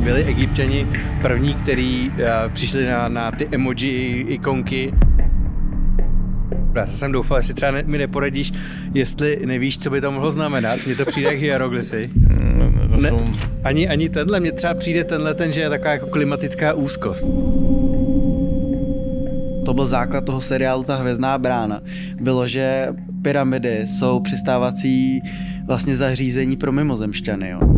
Byli egyptěni první, kteří eh, přišli na, na ty emoji ikonky. Já jsem doufal, jestli třeba ne, mi neporadíš, jestli nevíš, co by to mohlo znamenat. Mně to přijde jak hieroglyfy. Mm, ne, ani, ani tenhle, mně třeba přijde tenhle ten, že je taková jako klimatická úzkost. To byl základ toho seriálu Ta hvězdná brána. Bylo, že pyramidy jsou přistávací vlastně zařízení pro mimozemšťany. Jo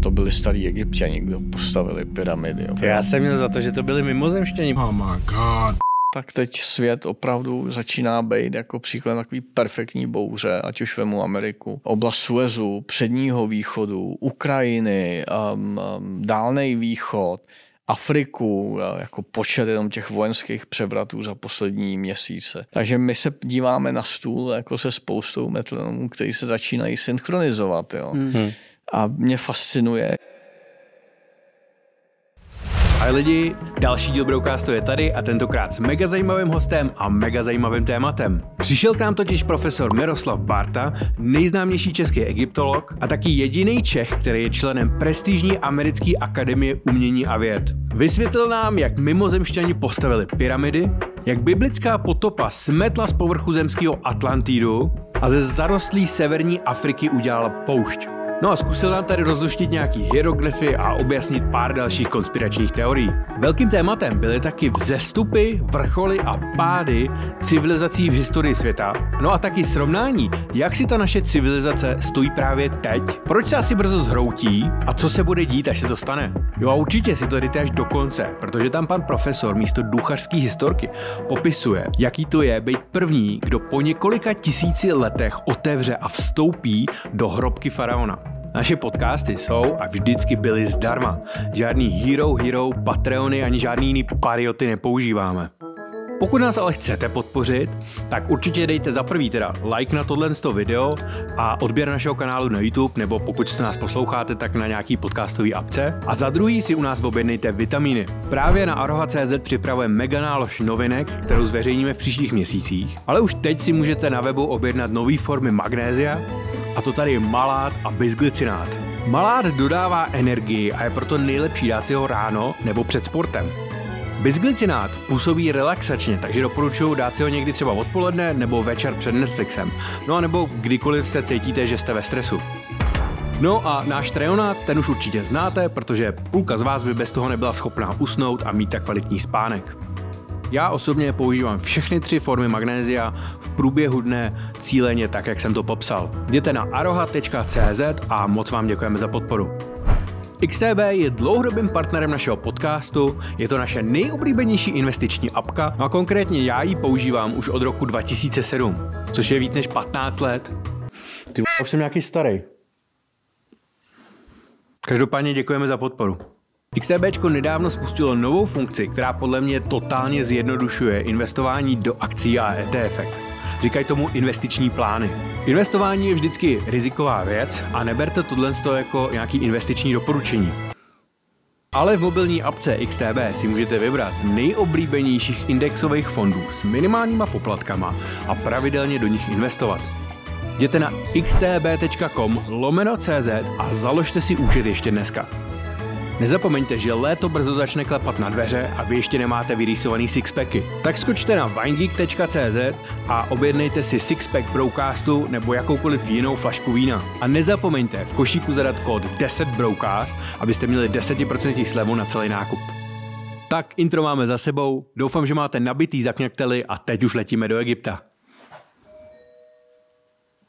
to byli starí egyptěni, kdo postavili pyramidy. Jo. Já jsem měl za to, že to byli mimozemštění. Oh my god. Tak teď svět opravdu začíná být jako příklad takový perfektní bouře, ať už vemu Ameriku. Oblast Suezu, předního východu, Ukrajiny, um, um, dálný východ, Afriku, jako počet jenom těch vojenských převratů za poslední měsíce. Takže my se díváme na stůl jako se spoustou metronomů, který se začínají synchronizovat. Jo. Mm-hmm a mě fascinuje. A lidi, další díl Broukástu je tady a tentokrát s mega zajímavým hostem a mega zajímavým tématem. Přišel k nám totiž profesor Miroslav Barta, nejznámější český egyptolog a taky jediný Čech, který je členem prestižní americké akademie umění a věd. Vysvětlil nám, jak mimozemšťani postavili pyramidy, jak biblická potopa smetla z povrchu zemského Atlantidu a ze zarostlý severní Afriky udělala poušť. No a zkusil nám tady rozluštit nějaký hieroglyfy a objasnit pár dalších konspiračních teorií. Velkým tématem byly taky vzestupy, vrcholy a pády civilizací v historii světa, no a taky srovnání, jak si ta naše civilizace stojí právě teď, proč se asi brzo zhroutí a co se bude dít, až se to stane. Jo a určitě si to jdete až do konce, protože tam pan profesor místo duchařský historky popisuje, jaký to je být první, kdo po několika tisíci letech otevře a vstoupí do hrobky faraona. Naše podcasty jsou a vždycky byly zdarma. Žádný Hero Hero, Patreony ani žádný jiný parioty nepoužíváme. Pokud nás ale chcete podpořit, tak určitě dejte za prvý teda like na tohle video a odběr našeho kanálu na YouTube, nebo pokud se nás posloucháte, tak na nějaký podcastový apce. A za druhý si u nás objednejte vitamíny. Právě na aroha.cz připravuje mega nálož novinek, kterou zveřejníme v příštích měsících, ale už teď si můžete na webu objednat nové formy magnézia, a to tady je malát a bisglicinát. Malát dodává energii a je proto nejlepší dát si ho ráno nebo před sportem. Bisglicinát působí relaxačně, takže doporučuji dát si ho někdy třeba odpoledne nebo večer před Netflixem, no a nebo kdykoliv se cítíte, že jste ve stresu. No a náš trejonát, ten už určitě znáte, protože půlka z vás by bez toho nebyla schopná usnout a mít tak kvalitní spánek. Já osobně používám všechny tři formy magnézia v průběhu dne cíleně tak, jak jsem to popsal. Jděte na aroha.cz a moc vám děkujeme za podporu. XTB je dlouhodobým partnerem našeho podcastu, je to naše nejoblíbenější investiční apka no a konkrétně já ji používám už od roku 2007, což je víc než 15 let. Ty už jsem nějaký starý. Každopádně děkujeme za podporu. XTB nedávno spustilo novou funkci, která podle mě totálně zjednodušuje investování do akcí a ETF. -ek. Říkají tomu investiční plány. Investování je vždycky riziková věc a neberte tohle jako nějaký investiční doporučení. Ale v mobilní apce XTB si můžete vybrat z nejoblíbenějších indexových fondů s minimálníma poplatkama a pravidelně do nich investovat. Jděte na xtb.com lomeno.cz a založte si účet ještě dneska. Nezapomeňte, že léto brzo začne klepat na dveře a vy ještě nemáte vyrýsovaný sixpacky. Tak skočte na winegeek.cz a objednejte si sixpack Broadcastu nebo jakoukoliv jinou flašku vína. A nezapomeňte v košíku zadat kód 10 Broadcast, abyste měli 10% slevu na celý nákup. Tak, intro máme za sebou, doufám, že máte nabitý zakňakteli a teď už letíme do Egypta.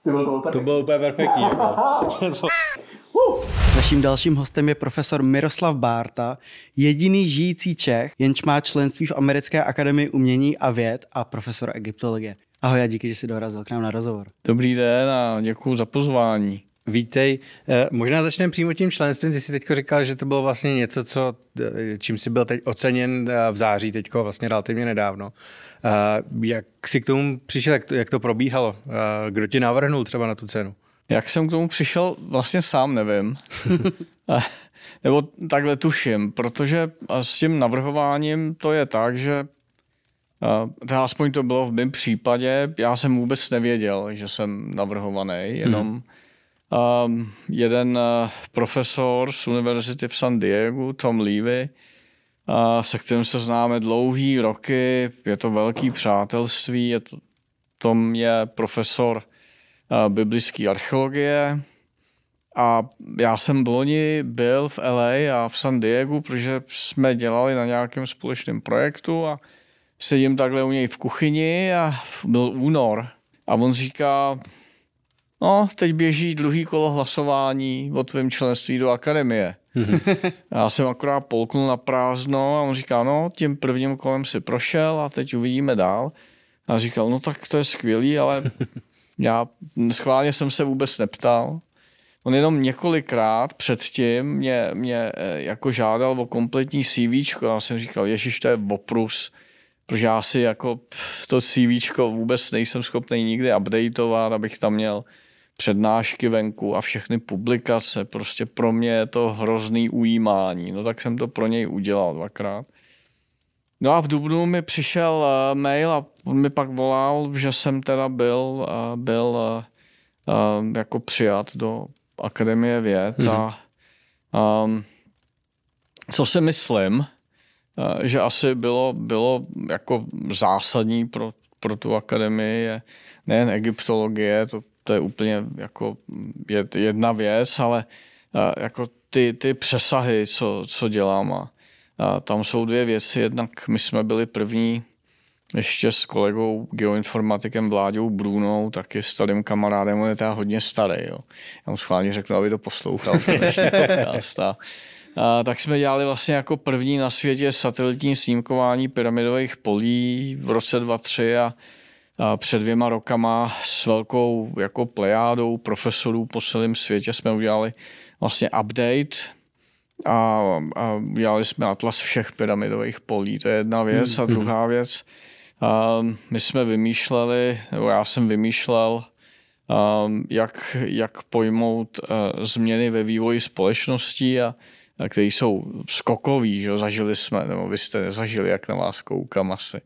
To bylo, to bylo perfektní. Uh! Naším dalším hostem je profesor Miroslav Bárta, jediný žijící Čech, jenž má členství v Americké akademii umění a věd a profesor egyptologie. Ahoj a díky, že jsi dorazil k nám na rozhovor. Dobrý den a děkuji za pozvání. Vítej. Eh, možná začneme přímo tím členstvím. Ty jsi teď říkal, že to bylo vlastně něco, co, eh, čím jsi byl teď oceněn eh, v září, teď vlastně relativně nedávno. Jak jsi k tomu přišel, jak to, jak to probíhalo? Kdo ti navrhnul třeba na tu cenu? Jak jsem k tomu přišel, vlastně sám nevím. Nebo takhle tuším, protože s tím navrhováním to je tak, že teda aspoň to bylo v mém případě, já jsem vůbec nevěděl, že jsem navrhovaný, mhm. jenom hmm. jeden profesor z univerzity v San Diego, Tom Levy, se kterým se známe dlouhý roky, je to velký přátelství, je to, Tom je profesor Eh, biblické archeologie. A já jsem v loni byl v LA a v San Diego, protože jsme dělali na nějakém společném projektu a sedím takhle u něj v kuchyni a byl únor. A on říká, no, teď běží druhý kolo hlasování o tvém členství do akademie. Mm-hmm. Já jsem akorát polknul na prázdno a on říká, no, tím prvním kolem si prošel a teď uvidíme dál. A říkal, no tak to je skvělý, ale já schválně jsem se vůbec neptal. On jenom několikrát předtím mě, mě eh, jako žádal o kompletní CV. Já jsem říkal, ježiš, to je oprus, protože já si jako to CV vůbec nejsem schopný nikdy updateovat, abych tam měl přednášky venku a všechny publikace. Prostě pro mě je to hrozný ujímání. No tak jsem to pro něj udělal dvakrát. No a v Dubnu mi přišel eh, mail a on mi pak volal, že jsem teda byl, eh, byl eh, jako přijat do Akademie věd mm-hmm. a um, co si myslím, že asi bylo, bylo jako zásadní pro, pro tu akademii je nejen egyptologie, to, to je úplně jako jedna věc, ale jako ty, ty přesahy, co, co dělám a a tam jsou dvě věci. Jednak my jsme byli první ještě s kolegou geoinformatikem Vláďou Brunou, taky starým kamarádem, on je teda hodně starý. Jo. Já mu schválně řeknu, aby to poslouchal. podcast. A, a, tak jsme dělali vlastně jako první na světě satelitní snímkování pyramidových polí v roce 2003 a, a před dvěma rokama s velkou jako plejádou profesorů po celém světě jsme udělali vlastně update a, a dělali jsme atlas všech pyramidových polí, to je jedna hmm. věc. A hmm. druhá věc, a my jsme vymýšleli, nebo já jsem vymýšlel, um, jak, jak pojmout uh, změny ve vývoji společnosti a které jsou skokový, že zažili jsme, nebo vy jste nezažili, jak na vás koukám asi,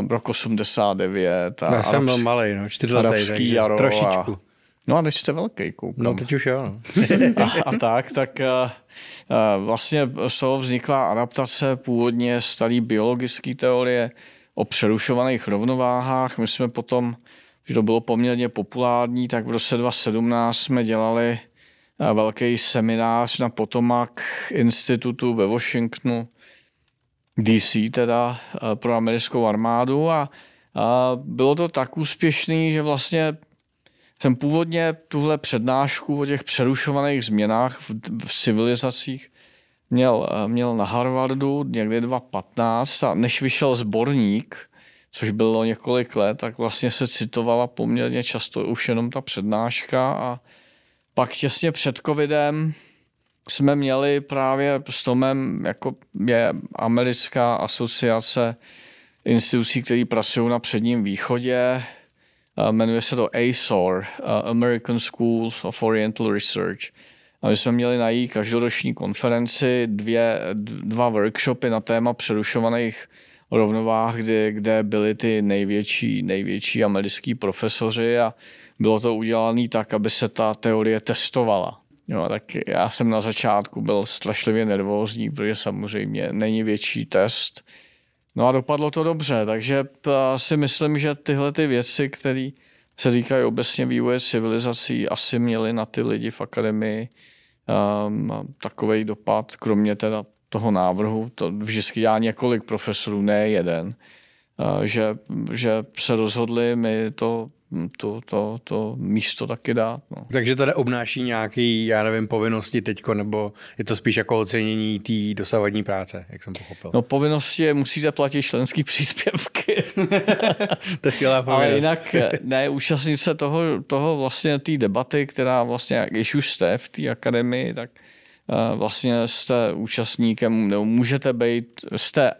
uh, rok 89 a Já jsem byl malý, no, čtyřletý, jaro trošičku. A, No a teď jste velký, koukám. No teď už jo. No. a, a tak, tak a, eh, a eh, vlastně z toho vznikla adaptace původně staré biologické teorie o přerušovaných rovnováhách. My jsme potom, když to bylo poměrně populární, tak v roce 2017 jsme dělali eh, velký seminář na Potomac institutu ve Washingtonu, DC teda, pro americkou armádu a, a bylo to tak úspěšný, že vlastně jsem původně tuhle přednášku o těch přerušovaných změnách v, v civilizacích měl, eh, měl na Harvardu někdy 2015 a než vyšel sborník, což bylo několik let, tak vlastně se citovala poměrně často už jenom ta přednáška a pak těsně před covidem jsme měli právě s Tomem, jako je americká asociace institucí, které pracují na předním východě, jmenuje se to ASOR, American Schools of Oriental Research. A my jsme měli na její každoroční konferenci dvě, dva workshopy na téma přerušovaných rovnovách, kde, kde byli ty největší, největší americký profesoři a bylo to udělané tak, aby se ta teorie testovala. No, tak já jsem na začátku byl strašlivě nervózní, protože samozřejmě není větší test, No a dopadlo to dobře, takže si myslím, že tyhle ty věci, které se říkají obecně vývoje civilizací, asi měly na ty lidi v akademii um, ehm, takový dopad, kromě teda toho návrhu, to vždycky dělá několik profesorů, ne jeden, Eh, že, že se rozhodli mi to to, to, to místo taky dát. No. Takže to obnáší nějaký, já nevím, povinnosti teďko, nebo je to spíš jako ocenění té dosavadní práce, jak jsem pochopil? No povinnosti je, musíte platit členský příspěvky. to je skvělá povinnost. Ale jinak eh, ne, účastnit se toho, toho vlastně té debaty, která vlastně, když už jste v té akademii, tak eh, vlastně jste účastníkem, nebo můžete být, jste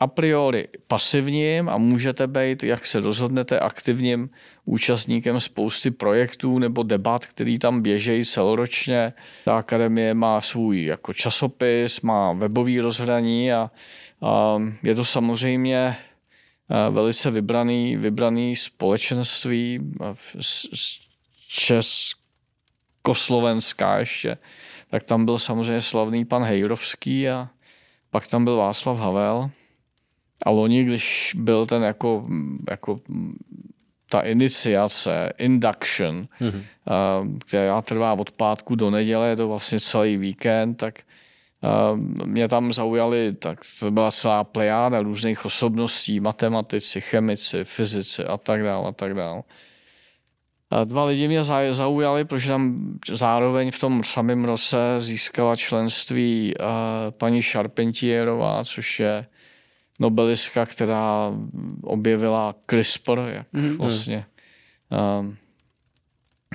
a priori pasivním a můžete být, jak se rozhodnete, aktivním účastníkem spousty projektů nebo debat, který tam běžejí celoročně. Ta akademie má svůj jako časopis, má webový rozhraní a, a je to samozřejmě eh, velice vybraný, vybraný společenství z eh, Československa ještě. Tak tam byl samozřejmě slavný pan Hejrovský a pak tam byl Václav Havel a loni, když byl ten jako, jako ta iniciace, induction, mm-hmm. která trvá od pátku do neděle, je to vlastně celý víkend, tak mě tam zaujali, tak to byla celá plejáda různých osobností, matematici, chemici, fyzici a tak dále a tak dále. A dva lidi mě zaujali, protože tam zároveň v tom samém roce získala členství paní Šarpentierová, což je Nobeliska, která objevila CRISPR, jak mm-hmm. vlastně um,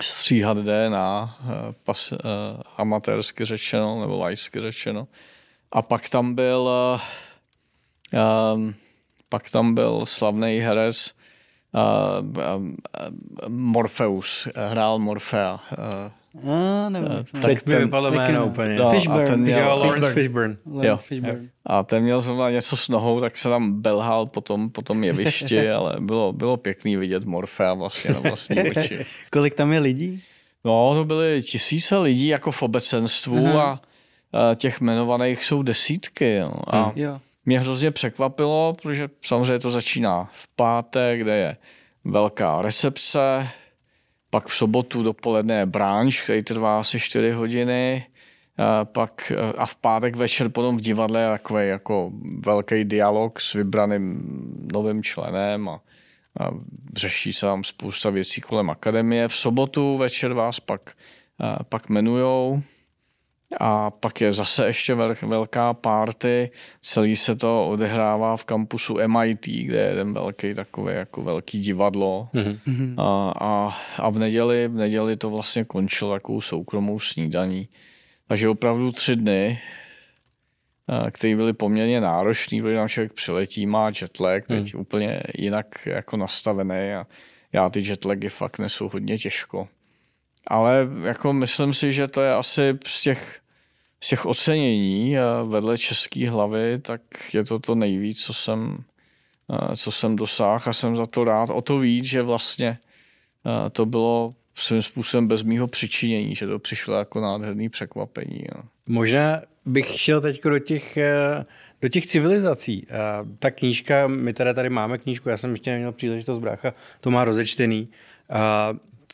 stříhat DNA, eh, pas, uh, amatérsky řečeno, nebo lajsky řečeno. A pak tam byl um, pak tam byl slavný herec uh, um, Morpheus, hrál Morfea. Uh, a nevím. Tak, tak mi vypadlo jméno úplně. No, Fishburne. A ten měl, jo, Lawrence Fishburne. Lawrence Fishburne. A ten měl zrovna něco s nohou, tak se tam belhal potom po tom jevišti, ale bylo, bylo pěkný vidět Morfea vlastně na vlastní oči. Kolik tam je lidí? No, to byly tisíce lidí jako v obecenstvu a, a těch jmenovaných jsou desítky. Jo. A hmm. mě hrozně překvapilo, protože samozřejmě to začíná v pátek, kde je velká recepce, pak v sobotu dopoledne je bránč, který trvá asi 4 hodiny, a pak a v pátek večer potom v divadle je takový jako velký dialog s vybraným novým členem a, a řeší se tam spousta věcí kolem akademie. V sobotu večer vás pak, a, pak jmenujou a pak je zase ještě velká party, celý se to odehrává v kampusu MIT, kde je ten velký takový jako velký divadlo. Mm-hmm. A, a, a v neděli v neděli to vlastně končilo takovou soukromou snídaní. Takže opravdu tři dny, které byly poměrně náročné, protože tam člověk přiletí, má jetlag, teď mm. úplně jinak jako nastavený a já ty jetlagy fakt nesu hodně těžko. Ale jako myslím si, že to je asi z těch z těch ocenění eh, vedle české hlavy, tak je to to nejvíc, co jsem, eh, co jsem dosáhl a jsem za to rád. O to víc, že vlastně eh, to bylo svým způsobem bez mýho přičinění, že to přišlo jako nádherný překvapení. No. Možná bych šel teď do těch, do těch civilizací. Ta knížka, my teda tady máme knížku, já jsem ještě neměl příležitost brácha, to má rozečtený.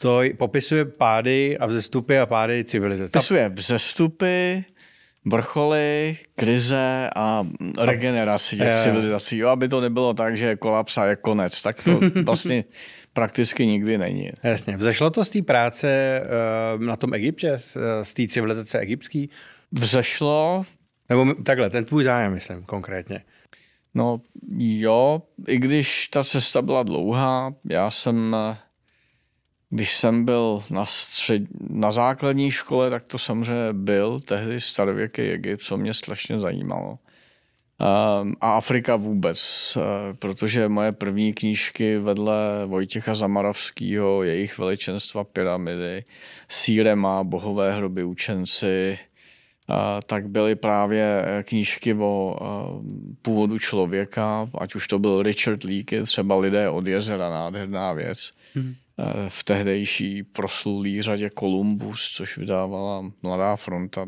To popisuje pády a vzestupy a pády civilizace. Popisuje vzestupy, vrcholy, krize a regeneraci těch civilizací. Jo, aby to nebylo tak, že kolaps a je konec. Tak to vlastně prakticky nikdy není. Jasně. Vzešlo to z té práce eh, na tom Egyptě, eh, z té civilizace egyptský? Vzešlo. Nebo takhle, ten tvůj zájem, myslím, konkrétně. No jo, i když ta cesta byla dlouhá, já jsem eh, když jsem byl na, střed, na základní škole, tak to samozřejmě byl tehdy starověký Egypt, co mě strašně zajímalo. Ehm, a Afrika vůbec, eh, protože moje první knížky vedle Vojtěcha Zamaravského, jejich veličenstva pyramidy, Sírema, bohové hroby učenci, eh, tak byly právě knížky o eh, původu člověka, ať už to byl Richard Leakey, třeba Lidé od jezera, nádherná věc. Mm-hmm Eh, v tehdejší proslulý řadě Kolumbus, což vydávala Mladá fronta.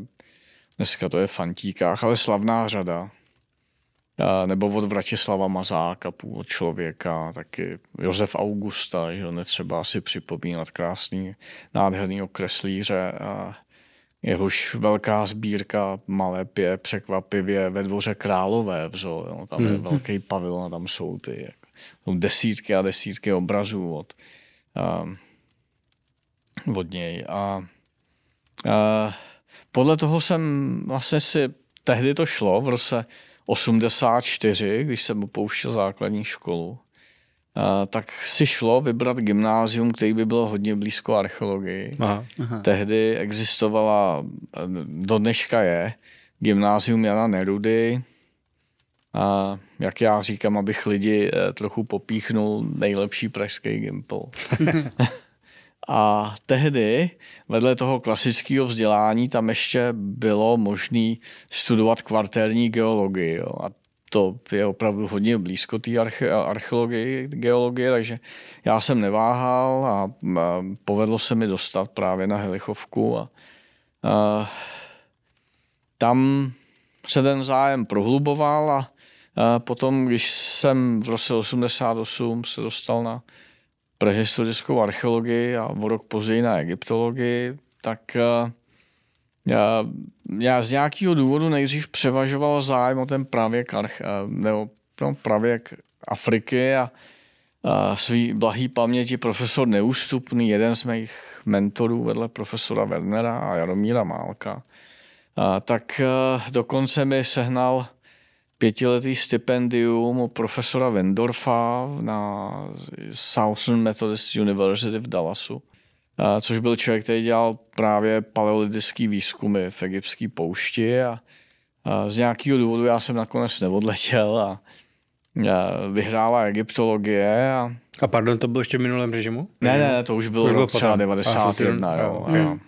Dneska to je v Fantíkách, ale slavná řada. Eh, nebo od Vratislava Mazáka, původ člověka, taky Josef Augusta, že netřeba si připomínat krásný, nádherný okreslíře. Eh, jehož velká sbírka malé pě překvapivě ve dvoře Králové vzor. Jo. Tam je hmm. velký pavilon a tam jsou ty jako, desítky a desítky obrazů od Ehm, od něj. A, a podle toho jsem vlastně si, tehdy to šlo v roce 84, když jsem opouštěl základní školu, a, tak si šlo vybrat gymnázium, který by bylo hodně blízko archeologii. Aha, aha. Tehdy existovala, do dneška je, gymnázium Jana Nerudy, a, jak já říkám, abych lidi eh, trochu popíchnul, nejlepší pražský gimpl. A tehdy vedle toho klasického vzdělání tam ještě bylo možné studovat kvartérní geologii. Jo. A to je opravdu hodně blízko té arche- archeologii, geologie, takže já jsem neváhal a, a povedlo se mi dostat právě na Helichovku. A, a tam se ten zájem prohluboval a Potom, když jsem v roce 88 se dostal na prehistorickou archeologii a o rok později na egyptologii, tak eh, já, já z nějakého důvodu nejdřív převažoval zájem o ten pravěk, eh, nebo no, pravěk Afriky a, a svý blahý paměti profesor Neústupný, jeden z mých mentorů vedle profesora Wernera a Jaromíra Málka, a, tak a, eh, dokonce mi sehnal pětiletý stipendium u profesora Vendorfa na Southern Methodist University v Dallasu, což byl člověk, který dělal právě paleolitické výzkumy v egyptské poušti a z nějakého důvodu já jsem nakonec neodletěl a vyhrála egyptologie. A, a pardon, to bylo ještě v minulém režimu? Ne, ne, to už bylo, to už bylo rok třeba 91. jo, hmm.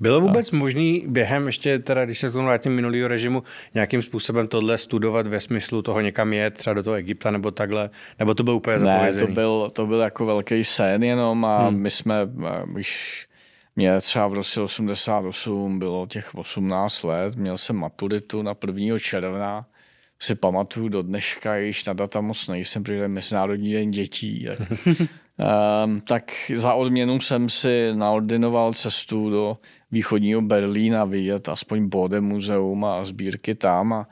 Bylo vůbec možné během ještě, teda, když se k tomu vrátím minulého režimu, nějakým způsobem tohle studovat ve smyslu toho někam jet, třeba do toho Egypta nebo takhle? Nebo to bylo úplně ne, zapovězený? to byl, to byl jako velký sen jenom a hmm. my jsme, když mě třeba v roce 88 bylo těch 18 let, měl jsem maturitu na 1. června, si pamatuju do dneška, již na data moc nejsem, protože je Mezinárodní den dětí. Um, tak za odměnu jsem si naordinoval cestu do východního Berlína vidět aspoň Bode muzeum a sbírky tam a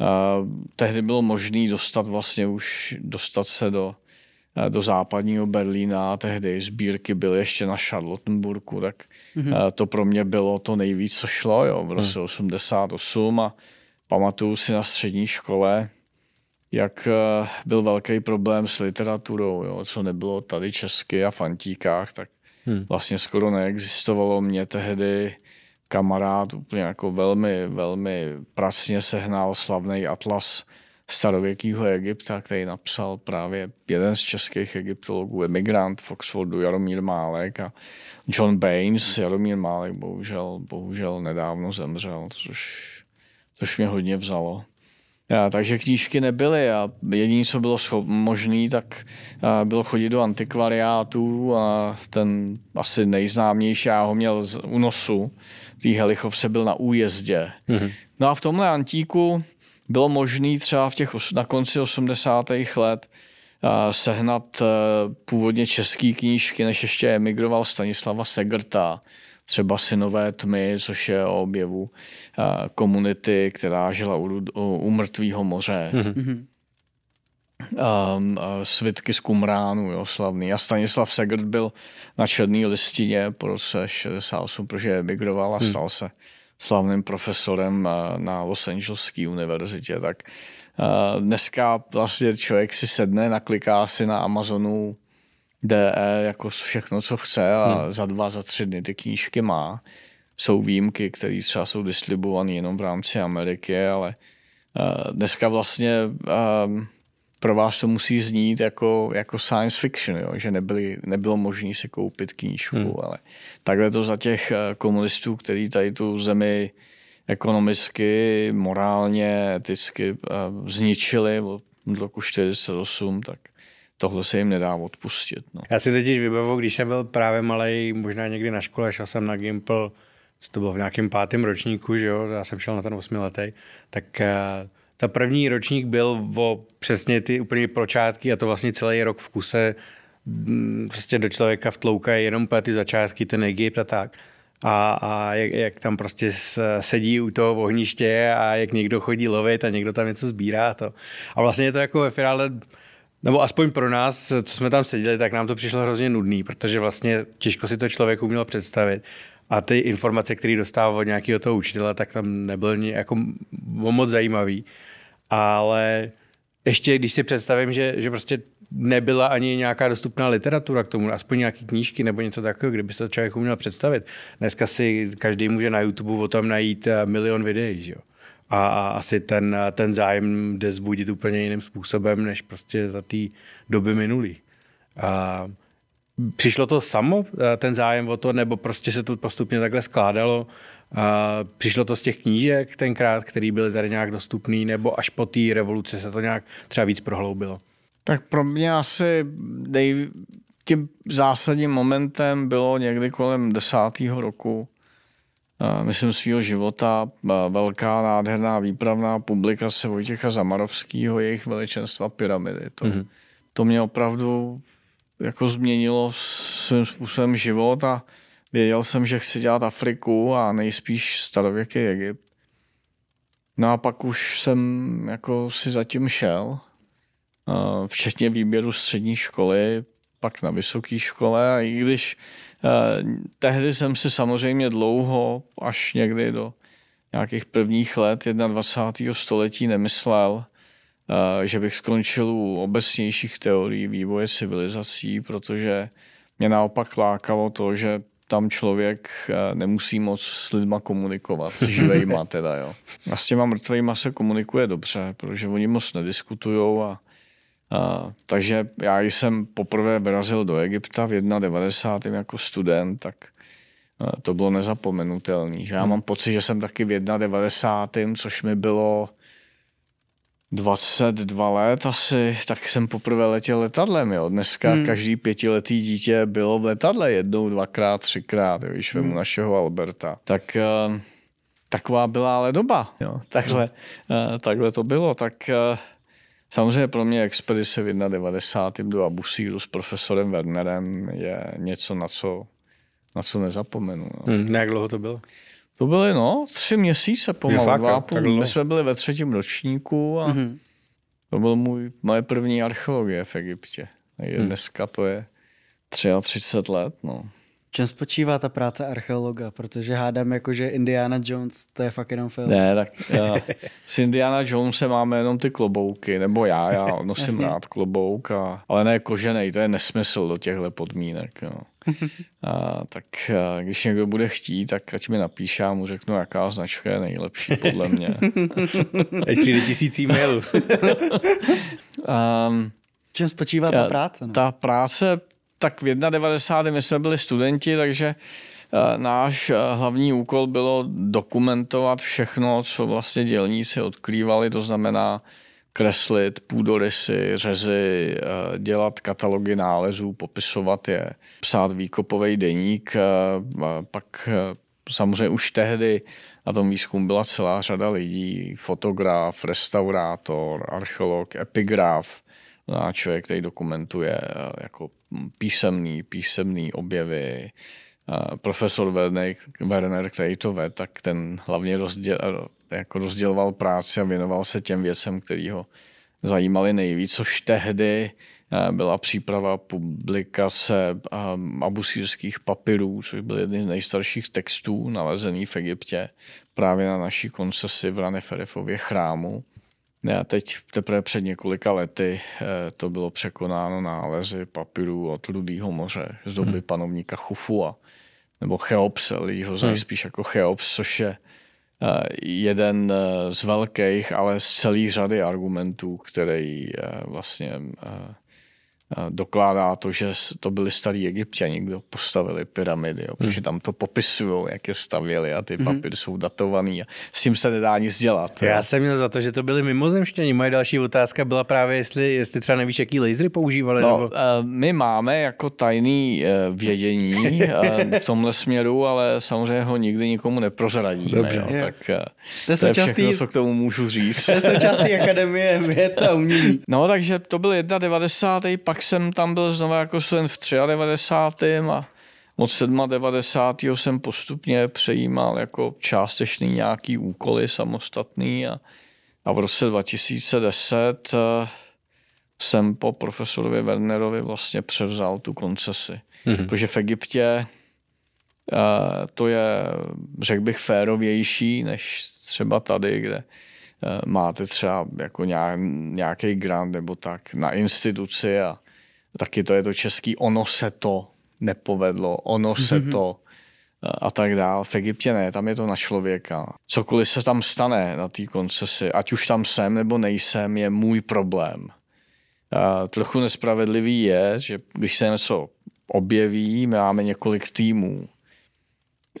uh, tehdy bylo možné dostat vlastně už, dostat se do, uh, do západního Berlína a tehdy sbírky byly ještě na Charlottenburku, tak mm-hmm. uh, to pro mě bylo to nejvíc, co šlo jo, v roce mm. 88 a pamatuju si na střední škole, jak eh, byl velký problém s literaturou, jo, co nebylo tady česky a fantíkách, tak hmm. vlastně skoro neexistovalo. Mě tehdy kamarád úplně jako velmi, velmi pracně sehnal slavný atlas starověkého Egypta, který napsal právě jeden z českých egyptologů, emigrant v Oxfordu, Jaromír Málek a John Baines. Hmm. Jaromír Málek bohužel, bohužel nedávno zemřel, což, což mě hodně vzalo. Já, takže knížky nebyly a jediné, co bylo možné, tak a, eh, bylo chodit do antikvariátů a ten asi nejznámější, já ho měl z, u nosu, Helichov se byl na újezdě. Mm-hmm. No a v tomhle antíku bylo možné třeba v těch, na konci 80. let a, eh, sehnat a, eh, původně české knížky, než ještě emigroval Stanislava Segrta, třeba Synové tmy, což je o objevu eh, komunity, uh, která žila u, u, u mrtvého moře. Mm-hmm. Mhm. Um, ehm, eh, svitky z Kumránu, jo, slavný. A Stanislav Segert byl na černé listině po roce 68, protože emigroval a mhm. stal se slavným profesorem eh, na Los Angeleské univerzitě. Tak uh, dneska vlastně člověk si sedne, nakliká si na Amazonu DE jako všechno, co chce a hmm. za dva, za tři dny ty knížky má. Jsou výjimky, které třeba jsou distribuované jenom v rámci Ameriky, ale eh, dneska vlastně ehm, pro vás to musí znít jako, jako science fiction, jo? že nebyli, nebylo možné si koupit knížku, hmm. ale takhle to za těch eh, komunistů, který tady tu zemi ekonomicky, morálně, eticky eh, zničili od roku 1948, tak tohle se jim nedá odpustit. No. Já si totiž vybavu, když jsem byl právě malý, možná někdy na škole, šel jsem na Gimple, to bylo v nějakém pátém ročníku, že jo, já jsem šel na ten osmiletý, tak uh, ta první ročník byl o přesně ty úplně pročátky a to vlastně celý rok v kuse mm, prostě do člověka vtloukají jenom ty začátky, ten Egypt a tak. A, a jak, jak tam prostě sedí u toho ohniště a jak někdo chodí lovit a někdo tam něco sbírá to. A vlastně je to jako ve finále nebo aspoň pro nás, co jsme tam seděli, tak nám to přišlo hrozně nudný, protože vlastně těžko si to člověk uměl představit. A ty informace, které dostával od nějakého toho učitele, tak tam nebyl jako moc zajímavý. Ale ještě když si představím, že, že prostě nebyla ani nějaká dostupná literatura k tomu, aspoň nějaké knížky nebo něco takového, kdyby se to člověk uměl představit. Dneska si každý může na YouTube o tom najít eh, milion videí, že jo? a asi ten, ten zájem jde zbudit úplně jiným způsobem, než prostě za té doby minulý. A přišlo to samo, eh, ten zájem o to, nebo prostě se to postupně takhle skládalo? A přišlo to z těch knížek tenkrát, který byly tady nějak dostupný, nebo až po té revoluci se to nějak třeba víc prohloubilo? Tak pro mě asi nej, tím zásadním momentem bylo někdy kolem desátého roku, myslím, svého života velká nádherná výpravná publikace Vojtěcha Zamarovského, jejich veličenstva pyramidy. To, mm-hmm. to mě opravdu jako změnilo svým způsobem život a věděl jsem, že chci dělat Afriku a nejspíš starověký Egypt. No a pak už jsem jako si zatím šel, včetně výběru střední školy, pak na vysoké škole a i když Eh, tehdy jsem si samozřejmě dlouho, až někdy do nějakých prvních let 21. století nemyslel, eh, že bych skončil u obecnějších teorií vývoje civilizací, protože mě naopak lákalo to, že tam člověk eh, nemusí moc s lidma komunikovat, s živejma teda, jo. A s těma mrtvejma se komunikuje dobře, protože oni moc nediskutujou a takže já jsem poprvé vrazil do Egypta v 91. jako student, tak to bylo nezapomenutelné. já hmm. mám pocit, že jsem taky v 91., což mi bylo 22 let asi, tak jsem poprvé letěl letadlem. Jo. Dneska hmm. každý pětiletý dítě bylo v letadle jednou, dvakrát, třikrát, jo, když hmm. našeho Alberta. Tak eh, taková byla ale doba. Jo. Takhle, eh, takhle to bylo. Tak eh, Samozřejmě pro mě expedice v 91. do Abusíru s profesorem Wernerem je něco, na co, na co nezapomenu. No. Hmm, jak dlouho to bylo? To byly, no, tři měsíce pomalu, fakt, dva půl. My jsme byli ve třetím ročníku a mm-hmm. to byl můj, moje první archeologie v Egyptě. Takže hmm. dneska to je 33 let, no čem spočívá ta práce archeologa? Protože hádám jako, že Indiana Jones, to je fakt jenom film. Ne, tak já, eh, s Indiana Jonese máme jenom ty klobouky, nebo já, já nosím Jasně. rád klobouk, a, ale ne koženej, to je nesmysl do těchto podmínek. No. A, tak a, eh, když někdo bude chtít, tak ať mi napíše a mu řeknu, jaká značka je nejlepší podle mě. A čili tisíc e-mailů. um, Čem spočívá já, no? ta práce? Ne? Ta práce tak v 91. my jsme byli studenti, takže eh, náš eh, hlavní úkol bylo dokumentovat všechno, co vlastně dělníci odkrývali, to znamená kreslit půdorysy, řezy, eh, dělat katalogy nálezů, popisovat je, psát výkopový deník, pak samozřejmě už tehdy na tom výzkumu byla celá řada lidí, fotograf, restaurátor, archeolog, epigraf, No a člověk, který dokumentuje eh, jako písemný, písemný objevy. Eh, profesor Werner, který to ved, tak ten hlavně rozděl, eh, jako rozděloval práci a věnoval se těm věcem, který ho zajímaly nejvíc, což tehdy byla příprava publikace abusířských papirů, což byl jeden z nejstarších textů nalezený v Egyptě právě na naší koncesi v Raneferefově chrámu. Já teď teprve před několika lety eh, to bylo překonáno nálezy papirů od Ludýho moře z doby hmm. panovníka Chufua, nebo Cheops, ale ho znají hmm. spíš jako Cheops, což je eh, jeden eh, z velkých, ale z celý řady argumentů, který vlastně dokládá to, že to byli starí egyptěni, kdo postavili pyramidy, jo, protože hmm. tam to popisují, jak je stavěli a ty hmm. papíry jsou datovaný a s tím se nedá nic dělat. Já jsem měl za to, že to byli mimozemštěni. Moje další otázka byla právě, jestli, jestli třeba nevíš, jaký lasery používali. No, nebo... Eh, my máme jako tajný eh, vědění eh, v tomhle směru, ale samozřejmě ho nikdy nikomu neprozradíme. Dobře, jo, tak to, je součástí... všechno, co k tomu můžu říct. To je součástí Akademie věd a umění. No, takže to byl 91. pak pak jsem tam byl znovu jako student v 93. a od 97. jsem postupně přejímal jako částečný nějaký úkoly samostatný a, a v roce 2010 eh, jsem po profesorovi Wernerovi vlastně převzal tu koncesi. Mm-hmm. Protože v Egyptě eh, to je, řekl bych, férovější než třeba tady, kde eh, máte třeba jako nějaký grant nebo tak na instituci a taky to je to český, ono se to nepovedlo, ono se mm-hmm. to a tak dál. V Egyptě ne, tam je to na člověka. Cokoliv se tam stane na té koncesi, ať už tam jsem nebo nejsem, je můj problém. A trochu nespravedlivý je, že když se něco objeví, máme několik týmů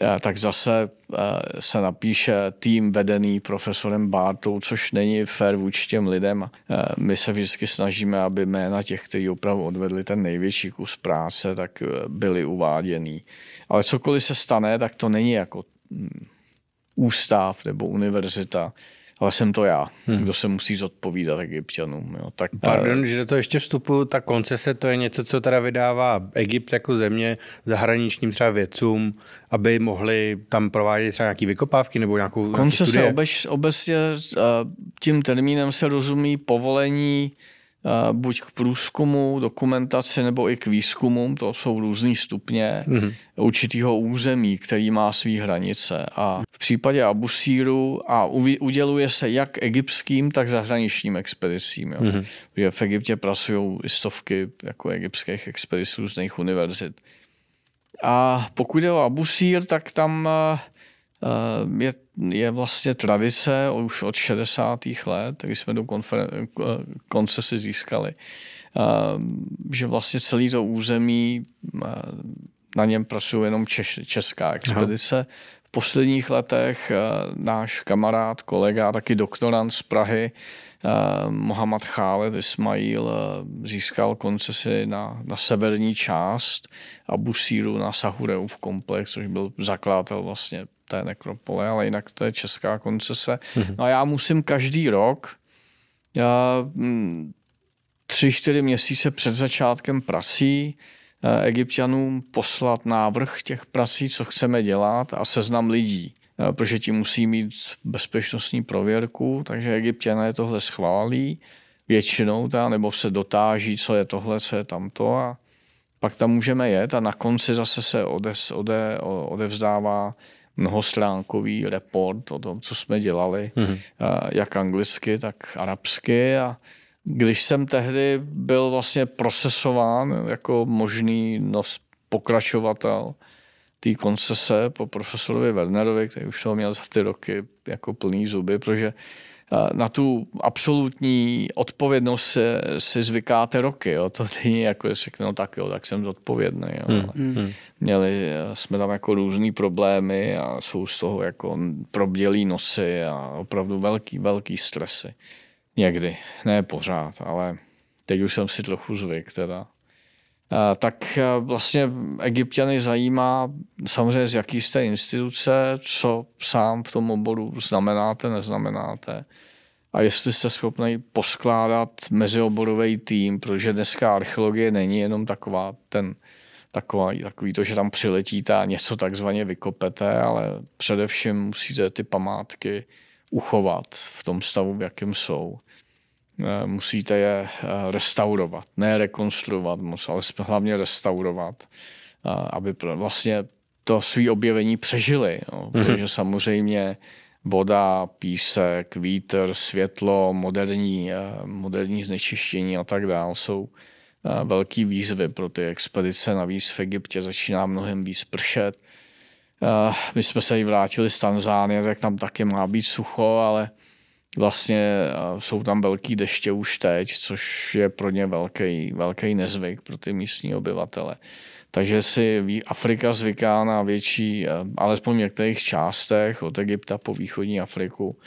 Eh, tak zase eh, se napíše tým vedený profesorem Bartou, což není fér vůči těm lidem. Eh, my se vždycky snažíme, aby jména těch, kteří opravdu odvedli ten největší kus práce, tak byly uváděný. Ale cokoliv se stane, tak to není jako hm, ústav nebo univerzita ale jsem to já, hmm. kdo se musí zodpovídat egyptianům. Jo. Tak, Pardon, ale... Eh, že do toho ještě vstupu, ta koncese to je něco, co teda vydává Egypt jako země zahraničním třeba vědcům, aby mohli tam provádět třeba nějaké vykopávky nebo nějakou Koncese studie. obecně eh, tím termínem se rozumí povolení Eh, buď k průzkumu, dokumentaci nebo i k výzkumům, to jsou různý stupně mm-hmm. určitého území, který má své hranice. A v případě Abusíru a uděluje se jak egyptským, tak zahraničním expedicím. Jo. Mm-hmm. V Egyptě pracují stovky jako egyptských expedic různých univerzit. A pokud je o Abusír, tak tam uh, Eh, je, je vlastně tradice už od 60. let, kdy jsme do konferen- eh, koncesy získali, eh, že vlastně celý to území, na něm pracují jenom Češ, česká expedice. Aha. V posledních letech náš kamarád, kolega, taky doktorant z Prahy, Eh, Mohamed Khaled Ismail eh, získal koncesi na, na severní část a Busíru na Sahureův komplex, což byl zakladatel vlastně té nekropole, ale jinak to je česká koncese. Mhm. No a já musím každý rok já, eh, hm, tři, čtyři měsíce před začátkem prasí egyptianům poslat návrh těch prasí, co chceme dělat a seznam lidí. Eh, protože ti musí mít bezpečnostní prověrku, takže egyptiané tohle schválí většinou, ta, nebo se dotáží, co je tohle, co je tamto a pak tam můžeme jet a na konci zase se odes, ode, odevzdává mnohostránkový report o tom, co jsme dělali, mm-hmm. jak anglicky, tak arabsky a když jsem tehdy byl vlastně procesován jako možný nos, pokračovatel, té koncese po profesorovi Wernerovi, který už toho měl za ty roky jako plný zuby, protože eh, na tu absolutní odpovědnost se, si zvykáte roky. Jo. To není jako, jestli no tak jo, tak jsem zodpovědný. Jo. Hmm. Ale hmm. měli eh, jsme tam jako různé problémy a jsou z toho jako probdělý nosy a opravdu velký, velký stresy. Někdy, ne pořád, ale teď už jsem si trochu zvyk teda. Eh, tak eh, vlastně egyptiany zajímá samozřejmě z jaký jste instituce, co sám v tom oboru znamenáte, neznamenáte. A jestli jste schopni poskládat mezioborový tým, protože dneska archeologie není jenom taková ten, taková, takový to, že tam přiletíte a něco takzvaně vykopete, ale především musíte ty památky uchovat v tom stavu, v jakém jsou. Eh, musíte je eh, restaurovat. Ne rekonstruovat moc, ale hlavně restaurovat, eh, aby vlastně to svý objevení přežili. No, protože samozřejmě voda, písek, vítr, světlo, moderní, moderní znečištění a tak dále jsou velký výzvy pro ty expedice. Navíc v Egyptě začíná mnohem víc pršet. My jsme se i vrátili z Tanzánie, tak tam taky má být sucho, ale Vlastně jsou tam velký deště už teď, což je pro ně velký, velký nezvyk pro ty místní obyvatele. Takže si Afrika zvyká na větší, alespoň v některých částech, od Egypta po východní Afriku,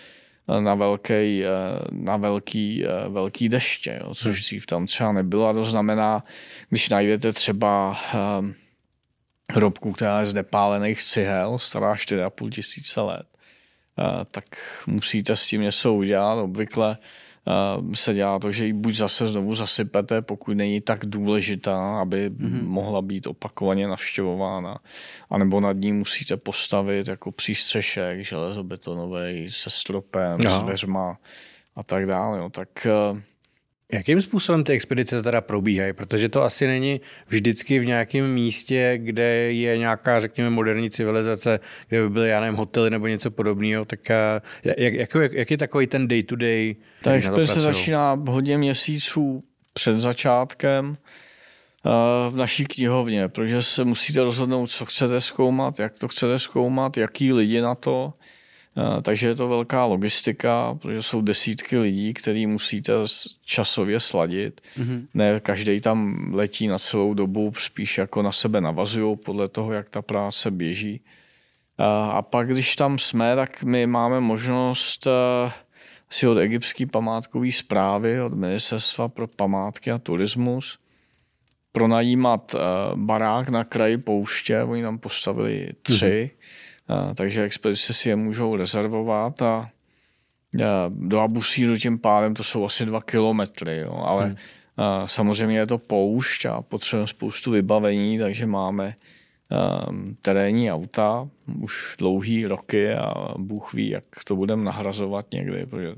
na, velký, na velký, velký deště, jo, což hmm. dřív tam třeba nebylo. A to znamená, když najdete třeba hrobku, která je z nepálených cihel, stará 4,5 tisíce let, Eh, tak musíte s tím něco udělat. Obvykle eh, se dělá to, že ji buď zase znovu zasypete, pokud není tak důležitá, aby mm-hmm. mohla být opakovaně navštěvována, anebo nad ní musíte postavit jako přístřešek železobetonový se stropem, no. s dveřma a tak dále. No, tak uh, Jakým způsobem ty expedice teda probíhají? Protože to asi není vždycky v nějakém místě, kde je nějaká, řekněme, moderní civilizace, kde by byly, já nevím, hotely nebo něco podobného. Tak eh, jak, jak, jak je takový ten day-to-day? Ta expedice začíná hodně měsíců před začátkem eh, v naší knihovně, protože se musíte rozhodnout, co chcete zkoumat, jak to chcete zkoumat, jaký lidi na to. Eh, takže je to velká logistika, protože jsou desítky lidí, který musíte časově sladit. Mm-hmm. Ne každý tam letí na celou dobu, spíš jako na sebe navazují podle toho, jak ta práce běží. Eh, a pak, když tam jsme, tak my máme možnost eh, si od egyptské památkové zprávy, od Ministerstva pro památky a turismus, pronajímat barák na kraji pouště. Oni tam postavili tři. Mm-hmm takže expedice si je můžou rezervovat a do Abusíru tím pádem to jsou asi dva kilometry, jo, ale hmm. samozřejmě je to poušť a potřebujeme spoustu vybavení, takže máme terénní auta už dlouhý roky a Bůh ví, jak to budeme nahrazovat někdy, protože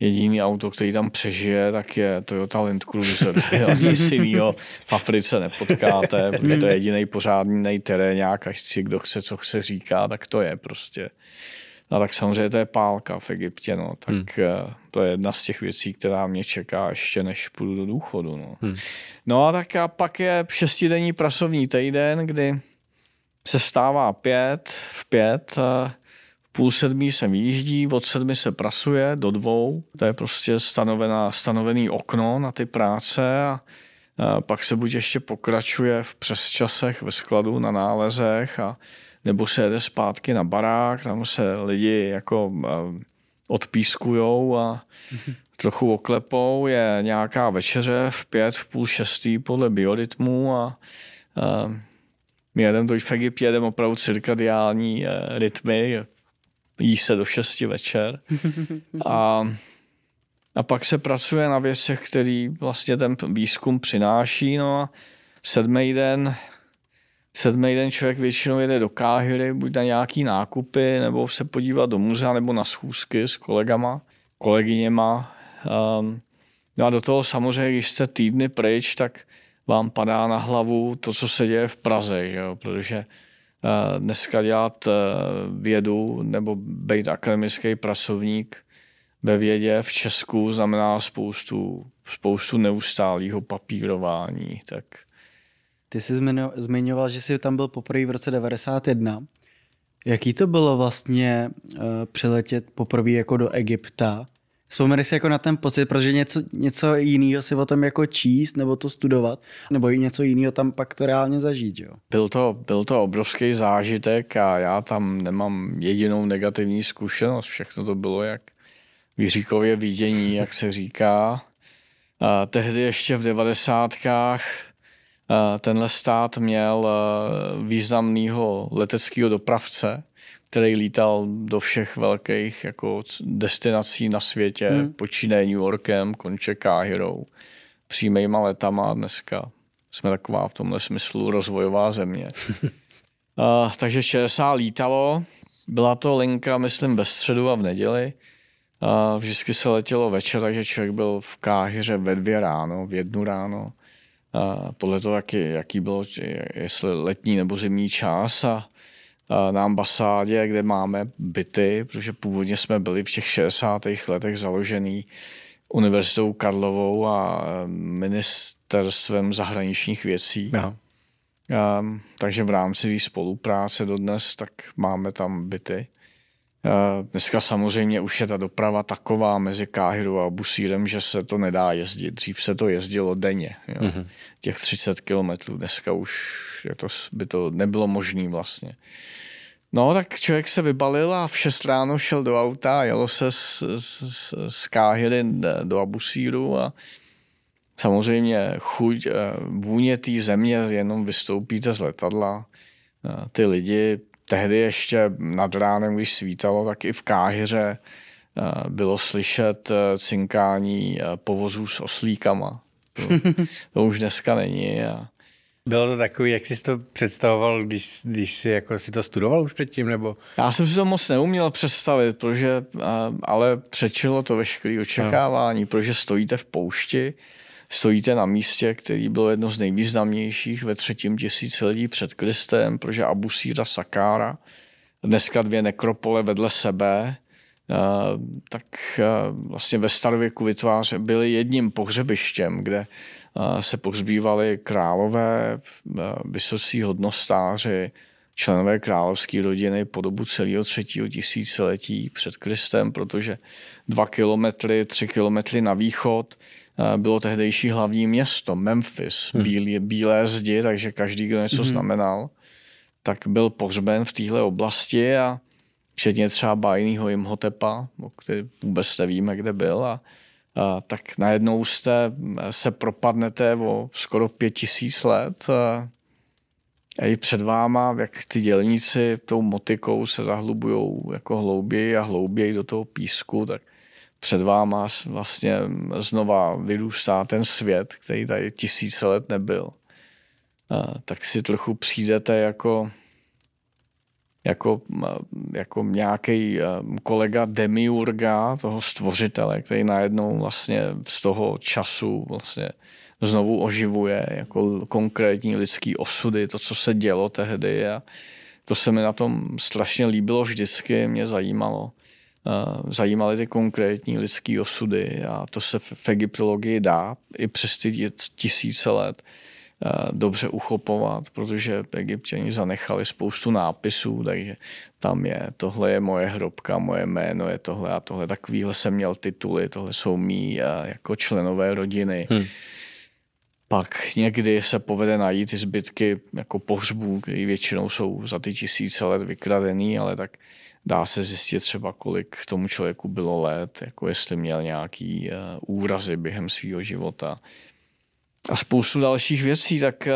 jediný auto, který tam přežije, tak je Toyota Land Cruiser. Nic jiného v Africe nepotkáte, protože to je jediný pořádný nějak až si kdo chce, co chce říká, tak to je prostě. No tak samozřejmě to je pálka v Egyptě, no. Tak hmm. Eh, to je jedna z těch věcí, která mě čeká ještě než půjdu do důchodu, no. Hmm. No a tak a pak je šestidenní pracovní týden, kdy se vstává pět, v pět, eh, půl sedmí se vyjíždí, od sedmi se prasuje do dvou, to je prostě stanovená, stanovený okno na ty práce a pak se buď ještě pokračuje v přesčasech ve skladu na nálezech a nebo se jede zpátky na barák, tam se lidi jako odpískujou a mhm. trochu oklepou, je nějaká večeře v pět, v půl šestý podle biorytmu a my jedeme do Fegi, jedeme opravdu cirkadiální e, rytmy, jí se do 6 večer a, a pak se pracuje na věcech, který vlastně ten výzkum přináší. No a sedmý den, sedmý den člověk většinou jede do Káhyry, buď na nějaký nákupy, nebo se podívat do muzea, nebo na schůzky s kolegama, kolegyněma. Um, no a do toho samozřejmě, když jste týdny pryč, tak vám padá na hlavu to, co se děje v Praze, jo? protože Eh, dneska dělat eh, vědu nebo být akademický pracovník ve vědě v Česku znamená spoustu, spoustu neustálého papírování. Tak. Ty jsi zmiňoval, že jsi tam byl poprvé v roce 91. Jaký to bylo vlastně uh, přiletět poprvé jako do Egypta Vzpomeneš si jako na ten pocit, protože něco, něco jiného si o tom jako číst nebo to studovat, nebo i něco jiného tam pak to reálně zažít, jo? Byl to, byl to obrovský zážitek a já tam nemám jedinou negativní zkušenost. Všechno to bylo jak výříkově vidění, jak se říká. A tehdy ještě v devadesátkách tenhle stát měl významného leteckého dopravce, který lítal do všech velkých jako destinací na světě, hmm. počínaje New Yorkem, konče Káhirou, přímejma letama dneska. Jsme taková v tomhle smyslu rozvojová země. uh, takže ČSA lítalo, byla to linka, myslím, ve středu a v neděli. Uh, vždycky se letělo večer, takže člověk byl v Káhyře ve dvě ráno, v jednu ráno. Uh, podle toho, jaký, jaký bylo, jestli letní nebo zimní čas a Eh, na ambasádě, kde máme byty, protože původně jsme byli v těch 60. letech založený Univerzitou Karlovou a eh, ministerstvem zahraničních věcí. Aha. Um, takže v rámci té spolupráce dodnes, tak máme tam byty. Uh, dneska samozřejmě už je ta doprava taková mezi Káhiru a Busírem, že se to nedá jezdit. Dřív se to jezdilo denně, jo? mm těch 30 kilometrů. Dneska už je to, by to nebylo možné vlastně. No, tak člověk se vybalil a v 6 ráno šel do auta a jelo se z, z, z Káhyry do Abusíru a samozřejmě chuť, eh, vůně té země, jenom vystoupíte z letadla, eh, ty lidi, tehdy ještě nad ránem, když svítalo, tak i v Káhyře eh, bylo slyšet cinkání povozů s oslíkama. To, to už dneska není a bylo to takový, jak jsi to představoval, když, když jsi jako si to studoval už předtím? Nebo... Já jsem si to moc neuměl představit, protože, eh, ale přečilo to veškeré očekávání, no. protože stojíte v poušti, stojíte na místě, který bylo jedno z nejvýznamnějších ve třetím lidí před Kristem, protože Abusíra Sakára, dneska dvě nekropole vedle sebe, eh, tak eh, vlastně ve starověku vytváře, byly jedním pohřebištěm, kde Eh, se pozbývali králové, eh, vysocí hodnostáři, členové královské rodiny po dobu celého třetího tisíciletí před Kristem, protože dva kilometry, tři kilometry na východ eh, bylo tehdejší hlavní město Memphis, hmm. bílé, bílé zdi, takže každý, kdo něco hmm. znamenal, tak byl pohřben v téhle oblasti a včetně třeba bajnýho Imhotepa, o který vůbec nevíme, kde byl a tak najednou jste, eh, se propadnete o skoro pět tisíc let a i před váma, jak ty dělníci tou motikou se zahlubují jako hlouběji a hlouběji do toho písku, tak před váma vlastně znova vyrůstá ten svět, který tady tisíce let nebyl. Tak si trochu přijdete jako jako, jako nějaký kolega demiurga, toho stvořitele, který najednou vlastně z toho času vlastně znovu oživuje jako konkrétní lidský osudy, to, co se dělo tehdy a to se mi na tom strašně líbilo vždycky, mě zajímalo. Eh, zajímaly ty konkrétní lidský osudy a to se v egyptologii dá i přes ty tisíce let Eh, dobře uchopovat, protože egyptěni zanechali spoustu nápisů, takže tam je tohle je moje hrobka, moje jméno je tohle a tohle. Takovýhle jsem měl tituly, tohle jsou mý eh, jako členové rodiny. Hmm. Pak někdy se povede najít ty zbytky jako pohřbů, které většinou jsou za ty tisíce let vykradený, ale tak dá se zjistit třeba, kolik tomu člověku bylo let, jako jestli měl nějaký eh, úrazy během svého života a spoustu dalších věcí, tak eh,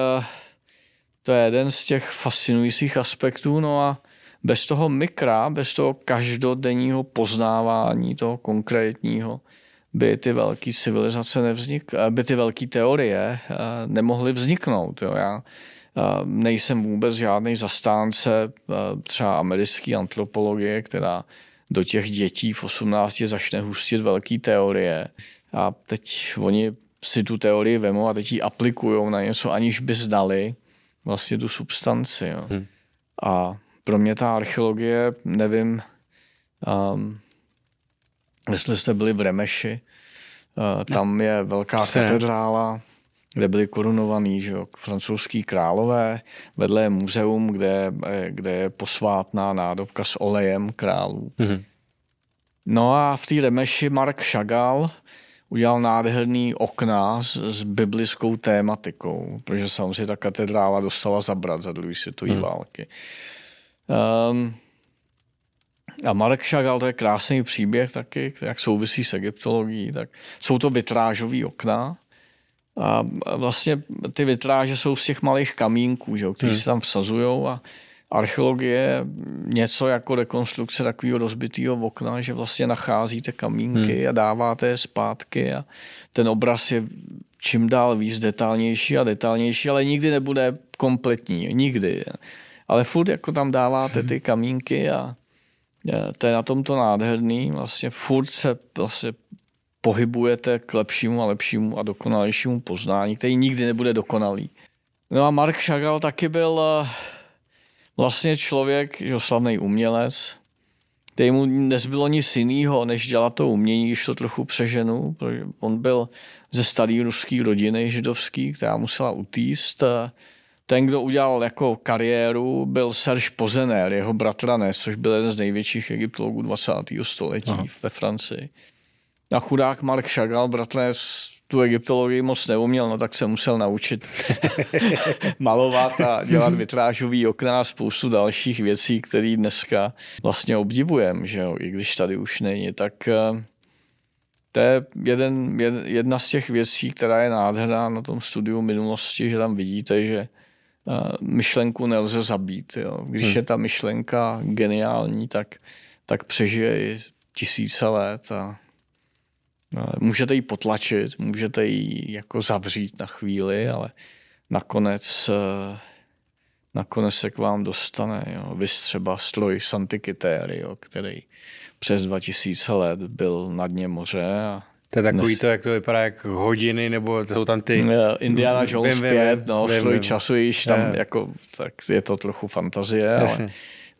to je jeden z těch fascinujících aspektů. No a bez toho mikra, bez toho každodenního poznávání toho konkrétního, by ty velké civilizace nevznik, eh, by ty velké teorie eh, nemohly vzniknout. Jo. Já nejsem vůbec žádný zastánce třeba americké antropologie, která do těch dětí v 18 začne hustit velké teorie. A teď oni si tu teorii vemou a teď ji aplikují na něco, aniž by znali vlastně tu substanci. Jo. Hmm. A pro mě ta archeologie, nevím, um, jestli jste byli v Remeši, uh, tam je velká Asi katedrála, kde byli korunovaný že jo, francouzský králové, vedle je muzeum, kde, eh, kde je posvátná nádobka s olejem králů. Hmm. No a v té Remeši Mark Chagall, udělal nádherný okna s, s biblickou tématikou, protože samozřejmě ta katedrála dostala zabrat za druhý světový hmm. války. Um, a Marek Šagal, to je krásný příběh taky, jak souvisí s egyptologií. Tak jsou to vitrážové okna, a vlastně ty vitráže jsou z těch malých kamínků, že, který hmm. se tam vsazují a archeologie něco jako dekonstrukce takového rozbitého okna, že vlastně nacházíte kamínky hmm. a dáváte je zpátky a ten obraz je čím dál víc detailnější a detailnější, ale nikdy nebude kompletní, nikdy. Ale furt jako tam dáváte ty hmm. kamínky a e, to je na tomto nádherný, vlastně furt se vlastně pohybujete k lepšímu a lepšímu a dokonalejšímu poznání, který nikdy nebude dokonalý. No a Mark Chagall taky byl e, vlastně člověk, že slavný umělec, který mu nezbylo nic jiného, než dělat to umění, když to trochu přeženu, protože on byl ze starý ruské rodiny židovský, která musela utíst. Ten, kdo udělal jako kariéru, byl Serge Pozener, jeho bratranec, což byl jeden z největších egyptologů 20. století Aha. ve Francii. A chudák Mark Chagall, bratranec tu egyptologii moc neuměl, no tak se musel naučit malovat a dělat vitrážový okna a spoustu dalších věcí, které dneska vlastně obdivujem, že jo, i když tady už není, tak eh, to je jeden, jedna z těch věcí, která je nádherná na tom studiu minulosti, že tam vidíte, že eh, myšlenku nelze zabít. Jo. Když hmm. je ta myšlenka geniální, tak, tak přežije i tisíce let a No, můžete ji potlačit, můžete ji jako zavřít na chvíli, ale nakonec, eh, nakonec se k vám dostane. Jo. Vy třeba sloj Santikitéry, který přes 2000 let byl na dně moře a to je takový Dnes. to, jak to vypadá, jak hodiny, nebo jsou tam ty... Eh, Indiana Jones 5, no, sloj času již tam, je. Eh. jako, tak je to trochu fantazie, Jasně. ale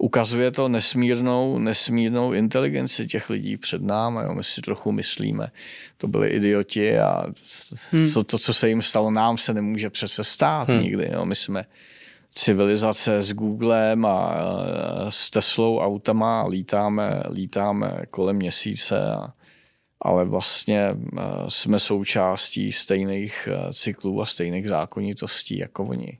ukazuje to nesmírnou, nesmírnou inteligenci těch lidí před námi. Jo. My si trochu myslíme, to byli idioti a hmm. to, to, co se jim stalo nám, se nemůže přece stát hmm. nikdy. Jo. My jsme civilizace s Googlem a s Teslou autama a lítáme, lítáme kolem měsíce, a, ale vlastně e, jsme součástí stejných e, cyklů a stejných zákonitostí jako oni.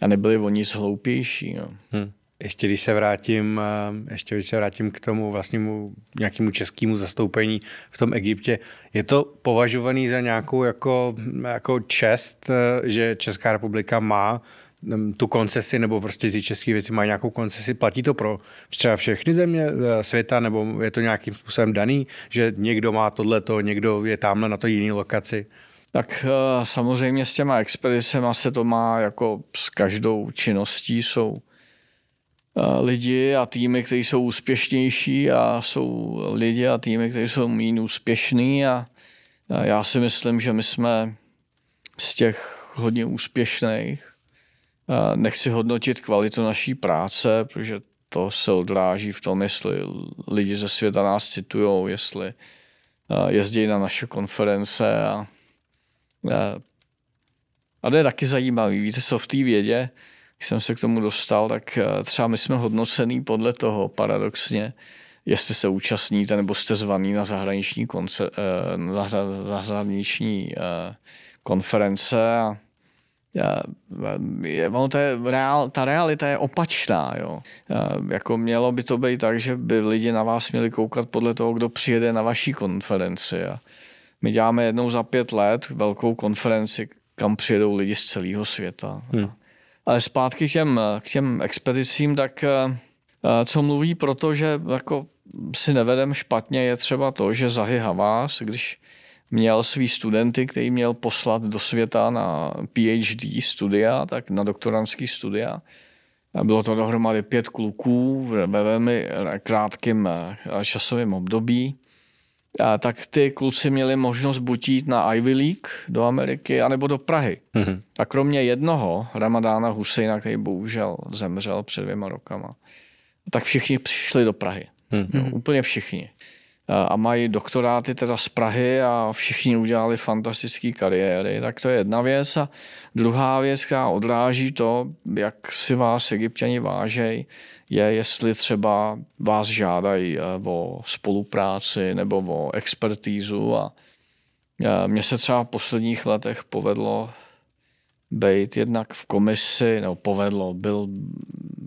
A nebyli oni zhloupější. No. Hmm ještě když se vrátím, eh, ještě když se vrátím k tomu vlastnímu nějakému českému zastoupení v tom Egyptě, je to považovaný za nějakou jako, jako čest, eh, že Česká republika má hm, tu koncesi, nebo prostě ty české věci mají nějakou koncesi, platí to pro třeba všechny země eh, světa, nebo je to nějakým způsobem daný, že někdo má tohleto, někdo je tamhle na to jiný lokaci? Tak samozřejmě s těma expedicema se to má jako s každou činností, jsou Eh, lidi a týmy, kteří jsou úspěšnější a jsou lidi a týmy, kteří jsou méně úspěšní a já si myslím, že my jsme z těch hodně úspěšných. Nechci hodnotit kvalitu naší práce, protože to se odráží v tom, jestli lidi ze světa nás citují, jestli jezdí na naše konference a, a to je taky zajímavý. Víte co, v té vědě jsem se k tomu dostal, tak eh, třeba my jsme hodnocený podle toho paradoxně, jestli se účastníte nebo jste zvaný na zahraniční, konce, eh, na zahraniční eh, konference a je, ono to je, reál, ta realita je opačná. Jo. Jako mělo by to být tak, že by lidi na vás měli koukat podle toho, kdo přijede na vaší konferenci. A my děláme jednou za pět let velkou konferenci, kam přijedou lidi z celého světa. Hmm. Ale zpátky k těm, k těm expedicím, tak eh, eh, co mluví, protože jako si nevedem špatně, je třeba to, že Zahy Havás, když měl svý studenty, který měl poslat do světa na PhD studia, tak na doktorantský studia. Bylo to dohromady pět kluků ve velmi eh, krátkém časovém období a tak ty kluci měli možnost buď jít na Ivy League do Ameriky, anebo do Prahy. Mm-hmm. A kromě jednoho, Ramadána Husejna, který bohužel zemřel před dvěma rokama, tak všichni přišli do Prahy. Mm-hmm. Jo, úplně všichni a mají doktoráty teda z Prahy a všichni udělali fantastické kariéry, tak to je jedna věc. A druhá věc, která odráží to, jak si vás egyptěni vážejí, je, jestli třeba vás žádají e, o spolupráci nebo o expertízu. A e, mně se třeba v posledních letech povedlo být jednak v komisi, nebo povedlo, byl,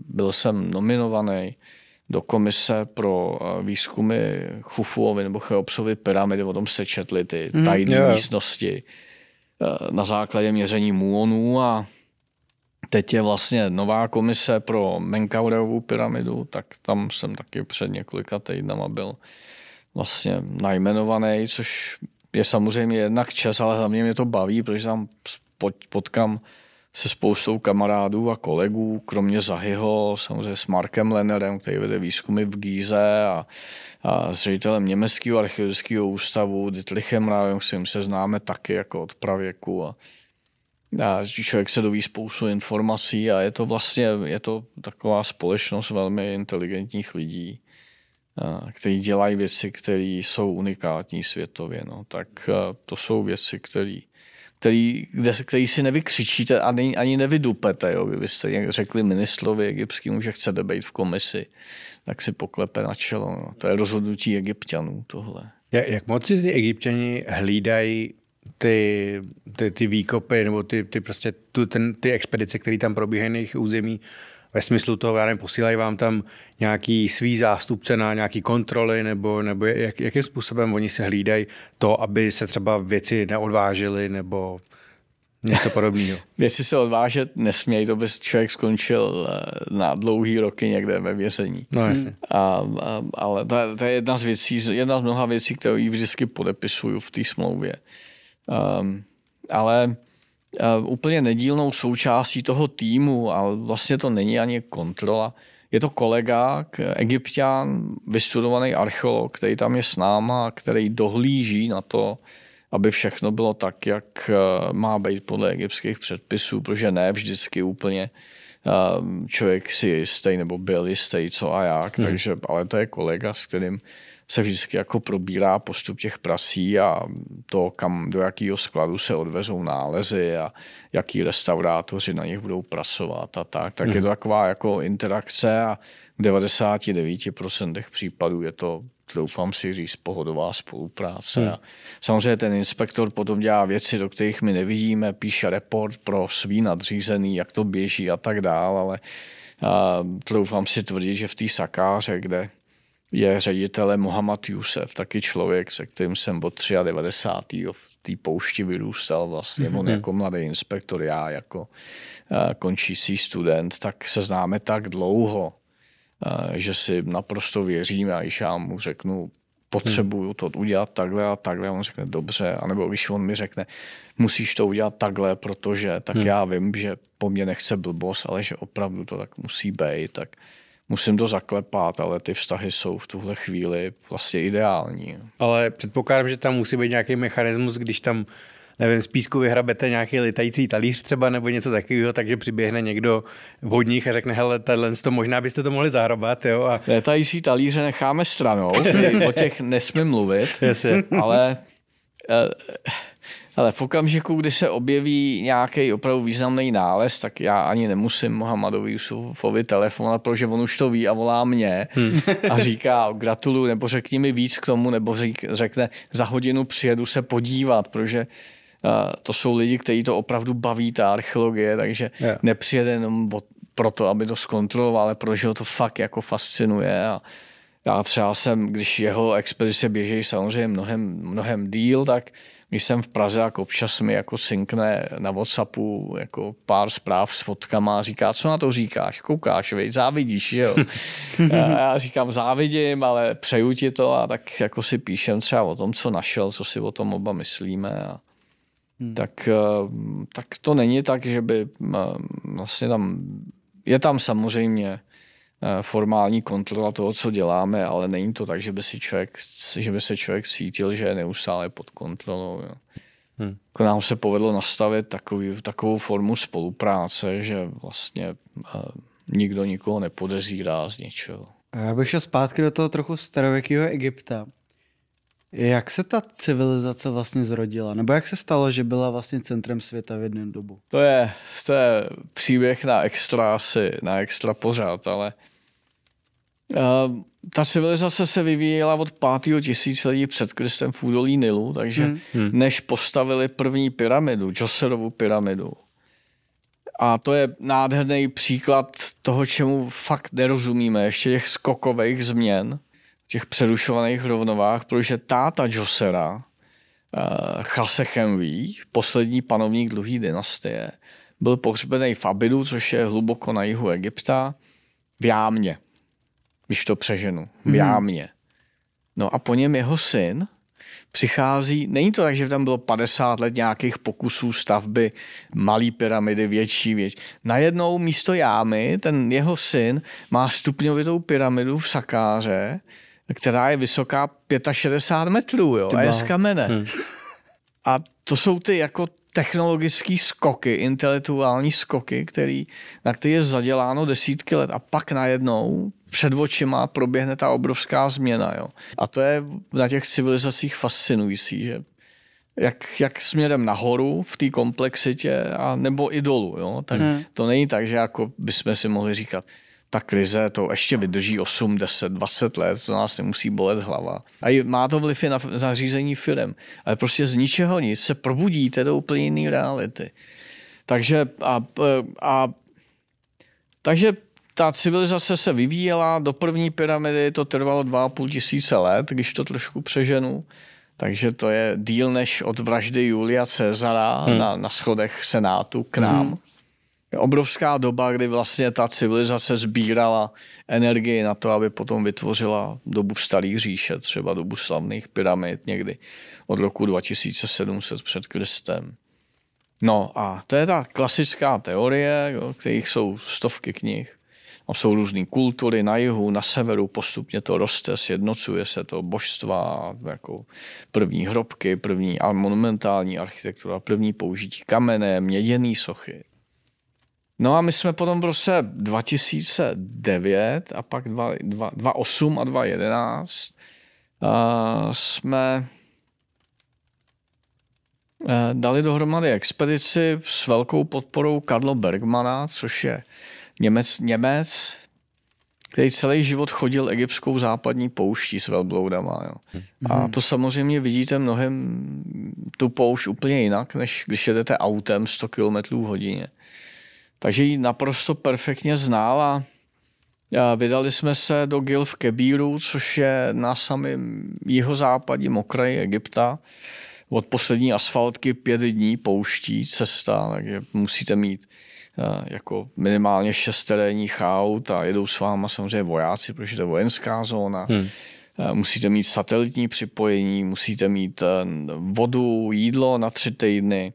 byl jsem nominovaný do komise pro eh, výzkumy Chufuovi nebo Cheopsovi pyramidy, o tom se četly ty mhm. tajné mm, yeah. místnosti eh, na základě měření muonů a teď je vlastně nová komise pro Menkaureovu pyramidu, tak tam jsem taky před několika týdnama byl vlastně najmenovaný, což je samozřejmě jednak čas, ale hlavně mě to baví, protože tam potkám se spoustou kamarádů a kolegů, kromě Zahyho, samozřejmě s Markem Lennerem, který vede výzkumy v Gíze a, a s ředitelem Německého archeologického ústavu Dietlichem Rávem, s se známe taky jako od pravěku. A, a člověk se doví spoustu informací a je to vlastně je to taková společnost velmi inteligentních lidí, kteří dělají věci, které jsou unikátní světově. No. Tak to jsou věci, které který, kde, který si nevykřičíte a ani, ani nevydupete. Jo. Vy jste řekli ministrovi egyptskému, že chcete být v komisi, tak si poklepe na čelo. No. To je rozhodnutí egyptianů tohle. Jak, jak moc si ty egyptiani hlídají ty, ty, ty výkopy nebo ty, ty prostě tu, ten, ty expedice, které tam probíhají na jejich území, ve smyslu toho, já nevím, posílají vám tam nějaký svý zástupce na nějaký kontroly, nebo, nebo jak, jakým způsobem oni se hlídají to, aby se třeba věci neodvážily, nebo něco podobného. Věci se odvážet nesmějí, to by člověk skončil eh, na dlouhý roky někde ve vězení. No jasně. A, a, ale to je, to je jedna z věcí, jedna z mnoha věcí, které vždycky podepisuju v té smlouvě. Um, ale úplně nedílnou součástí toho týmu a vlastně to není ani kontrola. Je to kolega, egyptian, vystudovaný archeolog, který tam je s náma, který dohlíží na to, aby všechno bylo tak, jak e, má být podle egyptských předpisů, protože ne vždycky úplně e, člověk si jistý nebo byl jistý, co a jak, hmm. takže, ale to je kolega, s kterým se vždycky jako probírá postup těch prasí a to, kam, do jakého skladu se odvezou nálezy a jaký restaurátoři na nich budou prasovat a tak. Tak hmm. je to mhm. taková jako interakce a v 99% případů je to doufám si říct, pohodová spolupráce. Hmm. A samozřejmě ten inspektor potom dělá věci, do kterých my nevidíme, píše report pro svý nadřízený, jak to běží a tak dále, ale a, doufám si tvrdit, že v té sakáře, kde je ředitele Mohamed Youssef, taky člověk, se kterým jsem od 93. v té poušti vyrůstal vlastně, mm-hmm. on mhm. jako mladý inspektor, já jako eh, končící student, tak se známe tak dlouho, eh, že si naprosto věřím a když já mu řeknu, potřebuju mhm. to udělat takhle a takhle, a on řekne dobře, anebo když on mi řekne, musíš to udělat takhle, protože tak hmm. já vím, že po mně nechce blbost, ale že opravdu to tak musí být, tak musím to zaklepat, ale ty vztahy jsou v tuhle chvíli vlastně ideální. Ale předpokládám, že tam musí být nějaký mechanismus, když tam nevím, z písku vyhrabete nějaký litající talíř třeba nebo něco takového, takže přiběhne někdo hodních a řekne, hele, tenhle to možná byste to mohli zahrabat, jo. A... Letající talíře necháme stranou, o těch nesmím mluvit, ale eh, ale v okamžiku, kdy se objeví nějaký opravdu významný nález, tak já ani nemusím Mohamadovi Jusufovi telefonovat, protože on už to ví a volá mě hmm. a říká gratuluju, nebo řekni mi víc k tomu, nebo řík, řekne za hodinu přijedu se podívat, protože uh, to jsou lidi, kteří to opravdu baví, ta archeologie, takže yeah. nepřijede jenom proto, aby to zkontroloval, ale protože ho to fakt jako fascinuje a, já třeba jsem, když jeho expedice běží samozřejmě mnohem, mnohem díl, tak když jsem v Praze, tak občas mi jako synkne na Whatsappu jako pár zpráv s fotkama a říká, co na to říkáš, koukáš, vej, závidíš, jo. a já říkám, závidím, ale přeju ti to a tak jako si píšem třeba o tom, co našel, co si o tom oba myslíme a hmm. tak, eh, tak to není tak, že by eh, vlastně tam, je tam samozřejmě Eh, formální kontrola toho, co děláme, ale není to tak, že by, si člověk, že by se člověk cítil, že je neustále pod kontrolou. Jo. Hmm. K jako nám se povedlo nastavit takový, takovou formu spolupráce, že vlastně eh, nikdo nikoho nepodezírá z něčeho. Já bych šel zpátky do toho trochu starověkého Egypta. Jak se ta civilizace vlastně zrodila? Nebo jak se stalo, že byla vlastně centrem světa v jednu dobu? To je, to je příběh na extra asi, na extra pořád, ale uh, Ehm, ta civilizace se vyvíjela od 5. tisíciletí před Kristem v údolí Nilu, takže hmm. hmm. než postavili první pyramidu, Joserovu pyramidu. A to je nádherný příklad toho, čemu fakt nerozumíme, ještě těch skokových změn, těch přerušovaných rovnovách, protože táta Josera, eh, Chasechemví, poslední panovník dluhý dynastie, byl pohřbený v Abidu, což je hluboko na jihu Egypta, v Jámě když to přeženu, v hmm. jámě. No a po něm jeho syn přichází, není to tak, že tam bylo 50 let nějakých pokusů stavby malý pyramidy, větší věc. Najednou místo jámy ten jeho syn má stupňovitou pyramidu v Sakáře, která je vysoká 65 metrů jo, a je z kamene. Hmm. A to jsou ty jako technologické skoky, intelektuální skoky, který, na které je zaděláno desítky let a pak najednou před očima proběhne ta obrovská změna. Jo. A to je na těch civilizacích fascinující, že jak, jak směrem nahoru v té komplexitě, a nebo i dolů. Jo. Tak hmm. To není tak, že jako bychom si mohli říkat, ta krize to ještě vydrží 8, 10, 20 let, to nás nemusí bolet hlava. A má to vliv i na, na řízení firm. Ale prostě z ničeho nic se probudí do úplně jiné reality. Takže a, a takže ta civilizace se vyvíjela, do první pyramidy to trvalo 2,5 tisíce let, když to trošku přeženu. Takže to je díl než od vraždy Julia Cezara hmm. na, na schodech Senátu k nám. Hmm. Obrovská doba, kdy vlastně ta civilizace sbírala energii na to, aby potom vytvořila dobu starých říše, třeba dobu slavných pyramid někdy od roku 2700 před Kristem. No a to je ta klasická teorie, jo, kterých jsou stovky knih. No, jsou různé kultury na jihu, na severu, postupně to roste, sjednocuje se to božstva, jako první hrobky, první monumentální architektura, první použití kamene, měděné sochy. No a my jsme potom v roce 2009 a pak 2008 a 2011 uh, jsme e, dali dohromady expedici s velkou podporou Karlo Bergmana, což je Němec, Němec, který celý život chodil egyptskou západní pouští s velbloudama. Jo. A mhm. to samozřejmě vidíte mnohem tu poušť úplně jinak, než když jedete autem 100 km hodině. Takže ji naprosto perfektně znála. vydali jsme se do Gil v Kebíru, což je na samém jihozápadním okraji Egypta. Od poslední asfaltky pět dní pouští cesta, takže musíte mít Eh, jako minimálně šest terénních aut a jedou s váma samozřejmě vojáci, protože to je vojenská zóna. Hmm. Eh, musíte mít satelitní připojení, musíte mít eh, vodu, jídlo na tři týdny.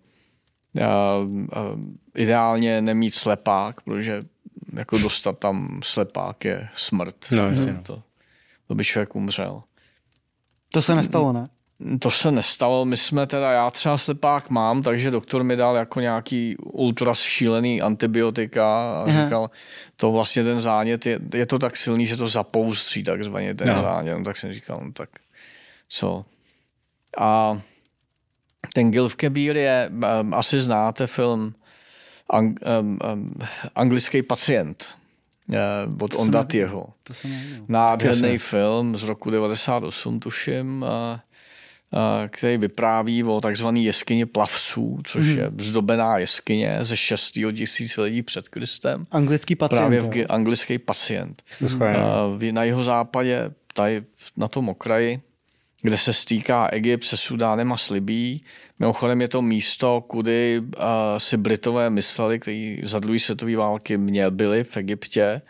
Ideálně nemít slepák, protože jako dostat tam slepák je smrt. No, jasně. To, to by člověk umřel. To se nestalo, ne? To se nestalo, my jsme teda, já třeba slepák mám, takže doktor mi dal jako nějaký ultra šílený antibiotika a Aha. říkal, to vlastně ten zánět, je, je to tak silný, že to zapoustří takzvaně ten no. zánět, no, tak jsem říkal, no tak co. A ten Gilfkebír je, um, asi znáte film ang, um, um, Anglický pacient uh, od Ondatieho. Nádherný film z roku 98, tuším. Uh, který vypráví o takzvané jeskyně plavců, což hmm. je zdobená jeskyně ze 6. tisíc lidí před Kristem. Anglický pacient. Právě v, anglický pacient. Hmm. Na jeho západě, tady na tom okraji, kde se stýká Egypt se Sudánem a Slibí. Mimochodem je to místo, kudy uh, si Britové mysleli, kteří za druhé světové války mě byli v Egyptě,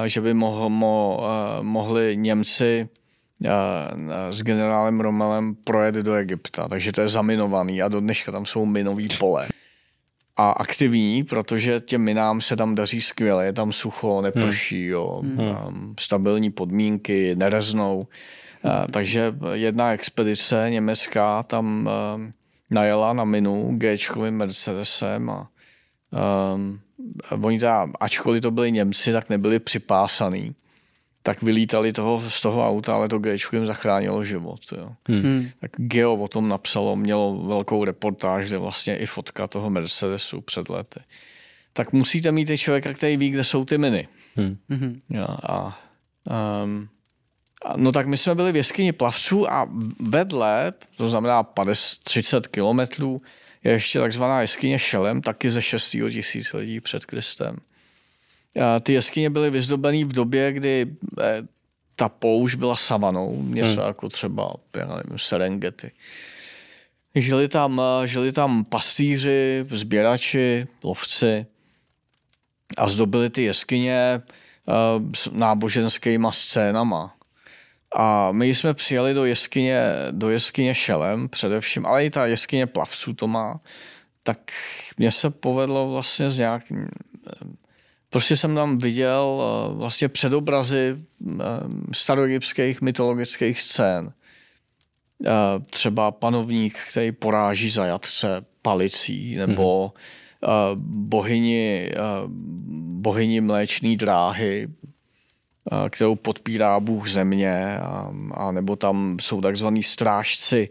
uh, že by mo- mo- uh, mohli Němci s generálem Romelem projet do Egypta, takže to je zaminovaný a do dneška tam jsou minový pole. A aktivní, protože těm minám se tam daří skvěle, je tam sucho, neprší, hmm. jo, hmm. stabilní podmínky, nereznou. Hmm. Takže jedna expedice německá tam najela na minu g Mercedesem a um, oni teda, ačkoliv to byli Němci, tak nebyli připásaný tak vylítali toho, z toho auta, ale to G jim zachránilo život. Jo. Hmm. hmm. Tak Geo o tom napsalo, mělo velkou reportáž, kde vlastně i fotka toho Mercedesu před lety. Tak musíte mít i člověka, který ví, kde jsou ty miny. Hmm. hmm. Jo, a, um, No tak my jsme byli v jeskyni plavců a vedle, to znamená 50, 30 kilometrů, je ještě takzvaná jeskyně Šelem, taky ze 6. tisíc lidí před Kristem ty jeskyně byly vyzdobené v době, kdy eh, ta použ byla savanou, něco hmm. jako třeba, já nevím, Serengeti. Žili tam, eh, žili tam pastýři, sběrači, lovci a zdobili ty jeskyně eh, s náboženskýma scénama. A my jsme přijeli do jeskyně, do jeskyně šelem především, ale i ta jeskyně plavců to má. Tak mně se povedlo vlastně z nějakým Prostě jsem tam viděl eh, vlastně předobrazy eh, staroegyptských mytologických scén. Eh, třeba panovník, který poráží zajatce palicí, nebo hmm bohyni, bohyni mléčné dráhy, kterou podpírá Bůh země, a, a nebo tam jsou takzvaní strážci,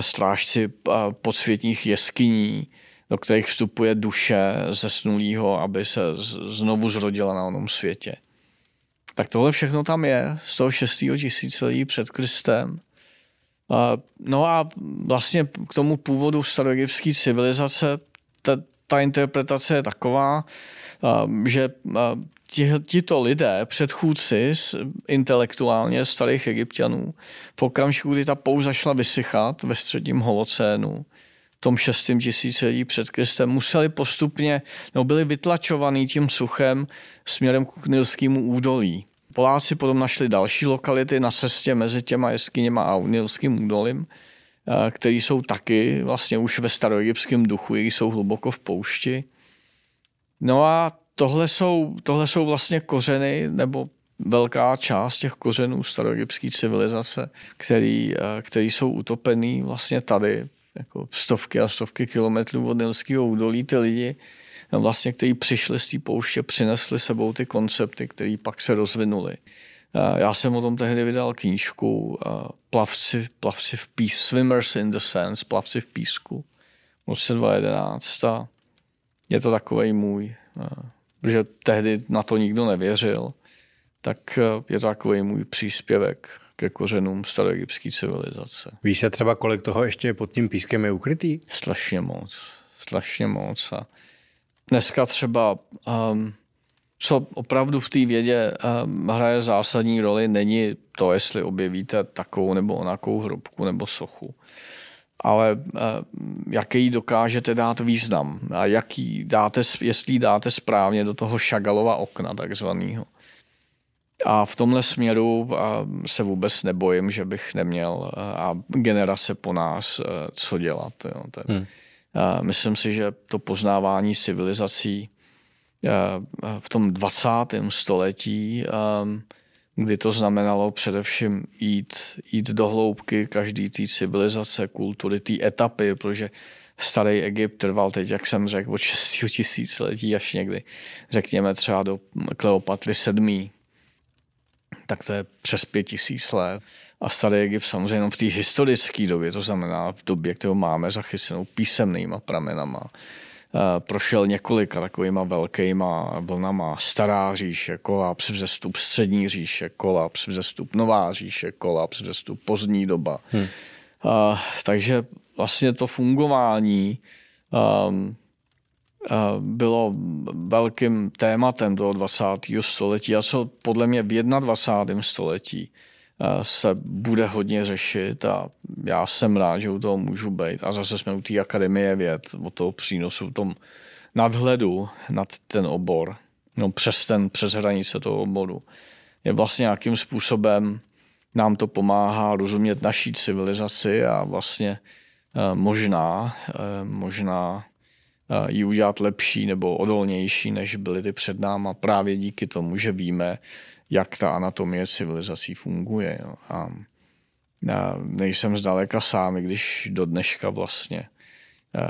strážci podsvětních jeskyní do kterých vstupuje duše zesnulého, aby se znovu zrodila na onom světě. Tak tohle všechno tam je z toho 6. tisíciletí před Kristem. No a vlastně k tomu původu staroegyptské civilizace ta, ta interpretace je taková, že tito lidé, předchůdci intelektuálně starých egyptianů, v okamžiku, kdy ta pouza šla vysychat ve středním holocénu, tom šestém lidí před Kristem, museli postupně, nebo byli vytlačovaný tím suchem směrem k Nilskému údolí. Poláci potom našli další lokality na cestě mezi těma jeskyněma a Nilským údolím, eh, které jsou taky vlastně už ve staroegyptském duchu, jsou hluboko v poušti. No a tohle jsou, tohle jsou vlastně kořeny, nebo velká část těch kořenů staroegyptské civilizace, který, eh, který jsou utopený vlastně tady jako stovky a stovky kilometrů od Nilského údolí ty lidi, eh, vlastně, kteří přišli z té pouště, přinesli sebou ty koncepty, které pak se rozvinuly. Eh, já jsem o tom tehdy vydal knížku eh, Plavci, plavci v písku, Swimmers in the Sands, Plavci v písku, v roce 2011. A je to takový můj, protože tehdy na to nikdo nevěřil, tak je to takový můj příspěvek ke kořenům jako staroegyptské civilizace. Víš, se třeba, kolik toho ještě pod tím pískem je ukrytý? Strašně moc. Strašně moc. A dneska třeba, um, co opravdu v té vědě um, hraje zásadní roli, není to, jestli objevíte takovou nebo onakou hrobku nebo sochu ale ehm, jaký dokážete dát význam a jaký dáte, jestli dáte správně do toho šagalova okna takzvaného. A v tomhle směru se vůbec nebojím, že bych neměl a generace po nás e, co dělat. Jo. Tak, hmm. Myslím si, že to poznávání civilizací e, e, v tom 20. století, kdy to znamenalo především jít, jít do hloubky každý té civilizace, kultury, té etapy, protože starý Egypt trval teď, jak jsem řekl, od 6 tisíciletí až někdy, řekněme třeba do Kleopatry 7 tak to je přes pět tisíc let. A starý Egypt samozřejmě jenom v té historické době, to znamená v době, kterou máme zachycenou písemnýma pramenama, eh, prošel několika takovýma velkýma vlnama. Stará říše, kolaps, vzestup, střední říše, kolaps, vzestup, nová říše, kolaps, vzestup, pozdní doba. Hmm. A, eh, takže vlastně to fungování um, Eh, bylo velkým tématem do 20. století a co podle mě v 21. století eh, se bude hodně řešit a já jsem rád, že u toho můžu být. A zase jsme u té akademie věd, o toho přínosu, tom nadhledu nad ten obor, no přes ten, přes hranice toho oboru. Je vlastně nějakým způsobem nám to pomáhá rozumět naší civilizaci a vlastně eh, možná, možná ji udělat lepší nebo odolnější, než byly ty před náma, právě díky tomu, že víme, jak ta anatomie civilizací funguje. Jo. A já nejsem zdaleka sám, i když do dneška vlastně,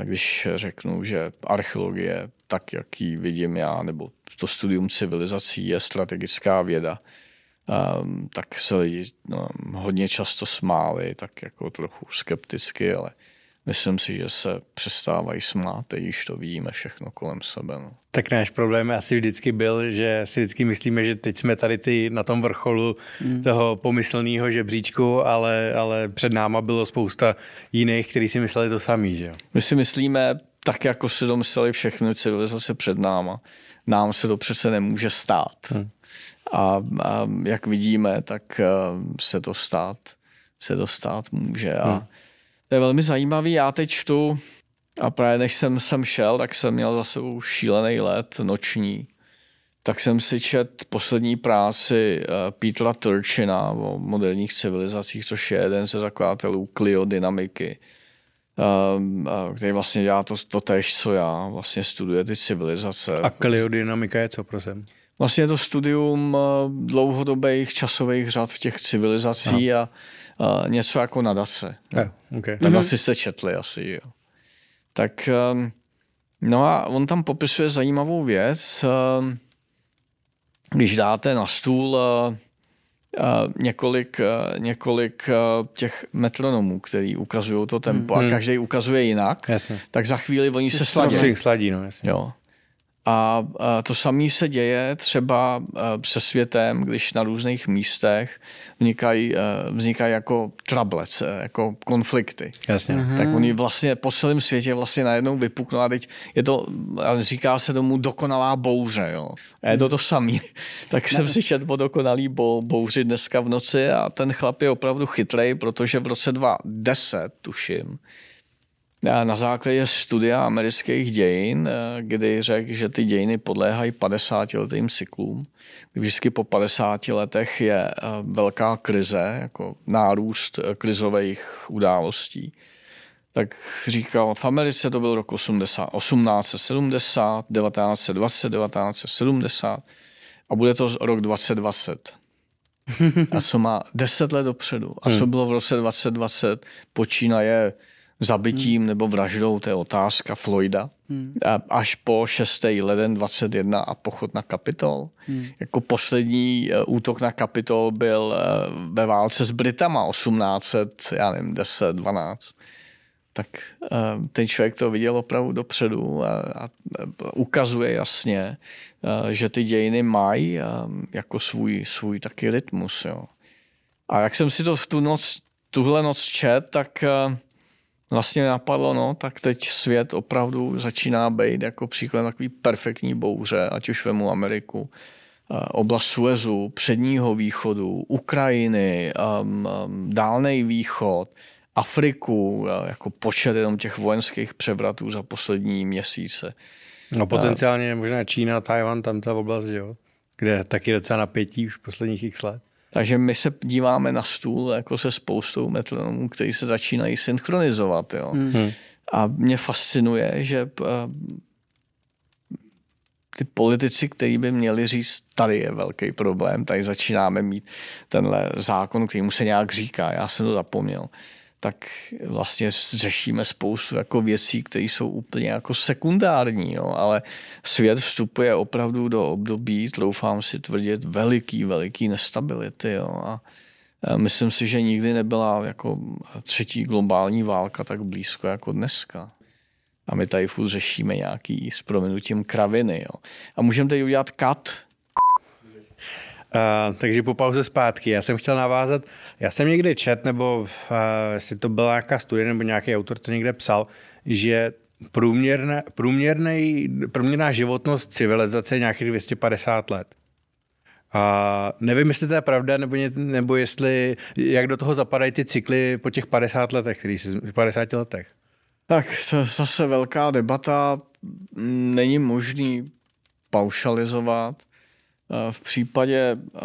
když řeknu, že archeologie, tak jak ji vidím já, nebo to studium civilizací je strategická věda, tak se lidi no, hodně často smáli, tak jako trochu skepticky, ale Myslím si, že se přestávají smát, když to vidíme všechno kolem sebe. No. Tak náš problém asi vždycky byl, že si vždycky myslíme, že teď jsme tady ty na tom vrcholu mm. toho pomyslného žebříčku, ale, ale před náma bylo spousta jiných, kteří si mysleli to samý. Že? My si myslíme tak, jako si to mysleli všechny civilizace před náma. Nám se to přece nemůže stát. Mm. A, a jak vidíme, tak eh, se to stát, se to stát může. A, mm to je velmi zajímavý. Já teď čtu a právě než jsem sem šel, tak jsem měl za sebou šílený let noční. Tak jsem si čet poslední práci eh, Petra Turchina o moderních civilizacích, což je jeden ze zakladatelů kliodynamiky, ehm, který vlastně dělá to, to tež, co já, vlastně studuje ty civilizace. A kliodynamika je co, prosím? Vlastně je to studium eh, dlouhodobých časových řad v těch civilizacích a uh, něco jako na DASe. Yeah, okay. Na mhm. dase jste četli asi, jo. Tak, um, no a on tam popisuje zajímavou věc. Uh, když dáte na stůl uh, Uh, několik, uh, několik uh, těch metronomů, který ukazují to tempo hmm. a mhm. každý ukazuje jinak, jasně. tak za chvíli oni Jsi se sladí. sladí no, jasně. Jo. A to samé se děje třeba e, se světem, když na různých místech vznikají, e, vznikají jako trablec, e, jako konflikty. Jasně. Mm-hmm. Tak oni vlastně po celém světě vlastně najednou vypuknou a teď je to, říká se tomu dokonalá bouře. Jo. A je to to samé. tak jsem si četl o dokonalý bouři dneska v noci a ten chlap je opravdu chytrej, protože v roce 2010, tuším, na základě studia amerických dějin, eh, kdy řekl, že ty dějiny podléhají 50-letým cyklům. Vždycky po 50 letech je eh, velká krize, jako nárůst eh, krizových událostí. Tak říkal, v Americe to byl rok 80, 1870, 1920, 1970 a bude to rok 2020. A co má 10 let dopředu. A co hmm. bylo v roce 2020, počínaje zabitím hmm. nebo vraždou, to je otázka Floyda, hmm. až po 6. leden 21 a pochod na Kapitol. Hmm. Jako poslední eh, útok na Kapitol byl eh, ve válce s Britama 18, já nevím, 10, 12. Tak eh, ten člověk to viděl opravdu dopředu a, a ukazuje jasně, že ty dějiny mají jako svůj, svůj taky rytmus. Jo. A jak jsem si to v tu noc, tuhle noc čet, tak uh, vlastně napadlo, no, tak teď svět opravdu začíná být jako příklad takový perfektní bouře, ať už vemu Ameriku, eh, oblast Suezu, předního východu, Ukrajiny, um, um, dálný východ, Afriku, eh, jako počet jenom těch vojenských převratů za poslední měsíce. No potenciálně možná Čína, Tajvan, tam ta oblast, jo? kde taky docela napětí už posledních x let. Takže my se díváme na stůl jako se spoustou metronomů, který se začínají synchronizovat. Jo. Mm-hmm. A mě fascinuje, že eh, ty politici, kteří by měli říct, tady je velký problém, tady začínáme mít tenhle zákon, který mu se nějak říká, já jsem to zapomněl tak vlastně řešíme spoustu jako věcí, které jsou úplně jako sekundární, jo? ale svět vstupuje opravdu do období, doufám si tvrdit, veliký, veliký nestability. Jo? A myslím si, že nikdy nebyla jako třetí globální válka tak blízko jako dneska. A my tady furt řešíme nějaký s prominutím kraviny. Jo? A můžeme tady udělat kat Uh, takže po pauze zpátky. Já jsem chtěl navázat, já jsem někde čet, nebo uh, jestli to byla nějaká studie, nebo nějaký autor to někde psal, že průměrné, průměrné, průměrná životnost civilizace je nějakých 250 let. A nevím, jestli to je pravda, nebo, ně, nebo jestli, jak do toho zapadají ty cykly po těch 50 letech, který jsi, 50 letech. Tak to je zase velká debata. Není možný paušalizovat. Eh, v případě eh,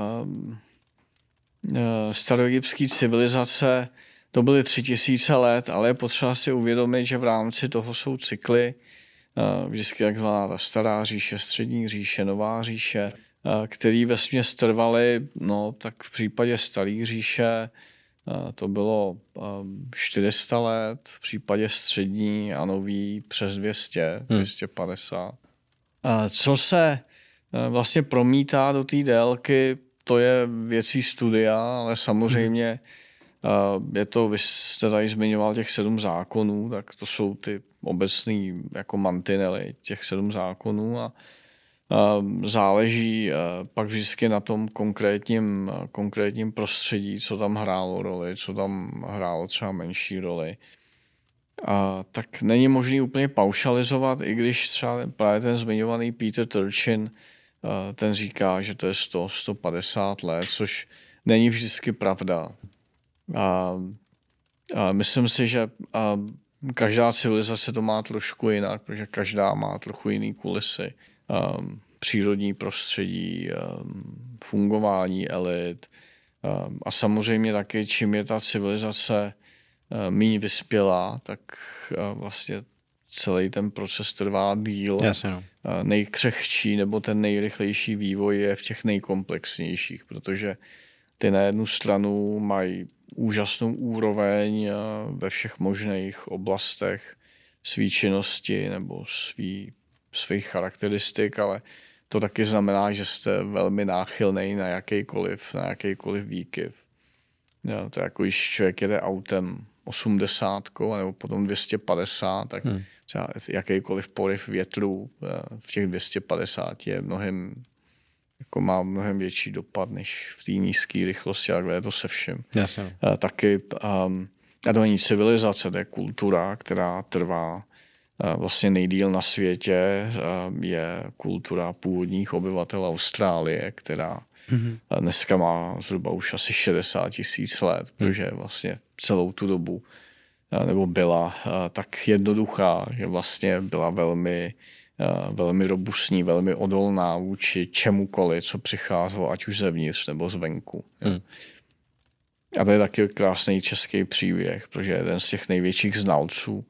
eh, staroegyptské civilizace to byly tři tisíce let, ale je potřeba si uvědomit, že v rámci toho jsou cykly, vždycky takzvaná ta stará říše, střední říše, nová říše, který ve směs trvaly, no tak v případě staré říše to bylo 400 let, v případě střední a nový přes 200, hmm. 250. Co se Eh, vlastně promítá do té délky, to je věcí studia, ale samozřejmě mhm. eh, je to, vy jste tady zmiňoval těch sedm zákonů, tak to jsou ty obecný jako mantinely těch sedm zákonů a eh, záleží pak vždycky na tom konkrétním, konkrétním prostředí, co tam hrálo roli, co tam hrálo třeba menší roli. A, tak není možný úplně paušalizovat, i když třeba právě ten zmiňovaný Peter Turchin Eh, ten říká, že to je 100, 150 let, což není vždycky pravda. A, a myslím si, že a každá civilizace to má trošku jinak, protože každá má trochu jiný kulisy. A, eh, přírodní prostředí, a, eh, fungování elit a, a samozřejmě taky, čím je ta civilizace méně vyspělá, tak vlastně celý ten proces trvá díl. Jasně, no nejkřehčí nebo ten nejrychlejší vývoj je v těch nejkomplexnějších, protože ty na jednu stranu mají úžasnou úroveň ve všech možných oblastech svý činnosti nebo svý, svých charakteristik, ale to taky znamená, že jste velmi náchylný na jakýkoliv, na jakýkoliv výkyv. Jo, to je jako když člověk jede autem 80 nebo potom 250, tak hmm. třeba jakýkoliv poryv větru eh, v těch 250 je mnohem jako má mnohem větší dopad než v té nízké rychlosti, a je to se všem. Jasně. No. Eh, taky um, a to není civilizace, to je kultura, která trvá eh, vlastně nejdíl na světě je kultura původních obyvatel Austrálie, která mm-hmm. dneska má zhruba už asi 60 tisíc let, hmm. protože vlastně celou tu dobu, eh, nebo byla eh, tak jednoduchá, že vlastně byla velmi, eh, velmi robustní, velmi odolná vůči čemukoliv, co přicházelo, ať už zevnitř nebo zvenku. Hmm. A to je taky krásný český příběh, protože jeden z těch největších znalců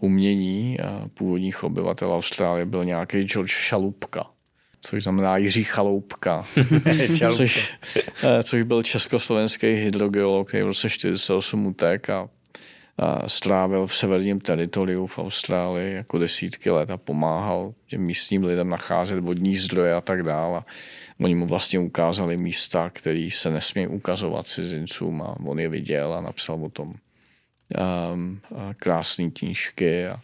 umění původních obyvatel Austrálie byl nějaký George Šalupka což znamená Jiří Chaloupka, což, eh, což byl československý hydrogeolog, který v roce 48 utek a, a strávil v severním teritoriu v Austrálii jako desítky let a pomáhal těm místním lidem nacházet vodní zdroje a tak dále. A oni mu vlastně ukázali místa, které se nesmí ukazovat cizincům a on je viděl a napsal o tom um, krásné knížky a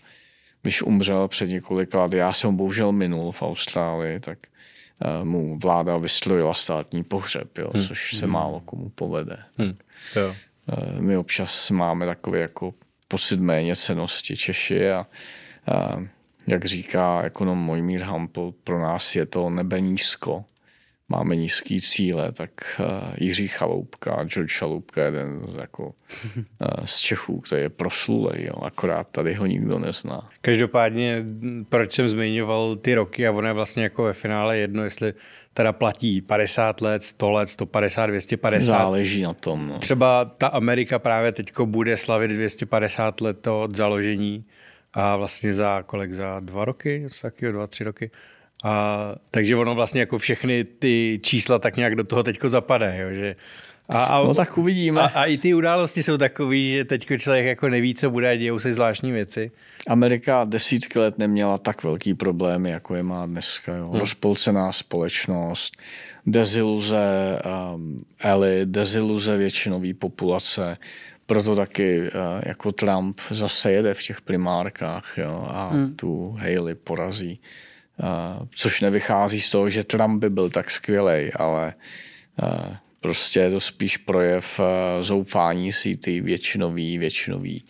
když umřel před několika lety, já jsem bohužel minul v Austrálii, tak eh, mu vláda vyslovila státní pohřeb, jo, hmm. což se hmm. málo komu povede. Hmm. Jo. Eh, my občas máme takový jako pocit méně cenosti Češi a, a eh, jak říká ekonom Mojmír Hampl, pro nás je to nebe nízko máme nízký cíle, tak eh, Jiří Chaloupka, George Chaloupka, jeden z, jako, eh, z Čechů, který je proslulej, jo, akorát tady ho nikdo nezná. Každopádně, proč jsem zmiňoval ty roky a ono je vlastně jako ve finále jedno, jestli teda platí 50 let, 100 let, 150, 250. Záleží na tom. No. Třeba ta Amerika právě teď bude slavit 250 let od založení a vlastně za kolik, za dva roky, něco takového, dva, tři roky a, takže ono vlastně jako všechny ty čísla tak nějak do toho teďko zapadá, jo, že a, a, no tak uvidíme. A, a i ty události jsou takové, že teď člověk jako neví, co bude, dějou se zvláštní věci. Amerika desítky let neměla tak velký problémy, jako je má dneska. Jo. Hmm. Rozpolcená společnost, deziluze um, ehm, Eli, deziluze většinové populace, proto taky uh, jako Trump zase jede v těch primárkách jo, a hmm. tu Haley porazí. Eh, což nevychází z toho, že Trump by byl tak skvělý, ale eh, prostě je to spíš projev eh, zoufání si ty většinový, většinový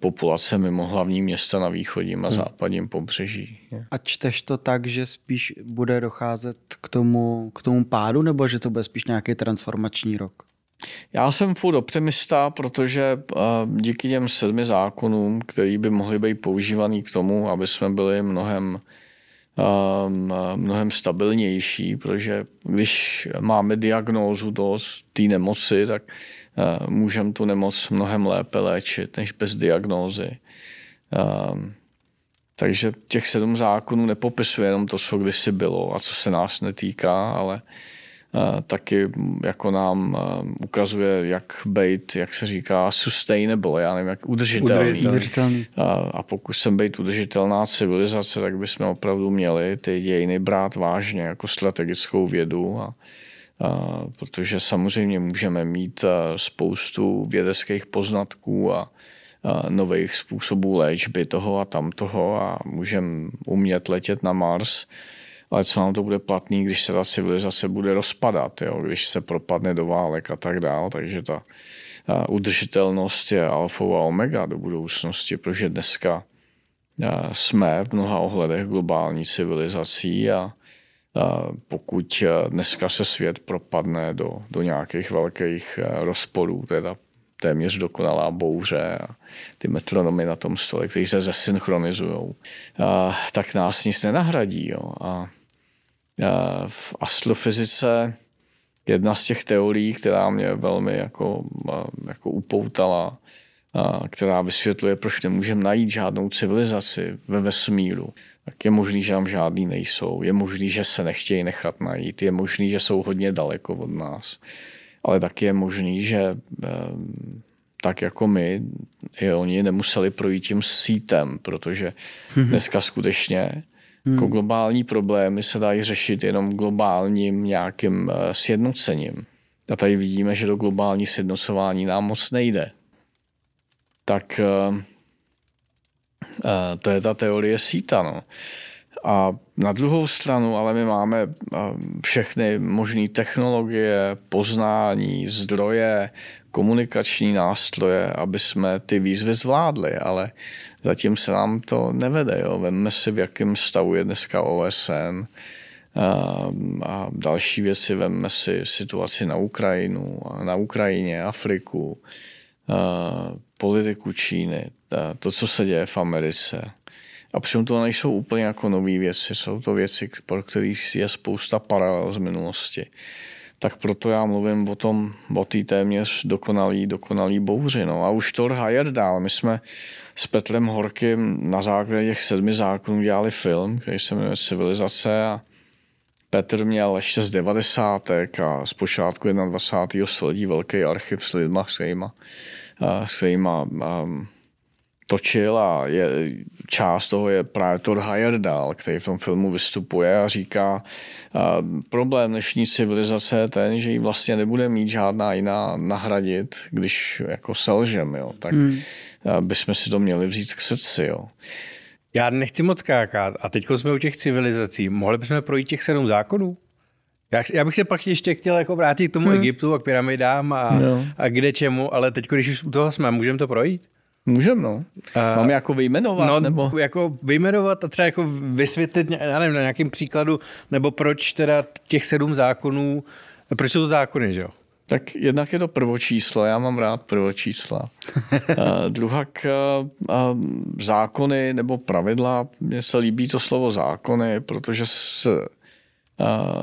populace mimo hlavní města na východním a hmm. západním pobřeží. A čteš to tak, že spíš bude docházet k tomu, k tomu pádu, nebo že to bude spíš nějaký transformační rok? Já jsem furt optimista, protože díky těm sedmi zákonům, který by mohly být používaný k tomu, aby jsme byli mnohem Ehm, mnohem stabilnější, protože když máme diagnózu do té nemoci, tak eh, můžeme tu nemoc mnohem lépe léčit než bez diagnózy. Ehm, takže těch sedm zákonů nepopisuje jenom to, co kdysi bylo a co se nás netýká, ale Eh, taky mm, jako nám eh, ukazuje, jak být, jak se říká, sustainable, já nevím, jak udržitelný. udržitelný. Eh, a pokud jsem být udržitelná civilizace, tak bychom opravdu měli ty dějiny brát vážně jako strategickou vědu a protože samozřejmě můžeme mít spoustu vědeckých poznatků a nových způsobů léčby toho a tamtoho a můžeme umět letět na Mars, ale co nám to bude platný, když se ta civilizace bude rozpadat, jo? když se propadne do válek a tak dále. Takže ta, ta udržitelnost je a omega do budoucnosti, protože dneska eh, jsme v mnoha ohledech globální civilizací a pokud eh, dneska se svět propadne do, do nějakých velkých eh, rozporů, teda téměř dokonalá bouře a ty metronomy na tom stole, kteří se zesynchronizují, tak nás nic nenahradí. Jo. A Eh, v astrofyzice jedna z těch teorií, která mě velmi jako, eh, jako upoutala, eh, která vysvětluje, proč nemůžeme najít žádnou civilizaci ve vesmíru, tak je možný, že tam žádný nejsou. Je možný, že se nechtějí nechat najít. Je možný, že jsou hodně daleko od nás. Ale taky je možný, že tak jako my, i oni nemuseli projít tím sítem, protože mhm. dneska skutečně jako hmm. Jako globální problémy se dají řešit jenom globálním nějakým eh, sjednocením. A tady vidíme, že to globální sjednocování nám moc nejde. Tak eh, eh, to je ta teorie síta. No. A na druhou stranu, ale my máme eh, všechny možné technologie, poznání, zdroje, komunikační nástroje, aby jsme ty výzvy zvládli, ale zatím se nám to nevede. Jo. Vemme si, v jakém stavu je dneska OSN eh, a další věci, vemme si situaci na Ukrajinu, na Ukrajině, Afriku, eh, politiku Číny, to, co se děje v Americe a přitom to nejsou úplně jako nové věci, jsou to věci, pro kterých je spousta paralel z minulosti. Tak proto já mluvím o tom, o té téměř dokonalý, dokonalý bouři. No. A už Thor Hayer dál. My jsme s Petrem Horkým na základě těch sedmi zákonů dělali film, který se jmenuje Civilizace a Petr měl ještě z devadesátek a z počátku 21. století velký archiv s lidma, s kterýma, s kterýma um, točil a je, část toho je právě Thor Heyerdahl, který v tom filmu vystupuje a říká, a problém dnešní civilizace je ten, že ji vlastně nebude mít žádná jiná nahradit, když jako selžem, jo. tak hmm. bychom si to měli vzít k srdci. Jo. Já nechci moc kákat a teď jsme u těch civilizací. Mohli bychom projít těch sedm zákonů? Já, já bych se pak ještě chtěl jako vrátit k tomu hmm. Egyptu a k pyramidám a, no. a kde čemu, ale teď, když už u toho jsme, můžeme to projít? Můžeme, no. Uh, jako vyjmenovat? No, nebo? jako vyjmenovat a třeba jako vysvětlit, já nevím, na nějakém příkladu, nebo proč teda těch sedm zákonů, proč jsou to zákony, že jo? Tak jednak je to prvočíslo, já mám rád prvočísla. Eh, druhak eh, zákony nebo pravidla, mně se líbí to slovo zákony, protože se,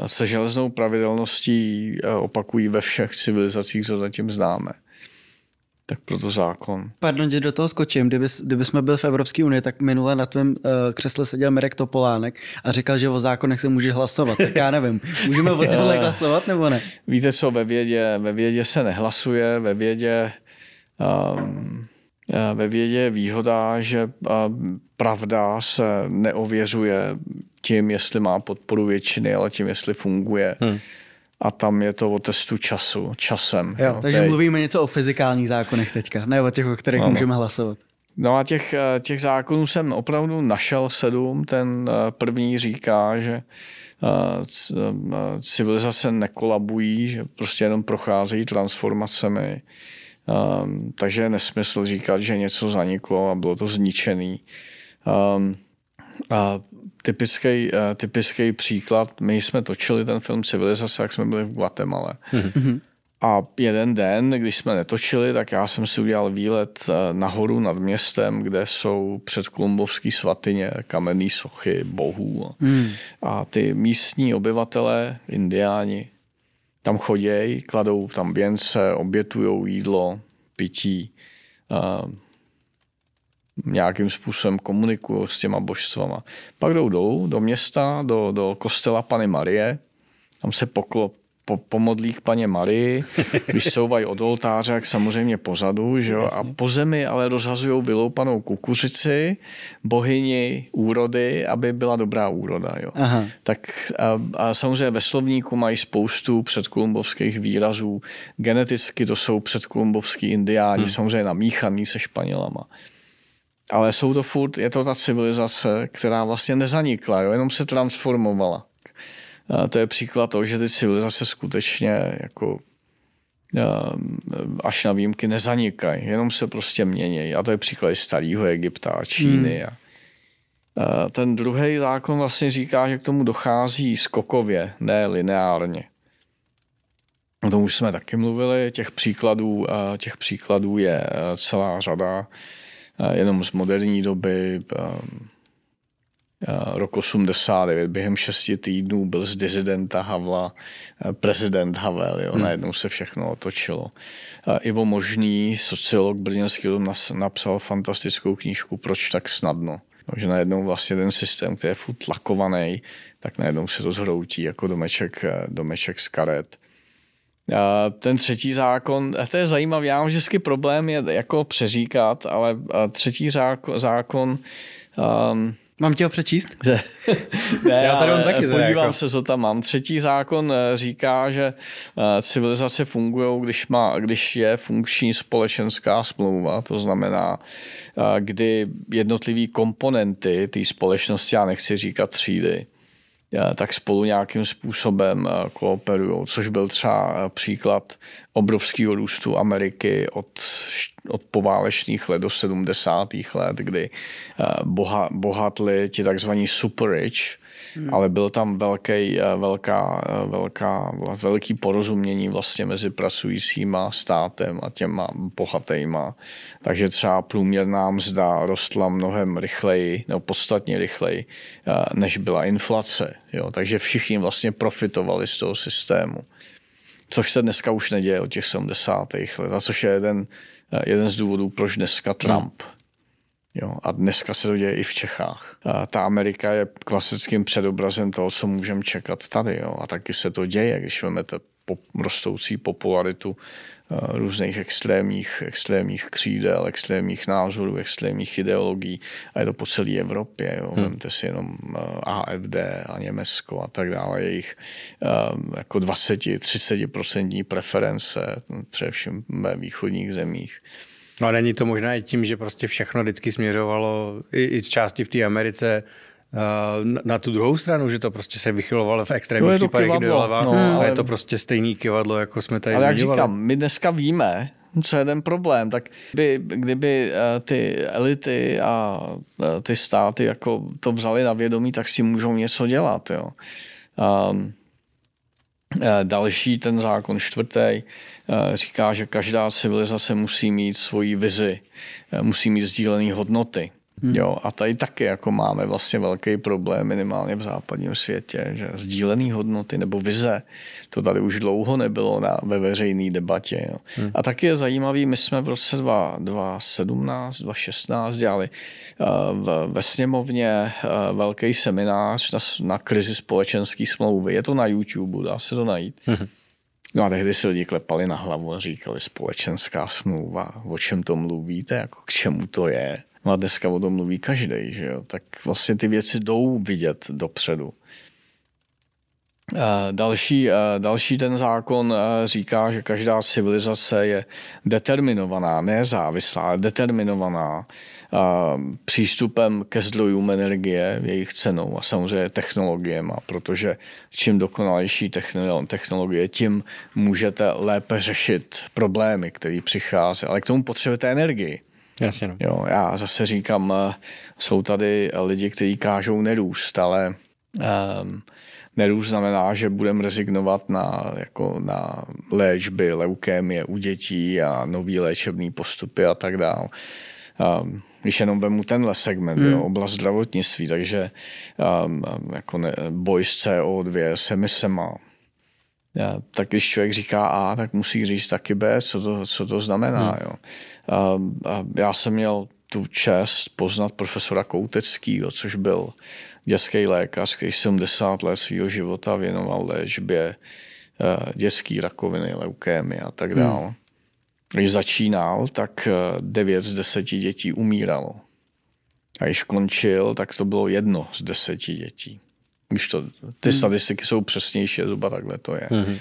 se železnou pravidelností opakují ve všech civilizacích, co zatím známe tak proto zákon. Pardon, že do toho skočím. Kdyby, kdyby jsme byli v Evropské unii, tak minule na tvém uh, křesle seděl Marek Topolánek a říkal, že o zákonech se může hlasovat. Tak já nevím, můžeme o těchto hlasovat nebo ne? Víte co, ve vědě, ve vědě se nehlasuje, ve vědě, um, ve vědě je výhoda, že eh, pravda se neověřuje tím, jestli má podporu většiny, ale tím, jestli funguje. Hmm a tam je to o testu času, časem. Jo, okay. takže mluvíme něco o fyzikálních zákonech teďka, ne o těch, o kterých ano. můžeme hlasovat. No a těch, eh, těch zákonů jsem opravdu našel sedm. Ten eh, první říká, že eh, civilizace nekolabují, že prostě jenom procházejí transformacemi. Ehm, takže je nesmysl říkat, že něco zaniklo a bylo to zničený. Ehm, a typický, uh, typický příklad. My jsme točili ten film Civilizace, jak jsme byli v Guatemala. Mm-hmm. A jeden den, když jsme netočili, tak já jsem si udělal výlet eh, nahoru nad městem, kde jsou před Kolumbovský svatyně kamenné sochy bohů. Mm. A ty místní obyvatelé, indiáni, tam chodějí, kladou tam věnce, obětují jídlo, pití, eh, nějakým způsobem komunikují s těma božstvama. Pak jdou dolů do města, do, do kostela Pany Marie, tam se poklop, po, pomodlí k paně Marii, vysouvají od oltáře, jak samozřejmě pozadu, že jo? a po zemi ale rozhazují vyloupanou kukuřici, bohyni úrody, aby byla dobrá úroda. Jo? Aha. Tak a, a samozřejmě ve slovníku mají spoustu předkolumbovských výrazů, geneticky to jsou předkolumbovský indiáni, hmm. samozřejmě namíchaný se Španělama ale jsou to furt, je to ta civilizace, která vlastně nezanikla, jo, jenom se transformovala. A to je příklad toho, že ty civilizace skutečně jako ehm, až na výjimky nezanikají, jenom se prostě mění. A to je příklad starého Egypta a Číny. Hmm. A ten druhý zákon vlastně říká, že k tomu dochází skokově, ne lineárně. O tom už jsme taky mluvili, těch příkladů, těch příkladů je e, celá řada jenom z moderní doby. Ehm, rok 89, během šesti týdnů byl z dizidenta Havla eh, prezident Havel, jo, hmm. najednou se všechno otočilo. Ivo Možný, sociolog brněnský, napsal fantastickou knížku Proč tak snadno. Takže najednou vlastně ten systém, který je furt tlakovaný, tak najednou se to zhroutí jako domeček, eh, domeček z karet. Ten třetí zákon, to je zajímavý, já mám vždycky problém je jako přeříkat, ale třetí zákon, zákon um, Mám tě ho přečíst? ne, já tady mám taky. Podívám jako. se, co tam mám. Třetí zákon eh, říká, že eh, civilizace fungují, když, má, když je funkční společenská smlouva, to znamená, eh, kdy jednotlivý komponenty té společnosti, já nechci říkat třídy, Eh, tak spolu nějakým způsobem eh, kooperují, což byl třeba eh, příklad obrovského růstu Ameriky od, od poválečných let do 70. let, kdy boha, bohatli ti takzvaní super rich, hmm. ale byl tam velký, eh, velká, eh, velká, velký porozumění vlastně mezi pracujícíma státem a těma bohatýma. Takže třeba průměrná mzda rostla mnohem rychleji, nebo podstatně rychleji, eh, než byla inflace. Jo? Takže všichni vlastně profitovali z toho systému. Což se dneska už neděje od těch 70. let, a což je jeden, jeden z důvodů, proč dneska Trump hmm Jo, a dneska se to děje i v Čechách. A ta Amerika je klasickým předobrazem toho, co můžeme čekat tady. Jo. A taky se to děje, když vezmete pop, rostoucí popularitu uh, různých extrémních, extrémních křídel, extrémních názorů, extrémních ideologií a je to po celé Evropě. Jo. Hmm. Vemte si jenom uh, eh, AFD a Německo a tak dále. Jejich uh, jako 20-30% preference, hm, především ve východních zemích. No a není to možná i tím, že prostě všechno vždycky směřovalo i, i části v té Americe eh, na, na tu druhou stranu, že to prostě se vychylovalo v extrémních no případech kivadlo, doleva, no, ale... je to prostě stejný kivadlo, jako jsme tady Ale zmiňovali. jak říkám, my dneska víme, co je ten problém, tak by, kdyby eh, ty elity a eh, ty státy jako to vzali na vědomí, tak si můžou něco dělat. Jo. Um, Eh, další ten zákon, čtvrtý, eh, říká, že každá civilizace musí mít svoji vizi, eh, musí mít sdílené hodnoty. Hmm. Jo, a tady taky jako máme vlastně velký problém minimálně v západním světě, že sdílený hodnoty nebo vize, to tady už dlouho nebylo na, ve veřejné debatě. Jo. Hmm. A taky je zajímavý, my jsme v roce 2017, 2016 dělali uh, ve sněmovně uh, velký seminář na, na krizi společenské smlouvy. Je to na YouTube, dá se to najít. Hmm. No a tehdy se lidi klepali na hlavu a říkali společenská smlouva, o čem to mluvíte, jako k čemu to je. No a dneska o tom mluví každý, že jo? Tak vlastně ty věci jdou vidět dopředu. Další, další ten zákon říká, že každá civilizace je determinovaná, nezávislá, ale determinovaná přístupem ke zdrojům energie, jejich cenou a samozřejmě technologiemi, protože čím dokonalejší technologie, tím můžete lépe řešit problémy, které přichází, ale k tomu potřebujete energii. Jasně no. jo, já zase říkám, eh, jsou tady lidi, kteří kážou nerůst, ale um, nerůst znamená, že budeme rezignovat na, jako na léčby, leukémie u dětí a nový léčebný postupy a tak dále. Um, když jenom vemu tenhle segment, hmm. jo, oblast zdravotnictví, takže um, jako ne, boj s CO2, se má. tak když člověk říká A, tak musí říct taky B, co to, co to znamená. Hmm. Jo. Ehm, já jsem měl tu čest poznat profesora Kouteckýho, což byl dětský lékař, který 70 let svého života věnoval léčbě eh, dětské rakoviny, leukémie a tak dále. Hmm. Když začínal, tak 9 eh, z 10 dětí umíralo. A když končil, tak to bylo jedno z deseti dětí. Když to, ty hmm. statistiky jsou přesnější, zhruba takhle to je. Hmm.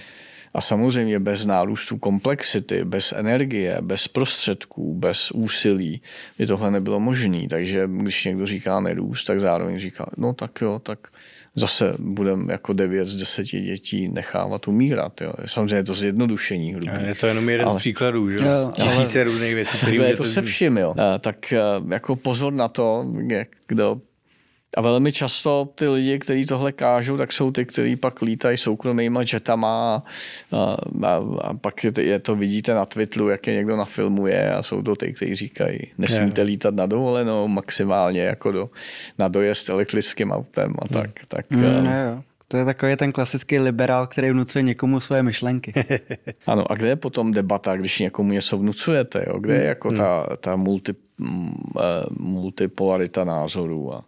A samozřejmě bez nárůstu komplexity, bez energie, bez prostředků, bez úsilí by tohle nebylo možné. Takže když někdo říká nerůst, tak zároveň říká, no tak jo, tak zase budeme jako 9 z 10 dětí nechávat umírat. Jo. Samozřejmě je to zjednodušení hrubý. Je to jenom jeden ale, z příkladů, že? Jo, Tisíce ale, různých věcí, které to se vším, jo. Tak eh, jako pozor na to, jak kdo a velmi často ty lidi, kteří tohle kážou, tak jsou ty, kteří pak lítají soukromýma jetama a, a, a pak je, je to vidíte na Twitteru, jak je někdo nafilmuje a jsou to ty, kteří říkají, nesmíte je. lítat na dovolenou maximálně jako do, na dojezd elektrickým autem a tak. Je. Hmm. tak je, um, hmm, eh, To je takový ten klasický liberál, který vnucuje někomu své myšlenky. ano, a kde je potom debata, když někomu něco vnucujete? Jo? Kde je hmm. jako hmm. ta, ta multi, mm, eh, multipolarita názorů? A...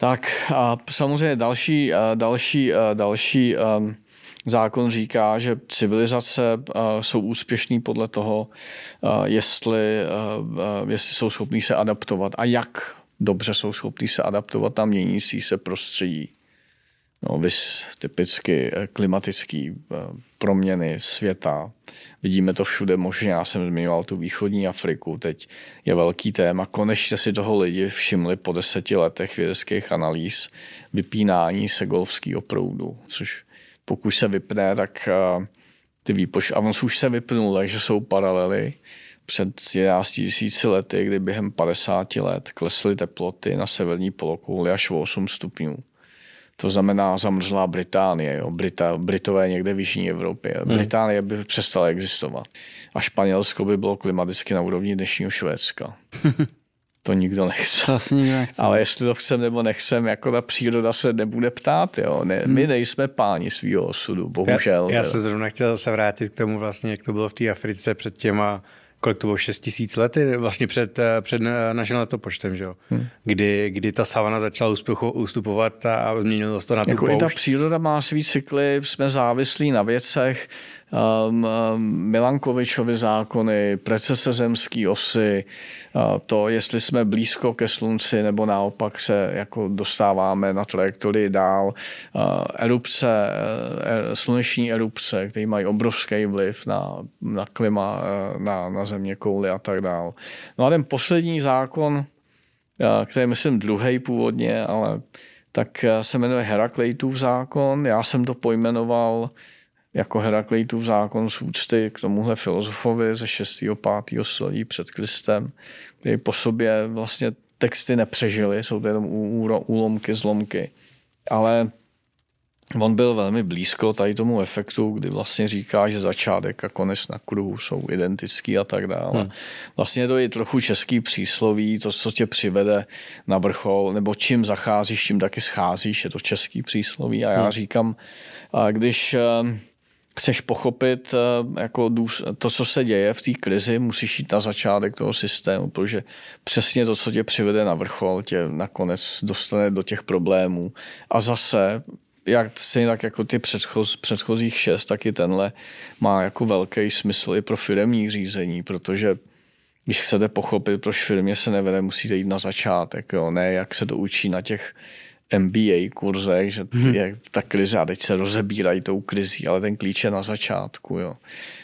Tak a samozřejmě další, další, další um, zákon říká, že civilizace uh, jsou úspěšný podle toho, uh, jestli, uh, jestli jsou schopní se adaptovat a jak dobře jsou schopní se adaptovat na měnící se prostředí. No, vys typicky eh, klimatické eh, proměny světa, Vidíme to všude možně, já jsem zmiňoval tu východní Afriku, teď je velký téma. Konečně si toho lidi všimli po deseti letech vědeckých analýz vypínání golfského proudu, což pokud se vypne, tak eh, ty výpoč... A on už se vypnul, takže jsou paralely před 11 tisíci lety, kdy během 50 let klesly teploty na severní polokouli až o 8 stupňů. To znamená zamrzlá Británie, jo? Brita, Britové někde v Jižní Evropě. Hmm. Británie by přestala existovat. A Španělsko by bylo klimaticky na úrovni dnešního Švédska. to nikdo nechce. To asi nikdo nechce. Ale jestli to chcem nebo nechcem, jako ta příroda se nebude ptát, jo. Ne, hmm. My nejsme páni svého osudu, bohužel. Já, já se zrovna chtěl zase vrátit k tomu vlastně, jak to bylo v té Africe před těma kolik to bylo, 6 tisíc lety vlastně před, eh, před eh, naším letopočtem, že jo? Hmm. Kdy, kdy ta savana začala úspěchu, ustupovat a změnilo se to na tu jako poušť. i ta příroda má svý cykly, jsme závislí na věcech, Um, um, Milankovičovy zákony, precese zemský osy, uh, to, jestli jsme blízko ke slunci nebo naopak se jako dostáváme na trajektorii dál, uh, erupce, uh, er, sluneční erupce, které mají obrovský vliv na, na klima, uh, na, na země kouly a tak dál. No a ten poslední zákon, uh, který myslím druhý původně, ale tak se jmenuje Herakleitův zákon. Já jsem to pojmenoval jako v zákon z úcty k tomuhle filozofovi ze 6. 5. století před Kristem, který po sobě vlastně texty nepřežily, jsou to jenom úlomky, zlomky. Ale on byl velmi blízko tady tomu efektu, kdy vlastně říká, že začátek a konec na kruhu jsou identický a tak dále. Hmm. Vlastně to je trochu český přísloví, to, co tě přivede na vrchol, nebo čím zacházíš, tím taky scházíš, je to český přísloví. A já hmm. říkám, a když eh, chceš pochopit eh, jako to, co se děje v té krizi, musíš jít na začátek toho systému, protože přesně to, co tě přivede na vrchol, tě nakonec dostane do těch problémů. A zase, jak stejně tak jako ty předchoz, předchozích šest, tak i tenhle má jako velký smysl i pro firemní řízení, protože když chcete pochopit, proč firmě se nevede, musíte jít na začátek, jo? ne jak se to učí na těch MBA kurzech, že mhm. je ta krize a teď se rozebírají tou krizí, ale ten klíč je na začátku. Jo.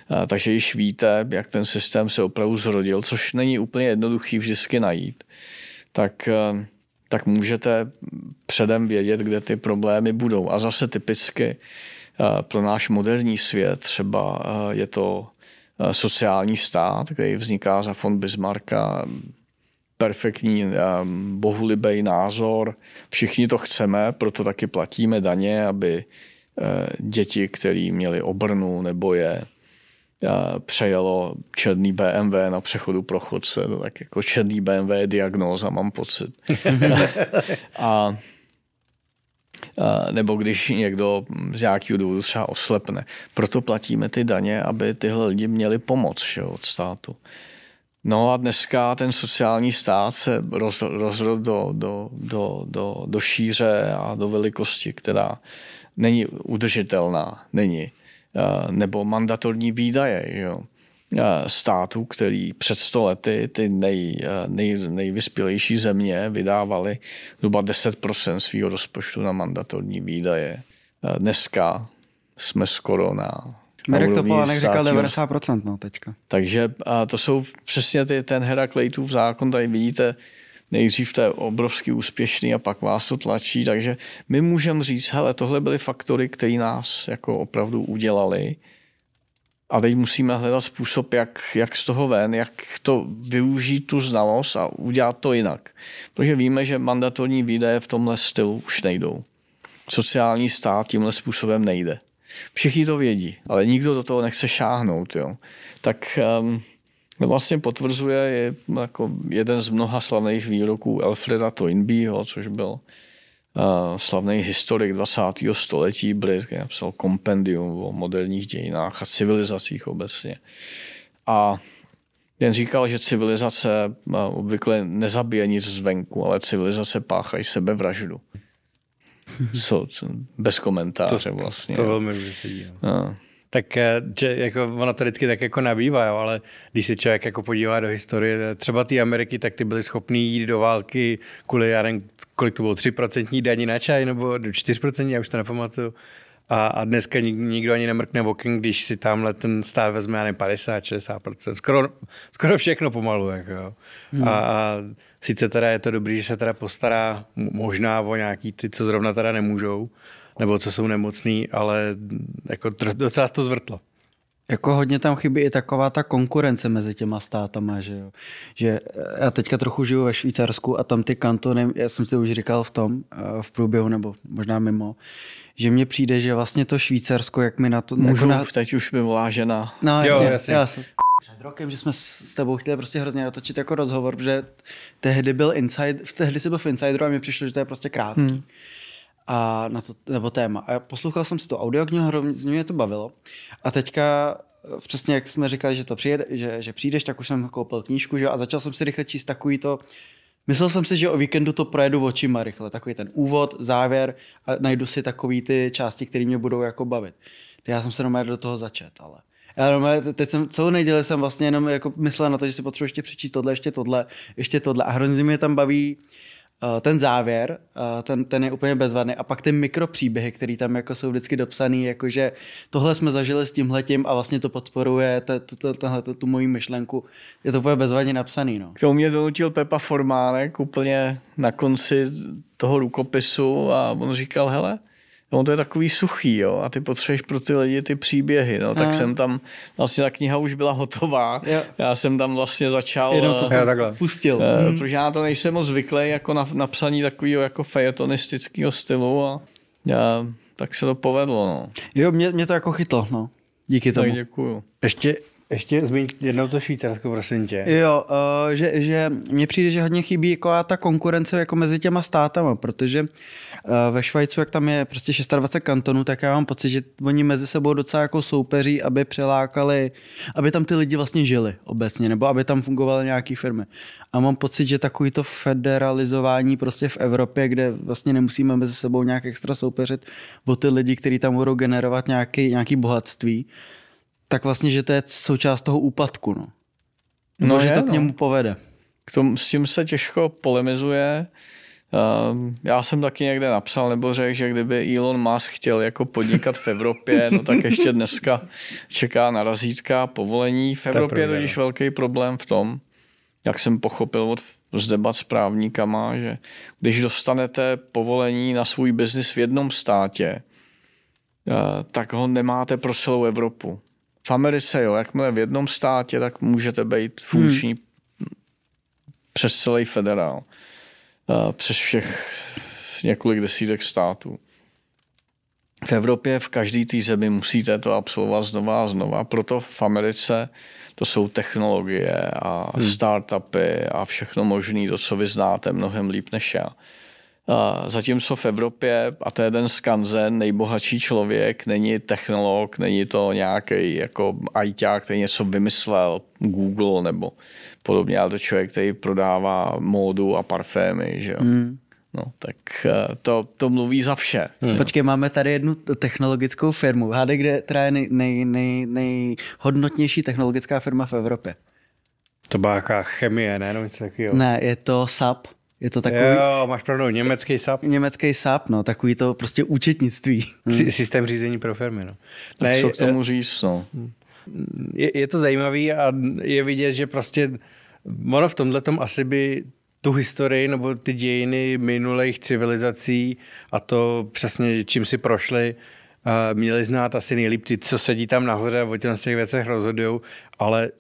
A, takže již víte, jak ten systém se opravdu zrodil, což není úplně jednoduchý vždycky najít, tak, eh, tak můžete předem vědět, kde ty problémy budou. A zase typicky eh, pro náš moderní svět třeba eh, je to sociální stát, který vzniká za fond Bismarcka perfektní ehm, bohulibej názor. Všichni to chceme, proto taky platíme daně, aby eh, děti, které měli obrnu nebo je eh, přejelo černý BMW na přechodu pro chodce, no tak jako černý BMW je diagnóza, mám pocit. a, a, eh, nebo když někdo z nějakého důvodu třeba oslepne. Proto platíme ty daně, aby tyhle lidi měli pomoc že, od státu. No a dneska ten sociální stát se roz, rozhodl do, do, do, do, do šíře a do velikosti, která není udržitelná, není. Eh, nebo mandatorní výdaje jo. Eh, států, který před sto lety ty nej, eh, nej, nejvyspělejší země vydávaly zhruba 10% svého rozpočtu na mandatorní výdaje. Dneska jsme skoro na Mirek Topolánek říkal 90% no teďka. Takže a to jsou přesně ty, ten Herakleitův zákon, tady vidíte, nejdřív to je obrovský úspěšný a pak vás to tlačí, takže my můžeme říct, hele, tohle byly faktory, které nás jako opravdu udělali a teď musíme hledat způsob, jak, jak z toho ven, jak to využít tu znalost a udělat to jinak. Protože víme, že mandatorní výdaje v tomhle stylu už nejdou. Sociální stát tímhle způsobem nejde. Všichni to vědí, ale nikdo do toho nechce šáhnout. Jo. Tak um, vlastně potvrzuje je jako jeden z mnoha slavných výroků Alfreda Toynbeeho, což byl uh, slavný historik 20. století Brit, který napsal kompendium o moderních dějinách a civilizacích obecně. A ten říkal, že civilizace eh, obvykle nezabije nic zvenku, ale civilizace páchají sebevraždu co, co, bez komentáře to, vlastně. To velmi mě sedí. No. no. Tak eh, že jako ono to vždycky tak jako nabývá, jo, ale když se člověk jako podívá do historie, třeba ty Ameriky, tak ty byly schopný jít do války kvůli, já nevím, kolik to bylo, 3% daní na čaj nebo 4%, já už to nepamatuju. A, a dneska nik, nikdo ani nemrkne okem, když si tamhle ten stát vezme, ani 50-60%. Skoro, skoro všechno pomalu. Jako. Hmm. A, a sice teda je to dobrý, že se teda postará možná o nějaký ty, co zrovna teda nemůžou, nebo co jsou nemocný, ale jako docela to zvrtlo. Jako hodně tam chybí i taková ta konkurence mezi těma státama, že jo. Že eh, já teďka trochu žiju ve Švýcarsku a tam ty kantony, já jsem si to už říkal v tom, eh, v průběhu nebo možná mimo, že mně přijde, že vlastně to Švýcarsko, jak mi na to... Můžu, jako na... teď už mi volá žena. No, jo, jasně. jasně. Před rokem, že jsme s tebou chtěli prostě hrozně natočit jako rozhovor, že tehdy byl inside, tehdy jsi byl v Insideru a mi přišlo, že to je prostě krátký. Hmm. A na to, nebo téma. A poslouchal jsem si tu audioknihu, hrozně mě to bavilo. A teďka eh, přesně jak jsme říkali, že to přijede, že, že přijdeš, tak už jsem koupil knížku že, a začal jsem si rychle číst takový to Myslel jsem si, že o víkendu to projedu očima rychle, takový ten úvod, závěr a najdu si takový ty části, které mě budou jako bavit. Ty já jsem se normálně do toho začet, ale já doma, teď jsem celou neděli jsem vlastně jenom jako myslel na to, že si potřebuji ještě přečíst tohle, ještě tohle, ještě tohle a hrozně mě tam baví Eh, ten závěr, eh, ten, ten je úplně bezvadný. A pak ty mikropříběhy, které tam jako jsou vždycky dopsané, jakože tohle jsme zažili s tímhletím a vlastně to podporuje t, t, t, tu moji myšlenku. Je to úplně bezvadně napsaný. No. K tomu mě donutil Pepa Formálek úplně na konci toho rukopisu a on říkal, hele, no to je takový suchý, jo, a ty potřebuješ pro ty lidi ty příběhy, no, tak a. jsem tam, vlastně ta kniha už byla hotová, jo. já jsem tam vlastně začal, Jenom to eh, jsem takhle. pustil. Uh, hmm. Protože já to nejsem moc zvyklý jako na, na psaní takového jako fejetonistického stylu a já, tak se to povedlo, no. Jo, mě, mě to jako chytlo, no. Díky tomu. Tak děkuju. Ještě ještě zmíň jednou to Švýcarsko, prosím tě. Jo, uh, že, že mně přijde, že hodně chybí jako ta konkurence jako mezi těma státama, protože uh, ve Švajcu, jak tam je prostě 26 kantonů, tak já mám pocit, že oni mezi sebou docela jako soupeří, aby přelákali, aby tam ty lidi vlastně žili obecně, nebo aby tam fungovaly nějaké firmy. A mám pocit, že takový to federalizování prostě v Evropě, kde vlastně nemusíme mezi sebou nějak extra soupeřit o ty lidi, kteří tam budou generovat nějaké nějaký bohatství, tak vlastně, že to je součást toho úpadku. No, no že je, to k no. němu povede. K tomu, s tím se těžko polemizuje. Uh, já jsem taky někde napsal nebo řekl, že kdyby Elon Musk chtěl jako podnikat v Evropě, no tak ještě dneska čeká na razítka povolení. V Evropě je totiž no. velký problém v tom, jak jsem pochopil od z debat s právníkama, že když dostanete povolení na svůj biznis v jednom státě, eh, tak ho nemáte pro celou Evropu. V Americe, jo, jakmile v jednom státě, tak můžete být funkční hmm. přes celý federál. Eh, přes všech několik desítek států. V Evropě v každý té zemi musíte to absolvovat znova a znova. Proto v Americe to jsou technologie a hmm. startupy a všechno možné, to, co vy znáte mnohem líp než já. Zatímco v Evropě, a to je ten skanzen, nejbohatší člověk, není technolog, není to nějaký jako ajťák, který něco vymyslel, Google nebo podobně, ale to člověk, který prodává módu a parfémy, že jo. Hmm. No, tak eh, to, to mluví za vše. Hmm. Počkej, máme tady jednu technologickou firmu. Hádej, kde která je nej, nej, nej, nejhodnotnější technologická firma v Evropě? To byla jaká chemie, ne? No, něco takového. Ne, je to SAP. Je to takový... Jo, máš pravdu, německý SAP. Německý SAP, no, takový to prostě účetnictví. Hmm. Systém řízení pro firmy, no. Ne, co k tomu eh, říct, no. Je, je to zajímavý a je vidět, že prostě ono v tomhle tom asi by tu historii nebo ty dějiny minulých civilizací a to přesně, čím si prošli, eh, měli znát asi nejlíp ty, co sedí tam nahoře a o těch věcech rozhodují, ale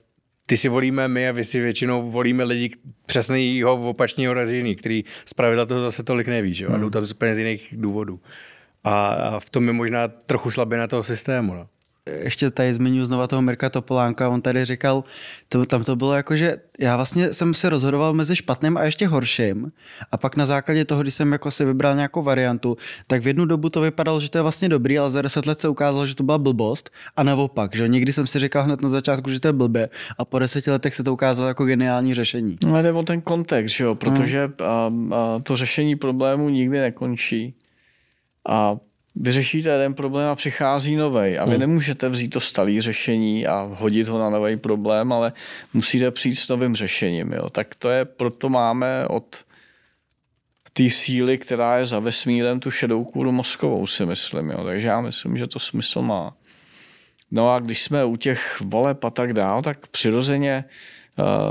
ty si volíme my a vy si většinou volíme lidi přesného opačného razení, který z pravidla toho zase tolik neví, že? a hmm. jdou tam z úplně z jiných důvodů. A, a v tom je možná trochu slabina toho systému. No ještě tady zmiňuji znova toho Mirka Topolánka, on tady říkal, to, tam to bylo jako, že já vlastně jsem se rozhodoval mezi špatným a ještě horším a pak na základě toho, když jsem jako si vybral nějakou variantu, tak v jednu dobu to vypadalo, že to je vlastně dobrý, ale za deset let se ukázalo, že to byla blbost a naopak, že někdy jsem si říkal hned na začátku, že to je blbě a po deseti letech se to ukázalo jako geniální řešení. No jde o ten kontext, že jo, protože hmm. a, a to řešení problému nikdy nekončí a vyřešíte jeden problém a přichází nový. A vy hmm. nemůžete vzít to staré řešení a hodit ho na nový problém, ale musíte přijít s novým řešením. Jo. Tak to je, proto máme od té síly, která je za vesmírem, tu šedou kůru mozkovou, si myslím. Jo. Takže já myslím, že to smysl má. No a když jsme u těch voleb a tak dál, tak přirozeně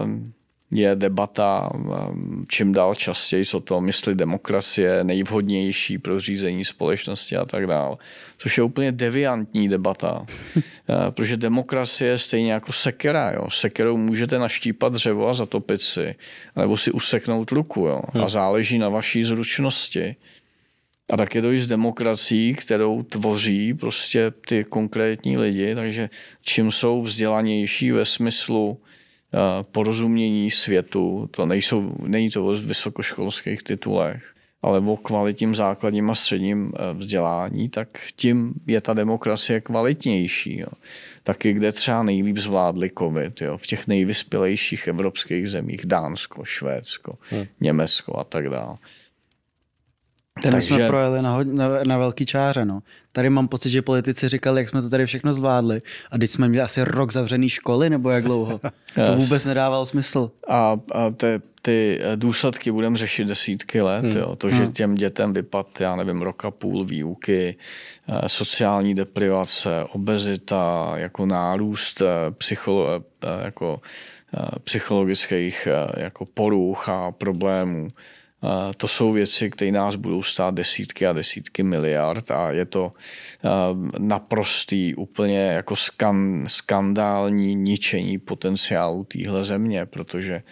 um, je debata ehm, čím dál častěji o tom, jestli demokracie je nejvhodnější pro řízení společnosti a tak dále. Což je úplně deviantní debata, eh, protože demokracie je stejně jako sekera. Jo. Sekerou můžete naštípat dřevo a zatopit si, nebo si useknout ruku jo. a hmm. záleží na vaší zručnosti. A tak je to i s demokracií, kterou tvoří prostě ty konkrétní lidi, takže čím jsou vzdělanější ve smyslu Eh, porozumění světu, to nejsou, není to o vysokoškolských titulech, ale o kvalitním základním a středním eh, vzdělání, tak tím je ta demokracie kvalitnější. Jo. Taky kde třeba nejlíp zvládli covid, jo. v těch nejvyspělejších evropských zemích, Dánsko, Švédsko, hmm. Německo a tak dále. Ten Takže... jsme projeli na, na, na velký čáře, no. Tady mám pocit, že politici říkali, jak jsme to tady všechno zvládli. A teď jsme měli asi rok zavřený školy, nebo jak dlouho. yes. To vůbec nedával smysl. A, a ty, ty eh, důsledky budeme řešit desítky let, hmm. jo. To, že hmm. těm dětem vypad, já nevím, roka půl výuky, eh, sociální deprivace, obezita, jako nárůst eh, psycholo, jako psychologických jako poruch a problémů to jsou věci, které nás budou stát desítky a desítky miliard a je to naprostý, úplně jako skan, skandální ničení potenciálu téhle země, protože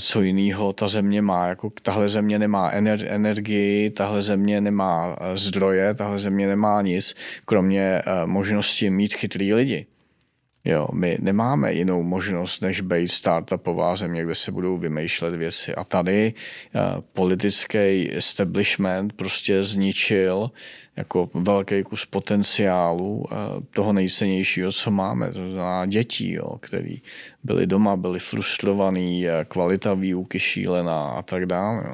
co jiného ta země má. Jako tahle země nemá ener- energii, tahle země nemá zdroje, tahle země nemá nic, kromě možnosti mít chytrý lidi. Jo, my nemáme jinou možnost, než být startupová země, kde se budou vymýšlet věci. A tady uh, politický establishment prostě zničil jako velký kus potenciálu uh, toho nejcennějšího, co máme. To znamená dětí, jo, který byli doma, byli frustrovaní, eh, kvalita výuky šílená a tak dále. Jo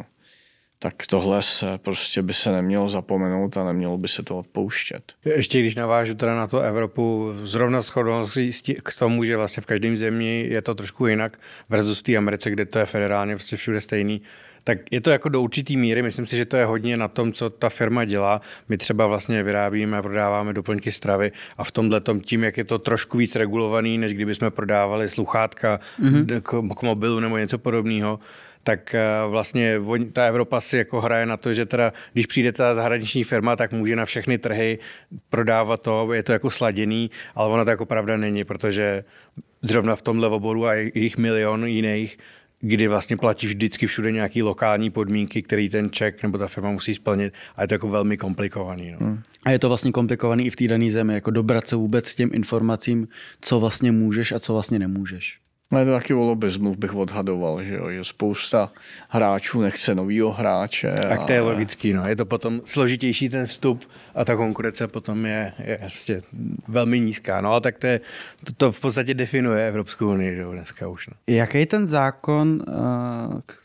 tak tohle se prostě by se nemělo zapomenout a nemělo by se to odpouštět. Ještě když navážu teda na to Evropu, zrovna shodnosti k tomu, že vlastně v každém zemi je to trošku jinak versus v té Americe, kde to je federálně prostě všude stejný, tak je to jako do určitý míry, myslím si, že to je hodně na tom, co ta firma dělá. My třeba vlastně vyrábíme a prodáváme doplňky stravy a v tomhle tom tím, jak je to trošku víc regulovaný, než kdyby jsme prodávali sluchátka mm-hmm. k, k mobilu nebo něco podobného, tak eh, vlastně ta Evropa si jako hraje na to, že teda, když přijde ta zahraniční firma, tak může na všechny trhy prodávat to, je to jako sladěný, ale ono to jako pravda není, protože zrovna v tomhle oboru a jich milion jiných, kdy vlastně platí vždycky všude nějaké lokální podmínky, který ten ček nebo ta firma musí splnit a je to jako velmi komplikovaný. No. Hmm. A je to vlastně komplikovaný i v té dané zemi, jako dobrat se vůbec s těm informacím, co vlastně můžeš a co vlastně nemůžeš. No je to taky o lobismu, bych odhadoval, že, jo, že spousta hráčů nechce novýho hráče. Tak to je logický, no. je to potom složitější ten vstup a ta konkurence potom je, je vlastně velmi nízká. No a tak to, je, to, to v podstatě definuje Evropskou unii že jo, dneska už. No. Jaký ten zákon, eh,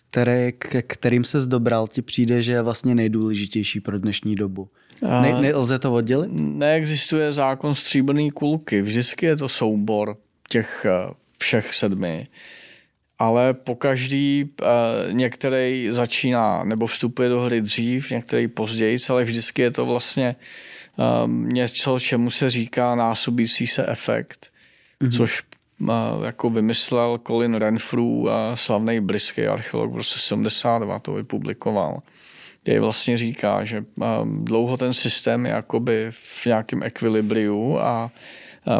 který, k kterým se zdobral, ti přijde, že je vlastně nejdůležitější pro dnešní dobu? Ne, nelze to oddělit? Neexistuje zákon stříbrný kulky. Vždycky je to soubor těch eh, všech sedmi, ale po každý eh, některý začíná nebo vstupuje do hry dřív, některý později, ale vždycky je to vlastně eh, něco, čemu se říká násobící se efekt, mm-hmm. což eh, jako vymyslel Colin Renfrew, slavný britský archeolog v roce 72, to vypublikoval, Je vlastně říká, že eh, dlouho ten systém je jakoby v nějakém ekvilibriu a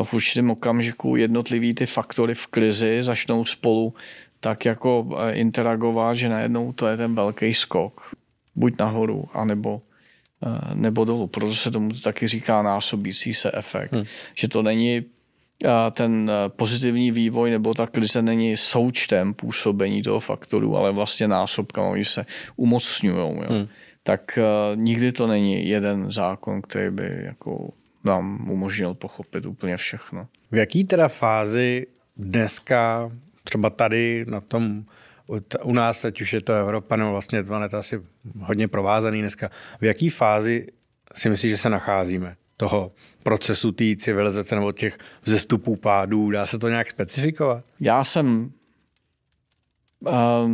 v určitém okamžiku jednotlivý ty faktory v krizi začnou spolu tak jako eh, interagovat, že najednou to je ten velký skok. Buď nahoru, anebo eh, nebo dolů. Proto se tomu taky říká násobící se efekt. Hmm. Že to není eh, ten pozitivní vývoj nebo ta krize není součtem působení toho faktoru, ale vlastně násobka, oni se umocňují. Hmm. Tak nikdy to není jeden zákon, který by jako nám umožnil pochopit úplně všechno. V jaký teda fázi dneska třeba tady na tom u nás, ať už je to Evropa, nebo vlastně to je asi hodně provázaný dneska. V jaký fázi si myslíš, že se nacházíme? toho procesu té civilizace nebo těch vzestupů, pádů? Dá se to nějak specifikovat? Já jsem um,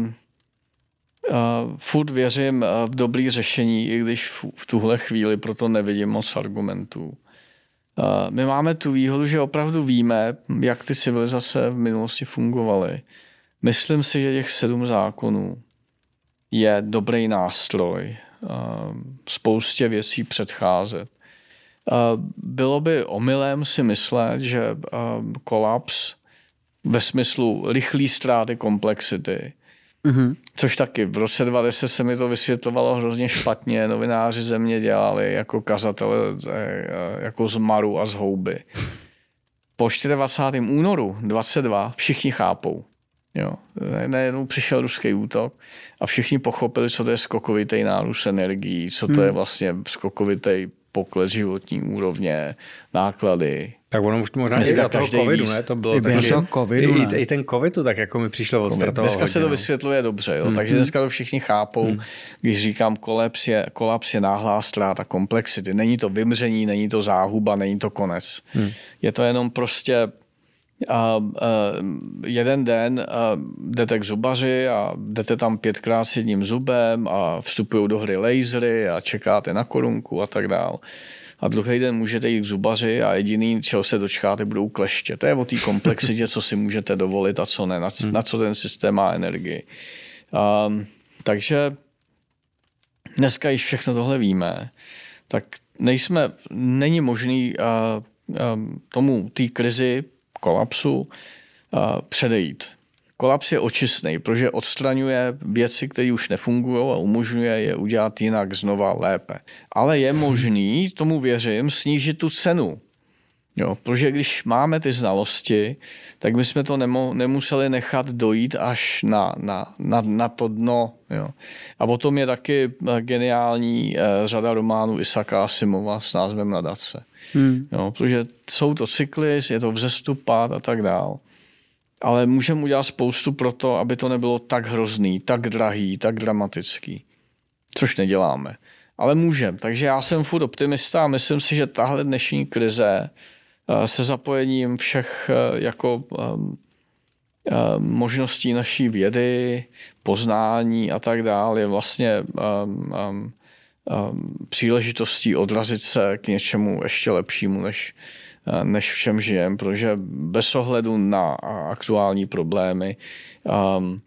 uh, furt věřím eh, v dobrý řešení, i když v, v tuhle chvíli proto nevidím moc argumentů. Eh, my máme tu výhodu, že opravdu víme, jak ty civilizace v minulosti fungovaly. Myslím si, že těch sedm zákonů je dobrý nástroj eh, spoustě věcí předcházet. Eh, bylo by omylem si myslet, že kolaps ve smyslu rychlý ztráty komplexity Mm-hmm. Což taky, v roce 2010 se mi to vysvětlovalo hrozně špatně, novináři ze mě dělali jako kazatele, eh, jako z maru a z houby. Po 24. únoru 22 všichni chápou. Jo. Najednou přišel ruský útok a všichni pochopili, co to je skokovitý nárůst energií, co to mhm. je vlastně skokovitý pokles životní úrovně, náklady, tak ono už možná dneska i za toho covidu, ne? To bylo i taky, covidu, i, i, ten covid to tak jako mi přišlo odstartovat. Dneska hodně, se to vysvětluje dobře, jo? Mm. takže dneska to všichni chápou, mm. když říkám kolaps je, kolaps je náhlá ztráta komplexity. Není to vymření, není to záhuba, není to konec. Mm. Je to jenom prostě a, a jeden den a jdete k zubaři a jdete tam pětkrát s jedním zubem a vstupují do hry lasery a čekáte na korunku a tak dále a druhý den můžete jít k zubaři a jediný, čeho se dočkáte, budou kleště. To je o té komplexitě, co si můžete dovolit a co ne, na, hmm. na co ten systém má energii. Um, takže dneska již všechno tohle víme, tak nejsme, není možný uh, um, tomu té krizi, kolapsu uh, předejít. Kolaps je očistný, protože odstraňuje věci, které už nefungují a umožňuje je udělat jinak, znova, lépe. Ale je možný, tomu věřím, snížit tu cenu. Jo, protože když máme ty znalosti, tak my jsme to nemo, nemuseli nechat dojít až na, na, na, na to dno. Jo. A o tom je taky eh, geniální eh, řada románů Isaka Asimova s názvem Nadace. Hmm. Jo, protože jsou to cykly, je to vzestup, pád a tak dále ale můžeme udělat spoustu pro to, aby to nebylo tak hrozný, tak drahý, tak dramatický. Což neděláme. Ale můžeme. Takže já jsem furt optimista a myslím si, že tahle dnešní krize eh, se zapojením všech eh, jako ehm, ehm, možností naší vědy, poznání a tak dále je vlastně ehm, příležitostí odrazit se k něčemu ještě lepšímu, než, Eh, než všem žijem, protože bez ohledu na aktuální problémy um,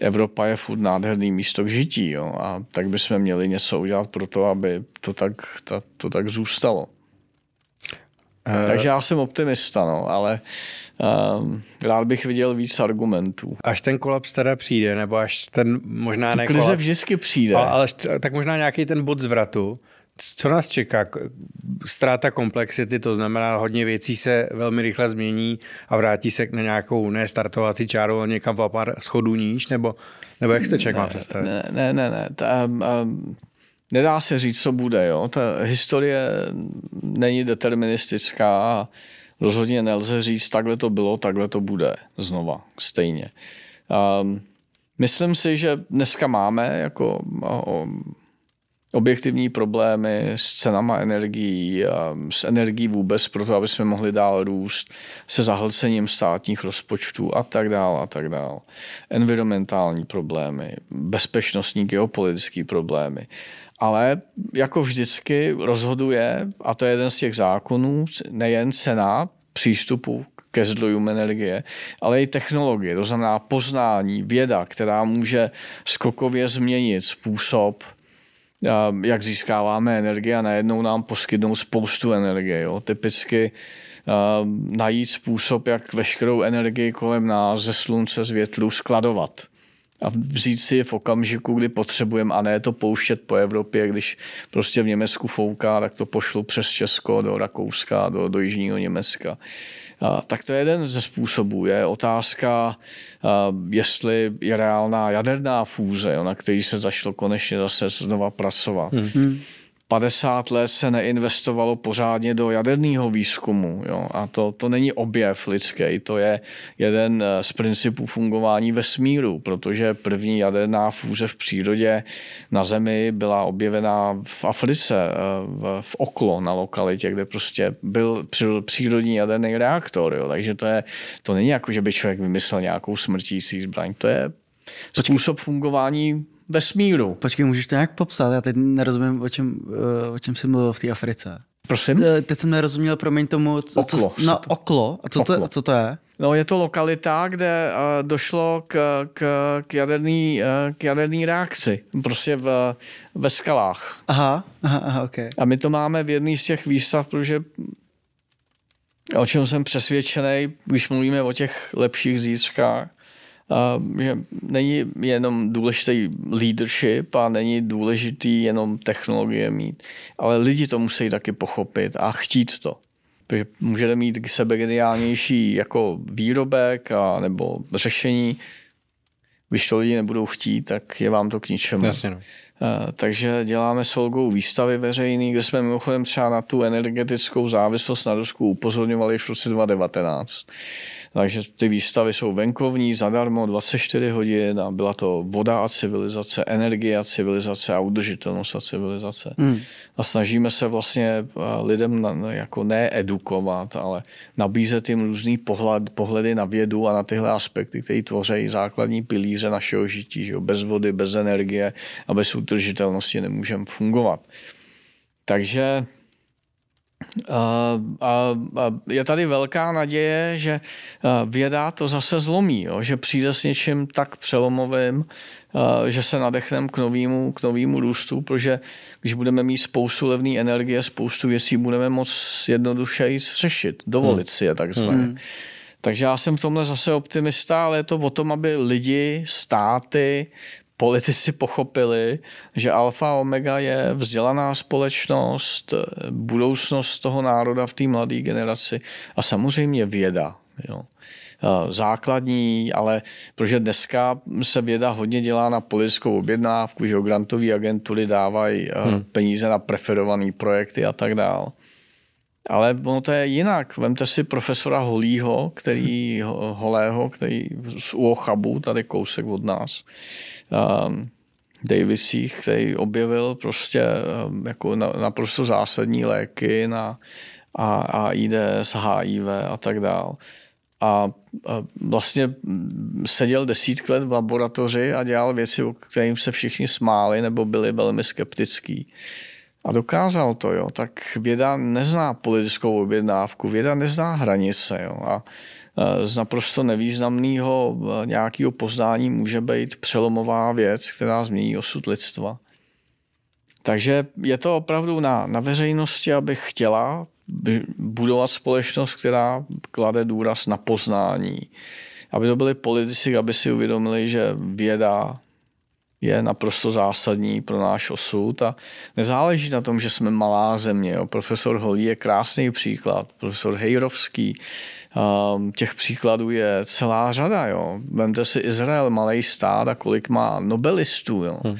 Evropa je furt nádherný místo k žití jo? a tak bychom měli něco udělat pro to, aby to tak, ta, to tak zůstalo. Uh, Takže já jsem optimista, no, ale um, rád bych viděl víc argumentů. Až ten kolaps teda přijde, nebo až ten možná ne Krize vždycky přijde. Ale, ale tak možná nějaký ten bod zvratu, co nás čeká? Ztráta komplexity, to znamená, hodně věcí se velmi rychle změní a vrátí se na nějakou nestartovací čáru, a někam v pár schodů níž, nebo, nebo jak jste čekal ne, ne, ne, ne, ne. Ta, um, nedá se říct, co bude. Jo? Ta historie není deterministická a rozhodně nelze říct, takhle to bylo, takhle to bude znova, stejně. Um, myslím si, že dneska máme jako um, objektivní problémy s cenama energií, s energií vůbec proto, aby jsme mohli dál růst, se zahlcením státních rozpočtů a tak dál a tak dál. Environmentální problémy, bezpečnostní, geopolitické problémy. Ale jako vždycky rozhoduje, a to je jeden z těch zákonů, nejen cena přístupu ke zdrojům energie, ale i technologie, to znamená poznání, věda, která může skokově změnit způsob jak získáváme energie a najednou nám poskytnou spoustu energie. Jo? Typicky uh, najít způsob, jak veškerou energii kolem nás ze slunce, z větru skladovat a vzít si je v okamžiku, kdy potřebujeme a ne to pouštět po Evropě, když prostě v Německu fouká, tak to pošlu přes Česko do Rakouska, do, do Jižního Německa. Uh, tak to je jeden ze způsobů. Je otázka, jestli je reálná jaderná fúze, na který se zašlo konečně zase znova pracovat. Mm-hmm. 50 let se neinvestovalo pořádně do jaderného výzkumu. Jo? A to, to není objev lidský, to je jeden eh, z principů fungování vesmíru, protože první jaderná fúze v přírodě na Zemi byla objevená v Africe, eh, v, v Oklo na lokalitě, kde prostě byl přírodní jaderný reaktor. Jo? Takže to, je, to není jako, že by člověk vymyslel nějakou smrtící zbraň, to je způsob fungování vesmíru. Počkej, můžeš to nějak popsat? Já teď nerozumím, o čem, eh, o čem jsi mluvil v té Africe. Prosím? Eh, teď jsem nerozuměl, promiň tomu, co, oklo, co, no, oklo. A co, oklo. To, co to je? No, je to lokalita, kde uh, došlo k, k, k, jaderný, uh, k jaderný reakci, prostě v, ve skalách. Aha, aha, aha, ok. A my to máme v jedné z těch výstav, protože o čem jsem přesvědčený, když mluvíme o těch lepších zítřkách, že není jenom důležitý leadership a není důležitý jenom technologie mít, ale lidi to musí taky pochopit a chtít to. Můžete mít geniálnější jako výrobek a, nebo řešení, když to lidi nebudou chtít, tak je vám to k ničemu. Jasně, no. Takže děláme s Olgou výstavy veřejný, kde jsme mimochodem třeba na tu energetickou závislost na Rusku upozorňovali už v roce 2019. Takže ty výstavy jsou venkovní, zadarmo, 24 hodin a byla to voda a civilizace, energie a civilizace a udržitelnost a civilizace. Mm. A snažíme se vlastně eh, lidem na, jako needukovat, ale nabízet jim různý pohled, pohledy na vědu a na tyhle aspekty, které tvoří základní pilíře našeho žití. Že jo? Bez vody, bez energie a bez udržitelnosti nemůžeme fungovat. Takže Uh, uh, uh, je tady velká naděje, že eh, věda to zase zlomí, jo? že přijde s něčím tak přelomovým, eh, že se nadechneme k novému, k novému růstu, protože když budeme mít spoustu levné energie, spoustu věcí budeme moc jednodušeji řešit, dovolit hmm. si je takzvané. Hmm. Takže já jsem v tomhle zase optimista, ale je to o tom, aby lidi, státy, politici pochopili, že Alfa Omega je vzdělaná společnost, budoucnost toho národa v té mladé generaci a samozřejmě věda. Jo. Základní, ale protože dneska se věda hodně dělá na politickou objednávku, že grantové agentury dávají eh, hmm. peníze na preferované projekty a tak dále. Ale ono to je jinak. Vemte si profesora Holího, který, Holého, který z Uochabu, tady kousek od nás, Um, Davisích, který objevil prostě um, jako naprosto zásadní léky na a, HIV a tak dále. A, a vlastně seděl desítky let v laboratoři a dělal věci, o kterým se všichni smáli nebo byli velmi skeptický. A dokázal to, jo. Tak věda nezná politickou objednávku, věda nezná hranice, jo. A, z naprosto nevýznamného nějakého poznání může být přelomová věc, která změní osud lidstva. Takže je to opravdu na, na veřejnosti, aby chtěla budovat společnost, která klade důraz na poznání. Aby to byli politici, aby si uvědomili, že věda je naprosto zásadní pro náš osud a nezáleží na tom, že jsme malá země. Jo. Profesor Holí je krásný příklad, profesor Hejrovský, Um, těch příkladů je celá řada. Jo. Vemte si Izrael, malý stát a kolik má nobelistů. Jo. Hmm. Uh,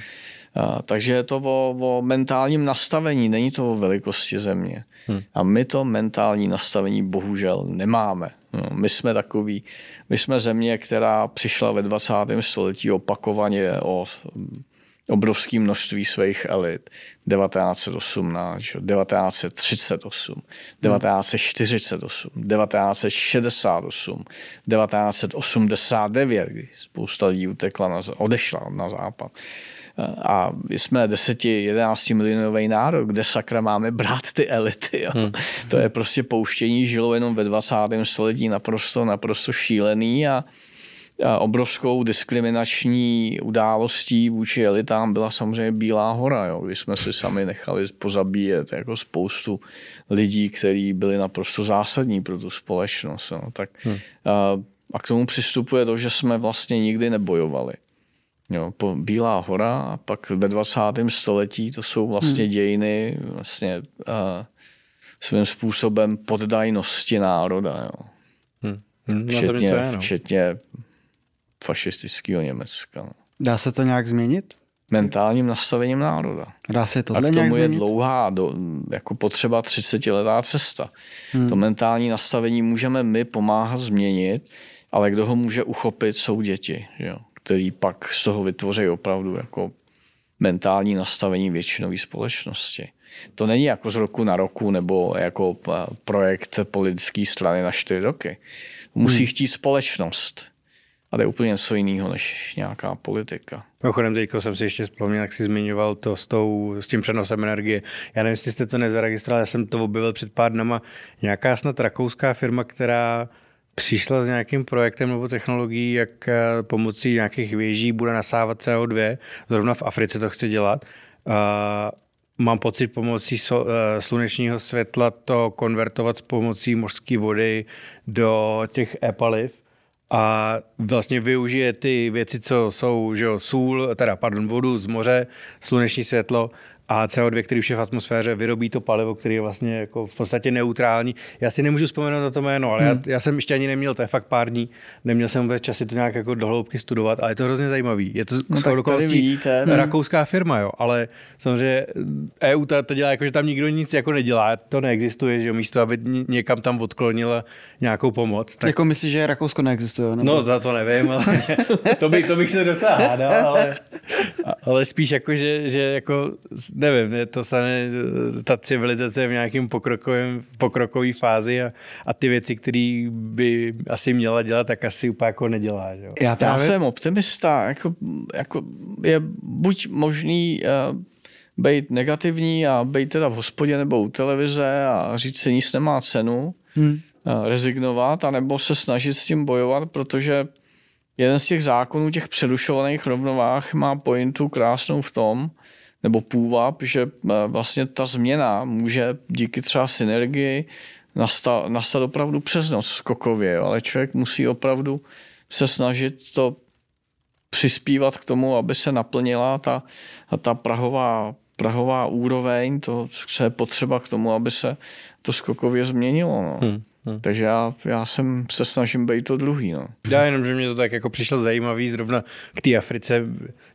takže je to o, o mentálním nastavení, není to o velikosti země. Hmm. A my to mentální nastavení bohužel nemáme. No, my jsme takový, my jsme země, která přišla ve 20. století opakovaně o obrovské množství svých elit. 1918, 1938, 1948, 1968, 1989, kdy spousta lidí utekla na, odešla na západ. A my jsme 10-11 milionový národ, kde sakra máme brát ty elity. Jo? Hmm. To je prostě pouštění žilo jenom ve 20. století naprosto, naprosto šílený a obrovskou diskriminační událostí vůči elitám byla samozřejmě Bílá hora, jo, kdy jsme si sami nechali pozabíjet jako spoustu lidí, kteří byli naprosto zásadní pro tu společnost. No, tak, hmm. a k tomu přistupuje to, že jsme vlastně nikdy nebojovali. Jo, po Bílá hora a pak ve 20. století to jsou vlastně hmm. dějiny vlastně a, svým způsobem poddajnosti národa. Jo. Hmm. Hmm, včetně, no to včetně fašistického Německa. No. Dá se to nějak změnit? Mentálním nastavením národa. Dá se to. A k tomu nějak je dlouhá, do, jako potřeba 30 letá cesta. Hmm. To mentální nastavení můžeme my pomáhat změnit, ale kdo ho může uchopit, jsou děti, že jo? který pak z toho vytvoří opravdu jako mentální nastavení většinové společnosti. To není jako z roku na roku nebo jako eh, projekt politické strany na čtyři roky. Musí hmm. chtít společnost a to je úplně něco jiného než nějaká politika. Mimochodem, teď jsem si ještě vzpomněl, jak jsi zmiňoval to s, tou, s tím přenosem energie. Já nevím, jestli jste to nezaregistroval, já jsem to objevil před pár dnama. Nějaká snad rakouská firma, která přišla s nějakým projektem nebo technologií, jak eh, pomocí nějakých věží bude nasávat CO2. Zrovna v Africe to chce dělat. Eh, mám pocit pomocí eh, slunečního světla to konvertovat s pomocí mořské vody do těch e-paliv a vlastně využije ty věci, co jsou že jo, sůl, teda pardon, vodu z moře, sluneční světlo a CO2, který už je v atmosféře, vyrobí to palivo, který je vlastně jako v podstatě neutrální. Já si nemůžu vzpomenout na to jméno, ale hmm. já, já, jsem ještě ani neměl, to je fakt pár dní, neměl jsem vůbec časy to nějak jako dohloubky studovat, ale je to hrozně zajímavý. Je to no, tak vidíte. rakouská firma, jo, ale samozřejmě EU eh, e ta, to dělá jako, že tam nikdo nic jako nedělá, to neexistuje, že jo, místo, aby někam tam odklonila nějakou pomoc. Tak... Jako myslíš, že Rakousko neexistuje? Nebo... No, za to nevím, ale to, bych, to bych se docela hádal, ale, ale spíš jako, že, že jako nevím, je to se ta civilizace je v nějakém pokrokovém, pokrokové fázi a, a, ty věci, které by asi měla dělat, tak asi úplně jako nedělá. Že? Já, právě... Já jsem optimista, jako, jako je buď možný uh, být negativní a být teda v hospodě nebo u televize a říct si nic nemá cenu, hmm. uh, rezignovat, anebo se snažit s tím bojovat, protože jeden z těch zákonů těch přerušovaných rovnovách má pointu krásnou v tom, nebo půvab, že eh, vlastně ta změna může díky třeba synergii nastat, nastat opravdu přes noc skokově, jo? ale člověk musí opravdu se snažit to přispívat k tomu, aby se naplnila ta, ta prahová, prahová úroveň, to, co je potřeba k tomu, aby se to skokově změnilo. No. Hmm. Hmm. Takže já, já jsem se snažím být to druhý. No. Já jenom, že mě to tak jako přišlo zajímavý zrovna k té Africe,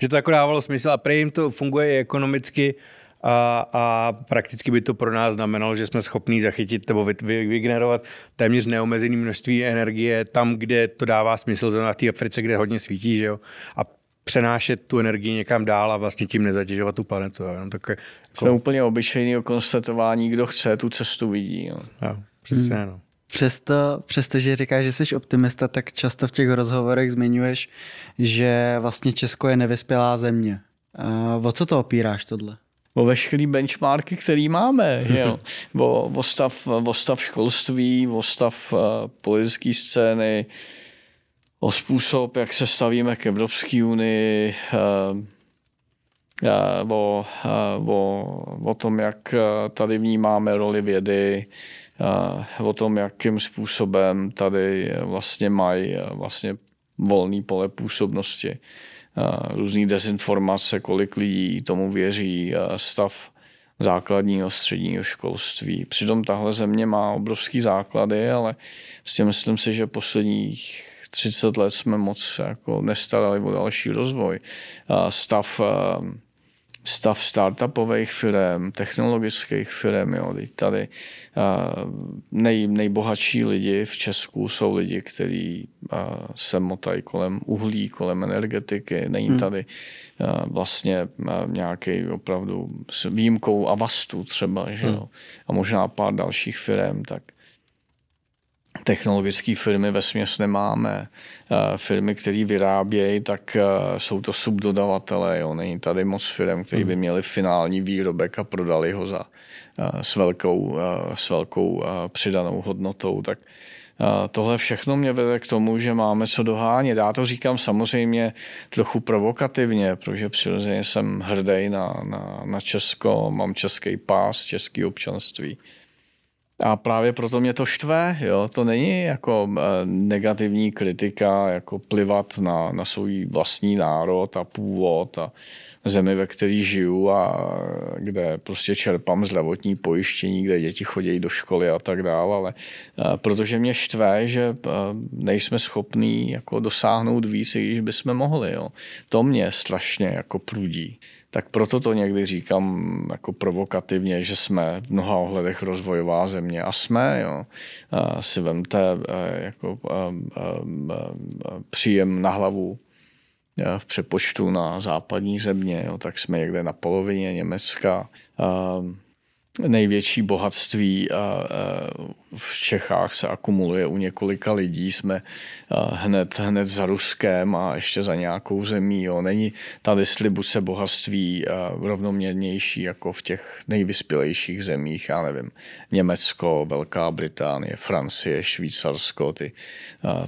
že to jako dávalo smysl a prej jim to funguje i ekonomicky a, a prakticky by to pro nás znamenalo, že jsme schopni zachytit nebo vygenerovat téměř neomezený množství energie tam, kde to dává smysl, zrovna v té Africe, kde hodně svítí, že jo? A přenášet tu energii někam dál a vlastně tím nezatěžovat tu planetu. Jenom tak jako... Jsme úplně o konstatování, kdo chce, tu cestu vidí. Jo. No. Jo, přesně, hmm. no. Přesto, přestože říkáš, že jsi optimista, tak často v těch rozhovorech zmiňuješ, že vlastně Česko je nevyspělá země. o co to opíráš tohle? o veškerý benchmarky, který máme. Že jo? O, o, stav, o stav školství, o stav uh, politické scény, o způsob, jak se stavíme k Evropské unii, uh, uh, o, uh, o, o tom, jak tady vnímáme roli vědy, Eh, o tom, jakým způsobem tady vlastně mají eh, vlastně volný pole působnosti. Eh, různý dezinformace, kolik lidí tomu věří, stav základního středního školství. Přitom tahle země má obrovský základy, ale s tím myslím si, že posledních 30 let jsme moc jako nestarali o další rozvoj. Stav stav startupových firm, technologických firm. Jo. Tady nej, nejbohatší lidi v Česku jsou lidi, kteří se motají kolem uhlí, kolem energetiky. Není hmm. tady vlastně nějaký opravdu s výjimkou Avastu třeba, že hmm. jo. a možná pár dalších firm. Tak technologické firmy ve směs nemáme. Eh, firmy, které vyrábějí, tak eh, jsou to subdodavatelé. Jo. Není tady moc firm, které by hmm. měli finální výrobek a prodali ho za, eh, s, velkou, s velkou přidanou hodnotou. Tak Tohle všechno mě vede k tomu, že máme co dohánět. Já to říkám samozřejmě trochu provokativně, protože přirozeně jsem hrdý na, na, na Česko, mám český pás, český občanství. A právě proto mě to štve, jo? to není jako eh, negativní kritika, jako plivat na, na svůj vlastní národ a původ a zemi, ve které žiju a kde prostě čerpám zdravotní pojištění, kde děti chodí do školy a tak dále, ale eh, protože mě štve, že eh, nejsme schopní jako dosáhnout víc, i když bychom mohli. Jo? To mě strašně jako prudí tak proto to někdy říkám jako provokativně, že jsme v mnoha ohledech rozvojová země a jsme, jo. si vemte e, jako e, e, příjem na hlavu v přepočtu na západní země, jo, tak jsme někde na polovině Německa, největší bohatství v Čechách se akumuluje u několika lidí. Jsme hned, hned za Ruskem a ještě za nějakou zemí. Jo. Není ta distribuce bohatství rovnoměrnější jako v těch nejvyspělejších zemích. Já nevím, Německo, Velká Británie, Francie, Švýcarsko. Ty,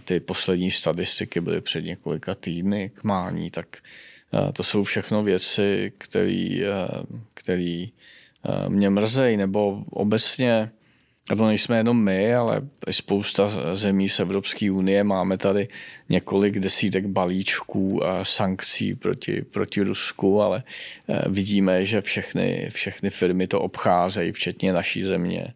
ty poslední statistiky byly před několika týdny k mání, tak to jsou všechno věci, které který, který Eh, mě mrzej, nebo obecně, a to nejsme jenom my, ale i spousta zemí z Evropské unie máme tady několik desítek balíčků a sankcí proti, proti Rusku, ale eh, vidíme, že všechny, všechny firmy to obcházejí, včetně naší země.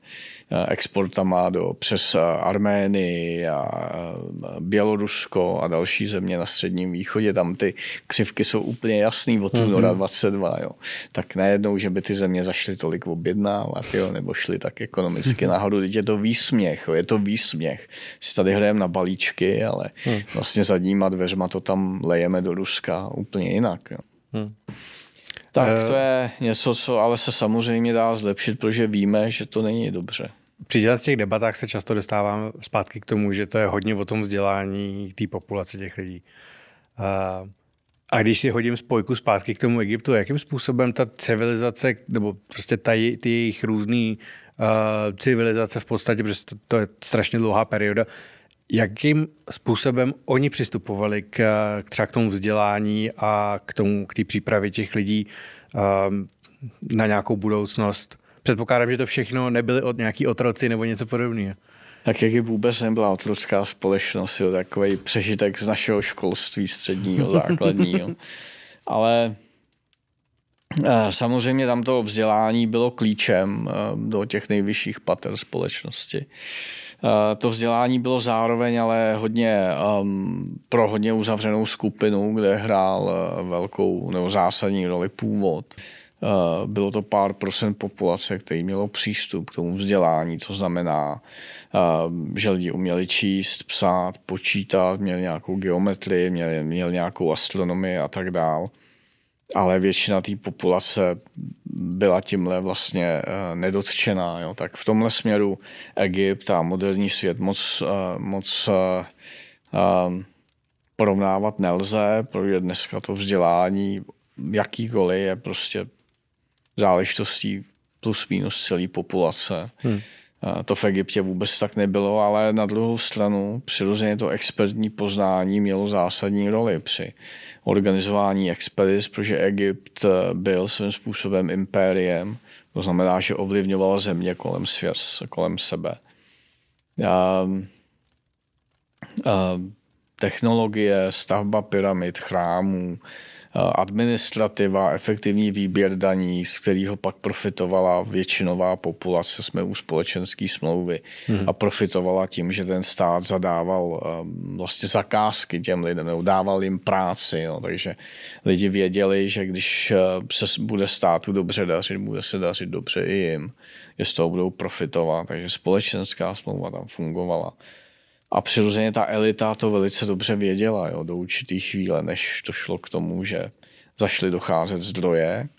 Eh, exportama do, přes eh, Armény a eh, Bělorusko a další země na Středním východě. Tam ty křivky jsou úplně jasný od mm-hmm. 22. Jo. Tak najednou, že by ty země zašly tolik objednávat, jo, nebo šly tak ekonomicky mhm. nahoru. Teď je to výsměch, jo, je to výsměch. Si tady hrajeme na balíčky, ale mm. vlastně zadníma dveřma to tam lejeme do Ruska úplně jinak. Jo. Mm. Tak to je něco, co ale se samozřejmě dá zlepšit, protože víme, že to není dobře při z těch debatách se často dostávám zpátky k tomu, že to je hodně o tom vzdělání té populace těch lidí. Uh, a když si hodím spojku zpátky k tomu Egyptu, jakým způsobem ta civilizace, nebo prostě ta, ty jejich různé uh, civilizace v podstatě, protože to, to je strašně dlouhá perioda, jakým způsobem oni přistupovali k, k třeba k tomu vzdělání a k tomu, k té přípravě těch lidí um, na nějakou budoucnost? Předpokládám, že to všechno nebyly od nějaký otroci nebo něco podobného. Tak jak je vůbec nebyla otrocká společnost, jo, takový přežitek z našeho školství středního, základního. Ale eh, samozřejmě tam to vzdělání bylo klíčem eh, do těch nejvyšších pater společnosti. Eh, to vzdělání bylo zároveň ale hodně um, pro hodně uzavřenou skupinu, kde hrál velkou nebo zásadní roli původ. Eh, bylo to pár procent populace, který mělo přístup k tomu vzdělání, to znamená, eh, že lidi uměli číst, psát, počítat, měli nějakou geometrii, měli, měli nějakou astronomii a tak dál. Ale většina té populace byla tímhle vlastně eh, nedotčená. Jo. Tak v tomhle směru Egypt a moderní svět moc, moc porovnávat nelze, protože dneska to vzdělání jakýkoliv je prostě záležitostí plus minus celé populace. Hmm. To v Egyptě vůbec tak nebylo, ale na druhou stranu přirozeně to expertní poznání mělo zásadní roli při organizování expedic, protože Egypt eh, byl svým způsobem impériem, to znamená, že ovlivňoval země kolem, svět, kolem sebe. A, a, technologie, stavba pyramid, chrámů, Eh, administrativa, efektivní výběr daní, z kterého pak profitovala většinová populace, jsme u společenské smlouvy hmm. a profitovala tím, že ten stát zadával eh, vlastně zakázky těm lidem, nebo dával jim práci, no, takže lidi věděli, že když eh, se bude státu dobře dařit, bude se dařit dobře i jim, že z toho budou profitovat, takže společenská smlouva tam fungovala. A přirozeně ta elita to velice dobře věděla jo, do určité chvíle, než to šlo k tomu, že zašly docházet zdroje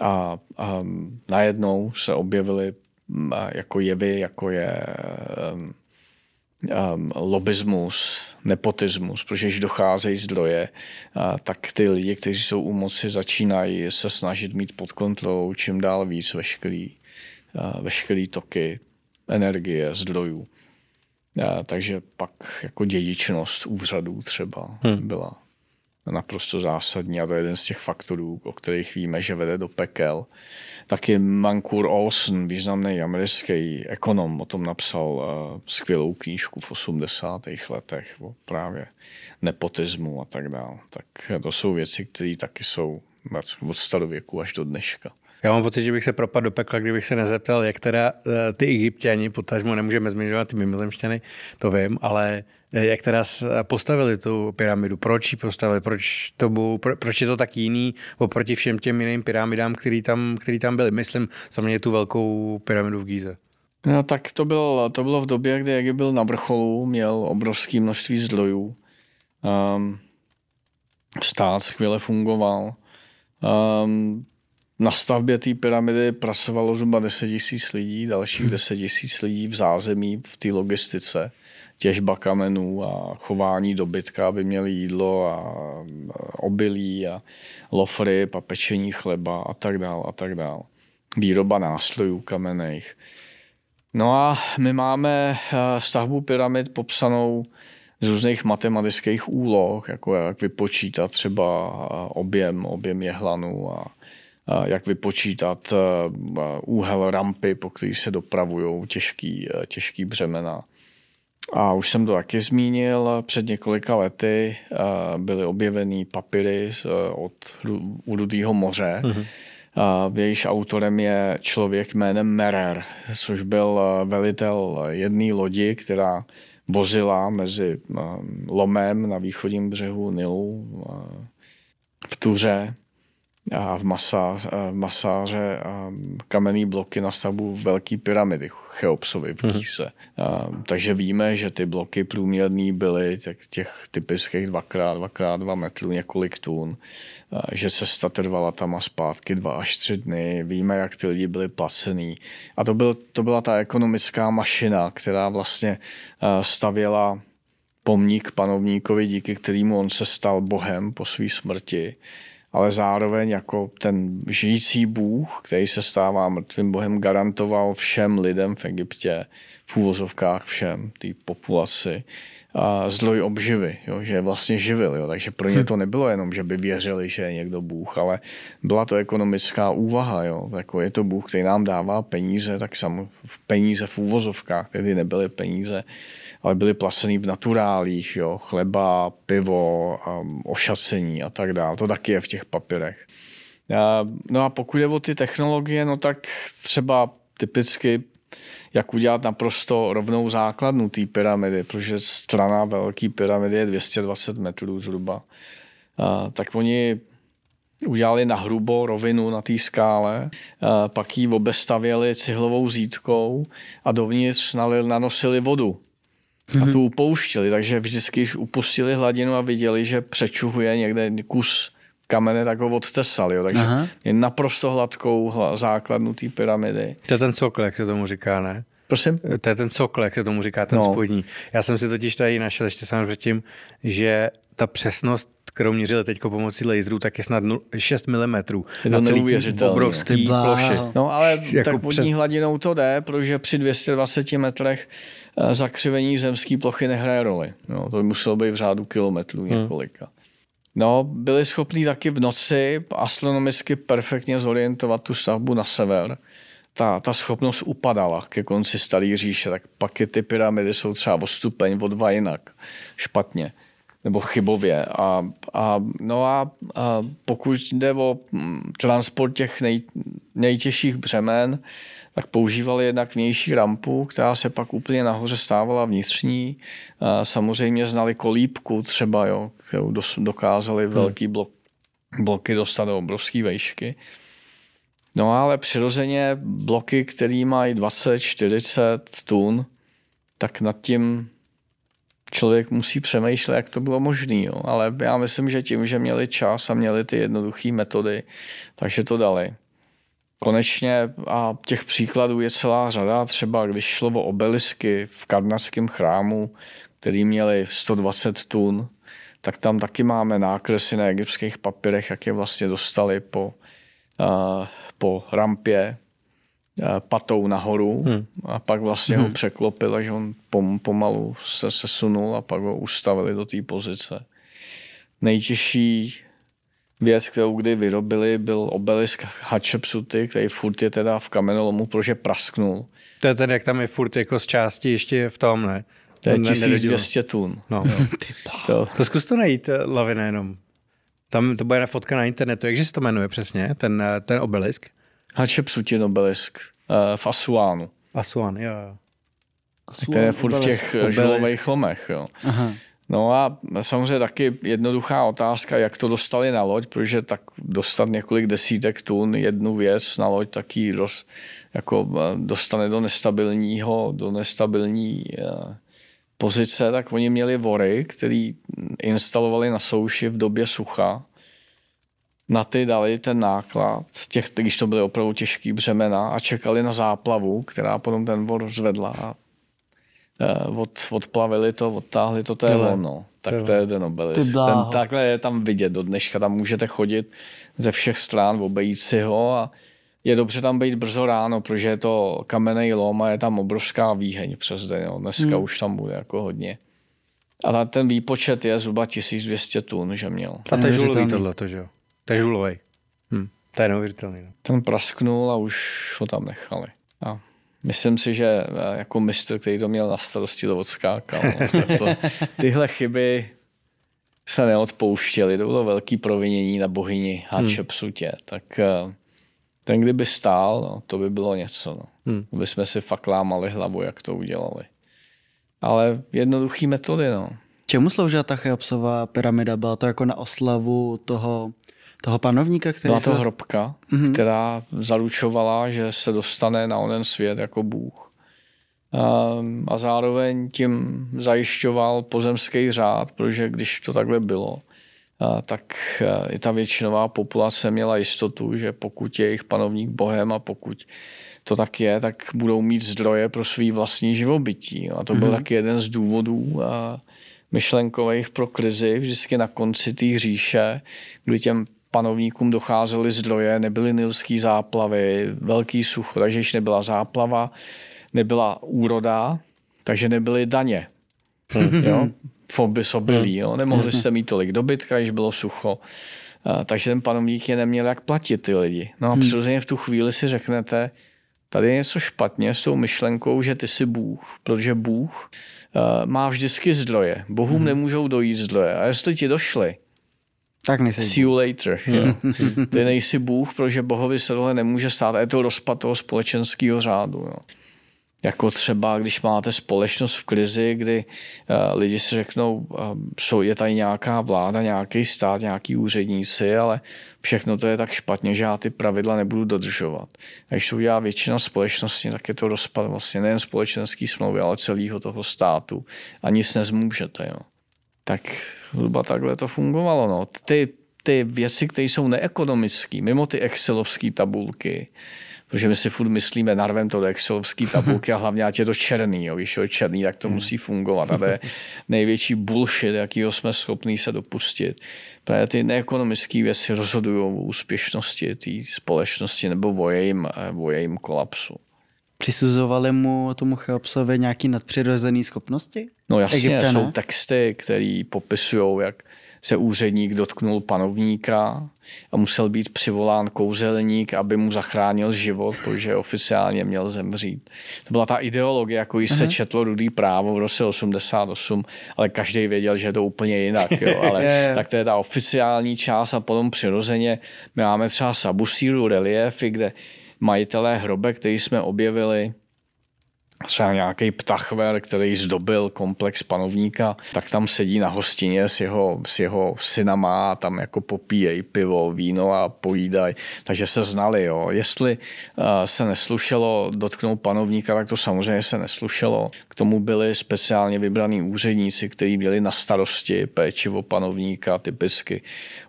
a, a najednou se objevily jako jevy, jako je um, um, lobismus, nepotismus, protože když docházejí zdroje, a, tak ty lidi, kteří jsou u moci, začínají se snažit mít pod kontrolou čím dál víc veškerý, a, veškerý toky energie, zdrojů takže pak jako dědičnost úřadů třeba hmm. byla naprosto zásadní a to je jeden z těch faktorů, o kterých víme, že vede do pekel. Taky Mankur Olsen, významný americký ekonom, o tom napsal uh, skvělou knížku v 80. letech o právě nepotismu a tak dále. Tak to jsou věci, které taky jsou od starověku až do dneška. Já mám pocit, že bych se propadl do pekla, kdybych se nezeptal, jak teda eh, ty egyptiani, potažmo nemůžeme zmiňovat ty mimozemšťany, to vím, ale eh, jak teda eh, postavili tu pyramidu, proč ji postavili, proč, to bylo, pro, proč je to tak jiný oproti všem těm jiným pyramidám, který tam, který tam byly. Myslím samozřejmě tu velkou pyramidu v Gíze. No tak to bylo, to bylo v době, kdy Egypt byl na vrcholu, měl obrovské množství zdrojů. Um, stát skvěle fungoval. Um, na stavbě té pyramidy pracovalo zhruba 10 tisíc lidí, dalších 10 hm. tisíc lidí v zázemí, v té logistice, těžba kamenů a chování dobytka, aby měli jídlo a obilí a lofry a pečení chleba a tak dál a tak dál. Výroba nástrojů kamenných. No a my máme eh, stavbu pyramid popsanou z různých matematických úloh, jako jak vypočítat třeba eh, objem, objem jehlanu a Eh, jak vypočítat eh, eh, úhel rampy, po který se dopravují těžký, těžký břemena. A už jsem to taky zmínil, před několika lety byly objeveny papíry od Rudého moře, mm-hmm. jejíž autorem je člověk jménem Merer, což byl velitel jedné lodi, která vozila mezi Lomem na východním břehu Nilu v Tuře v masa, masáře a kamenné bloky na stavbu velký pyramidy Cheopsovy v mhm. Kýse. Mm-hmm. A, takže víme, že ty bloky průměrné byly těch, těch typických 2x2x2 metrů, několik tun, a, že cesta trvala tam a zpátky 2 až 3 dny, víme, jak ty lidi byli placený. A to, byl, to byla ta ekonomická mašina, která vlastně stavěla pomník panovníkovi, díky kterému on se stal bohem po své smrti ale zároveň jako ten žijící Bůh, který se stává mrtvým Bohem, garantoval všem lidem v Egyptě, v úvozovkách všem, té populaci, a zdroj obživy, jo, že je vlastně živil. Jo. Takže pro ně to hm. nebylo jenom, že by věřili, že je někdo Bůh, ale byla to ekonomická úvaha. Jo. Jako je to Bůh, který nám dává peníze, tak samo peníze v úvozovkách, tedy nebyly peníze ale byly placený v naturálích, jo, chleba, pivo, um, ošacení a tak dále. To taky je v těch papírech. No a pokud je o ty technologie, no tak třeba typicky jak udělat naprosto rovnou základnu té pyramidy, protože strana velké pyramidy je 220 metrů zhruba. uh, tak oni udělali na hrubo rovinu na té skále, pak ji obestavěli cihlovou zítkou a dovnitř nanosili vodu mm-hmm. a mhm. tu upouštili, takže vždycky, když upustili hladinu a viděli, že přečuhuje někde kus kamene, tak ho odtesali. Jo. Takže Aha. je naprosto hladkou základnu té pyramidy. To je ten cokl, jak se tomu říká, ne? Prosím? To je ten cokl, jak se tomu říká, ten no. spodní. Já jsem si totiž tady našel ještě samozřejmě tím, že ta přesnost Kroměřile teď pomocí laserů, tak je snad 6 mm. Na celý Obrovský ploše. No ale jako tak vodní přes... hladinou to jde, protože při 220 metrech eh, zakřivení zemské plochy nehraje roli. No, to by muselo být v řádu kilometrů hmm. několika. Hmm. No, byli schopni taky v noci astronomicky perfektně zorientovat tu stavbu na sever. Ta, ta schopnost upadala ke konci staré říše, tak pak je ty pyramidy jsou třeba o stupeň, o dva jinak. Špatně nebo chybově. A, a, no a, a pokud jde o mm, transport těch nej, nejtěžších břemen, tak používali jednak vnější rampu, která se pak úplně nahoře stávala vnitřní. A samozřejmě znali kolípku třeba, jo, kterou dos, dokázali hmm. velký blok, bloky dostat do obrovské vejšky. No ale přirozeně bloky, které mají 20-40 tun, tak nad tím člověk musí přemýšlet, jak to bylo možné. Ale já myslím, že tím, že měli čas a měli ty jednoduché metody, takže to dali. Konečně a těch příkladů je celá řada. Třeba když šlo o obelisky v karnaském chrámu, který měli 120 tun, tak tam taky máme nákresy na egyptských papírech, jak je vlastně dostali po, uh, po rampě Eh, patou nahoru hmm. a pak vlastně hmm. ho překlopil, takže on pom, pomalu se sesunul a pak ho ustavili do té pozice. Nejtěžší věc, kterou kdy vyrobili, byl obelisk Hatshepsuty, který furt je teda v kamenolomu, protože prasknul. To je ten, jak tam je furt jako z části ještě v tom, ne? To je 1200 tun. No. to. to zkus to najít, eh, Lavina, jenom. Tam to bude na fotka na internetu. Jakže se to jmenuje přesně, ten, eh, ten obelisk? Hatshepsutin obelisk uh, eh, v Asuánu. Asuán, jo, Asuán, které je furt v těch eh, žilových lomech, jo. Aha. No a samozřejmě taky jednoduchá otázka, jak to dostali na loď, protože tak dostat několik desítek tun jednu věc na loď taky roz, jako eh, dostane do nestabilního, do nestabilní pozice, tak oni měli vory, který instalovali na souši v době sucha na ty dali ten náklad, těch, když to byly opravdu těžký břemena a čekali na záplavu, která potom ten vor zvedla a eh, od, odplavili to, odtáhli to, to je ono. No, tak to je ten obelis. Ten, takhle je tam vidět do dneška, tam můžete chodit ze všech stran, obejít si ho a je dobře tam být brzo ráno, protože je to kamenný lom a je tam obrovská výheň přes den. Jo. Dneska hmm. už tam bude jako hodně. A ten výpočet je zhruba 1200 tun, že měl. A to je žlutý tohle, to, že jo? To je žulovej. Hmm. To je neuvěřitelný. No. Ten prasknul a už ho tam nechali. A myslím si, že eh, jako mistr, který to měl na starosti, to odskákal. No. To, tyhle chyby se neodpouštěly. To bylo velký provinění na bohyni Hatshepsutě. Hm. Hmm. Tak eh, ten kdyby stál, no, to by bylo něco. No. Hmm. By jsme si fakt lámali hlavu, jak to udělali. Ale jednoduchý metody, no. Čemu sloužila ta Cheopsová pyramida? Byla to jako na oslavu toho toho panovníka, který Byla to se... hrobka, mm-hmm. která zaručovala, že se dostane na onen svět jako Bůh. Um, a zároveň tím zajišťoval pozemský řád, protože když to takhle bylo, uh, tak uh, i ta většinová populace měla jistotu, že pokud je jejich panovník Bohem a pokud to tak je, tak budou mít zdroje pro svý vlastní živobytí. A to byl mm-hmm. taky jeden z důvodů uh, myšlenkových pro krizi vždycky na konci té říše, kdy těm panovníkům docházely zdroje, nebyly nilské záplavy, velký sucho, takže již nebyla záplava, nebyla úroda, takže nebyly daně. Hmm, jo? Foby byly, hmm, jo? nemohli jste mít tolik dobytka, když bylo sucho. Takže ten panovník je neměl jak platit ty lidi. No a hmm. přirozeně v tu chvíli si řeknete, tady je něco špatně s tou myšlenkou, že ty jsi Bůh, protože Bůh má vždycky zdroje. Bohům hmm. nemůžou dojít zdroje. A jestli ti došly, tak nejsi See you later. Jo. Ty nejsi Bůh, protože Bohovi se tohle nemůže stát. A je to rozpad toho společenského řádu. Jo. Jako třeba, když máte společnost v krizi, kdy uh, lidi si řeknou, uh, jsou, je tady nějaká vláda, nějaký stát, nějaký úředníci, ale všechno to je tak špatně, že já ty pravidla nebudu dodržovat. A když to udělá většina společnosti, tak je to rozpad vlastně nejen společenský smlouvy, ale celého toho státu. A nic nezmůžete. Jo. Tak zhruba takhle to fungovalo. No. Ty, ty věci, které jsou neekonomické, mimo ty excelovské tabulky, protože my si furt myslíme, narvem to do excelovské tabulky a hlavně ať je to černý, jo, když je černý, tak to hmm. musí fungovat. A to je největší bullshit, jakýho jsme schopni se dopustit. Právě ty neekonomické věci rozhodují o úspěšnosti té společnosti nebo o jejím, eh, o jejím kolapsu. Přisuzovali mu tomu Cheopsovi nějaký nadpřirozené schopnosti? No jasně, Egypta, jsou texty, které popisují, jak se úředník dotknul panovníka a musel být přivolán kouzelník, aby mu zachránil život, protože oficiálně měl zemřít. To byla ta ideologie, jako ji se uh četlo rudý právo v roce 88, ale každý věděl, že je to úplně jinak. Jo? Ale je, je. tak to je ta oficiální část a potom přirozeně my máme třeba Sabusíru reliefy, kde majitelé hrobe, který jsme objevili, třeba nějaký ptachver, který zdobil komplex panovníka, tak tam sedí na hostině s jeho, s jeho synama a tam jako popíjejí pivo, víno a pojídají. Takže se znali. Jo. Jestli uh, se neslušelo dotknout panovníka, tak to samozřejmě se neslušelo. K tomu byli speciálně vybraní úředníci, kteří měli na starosti péči o panovníka, typicky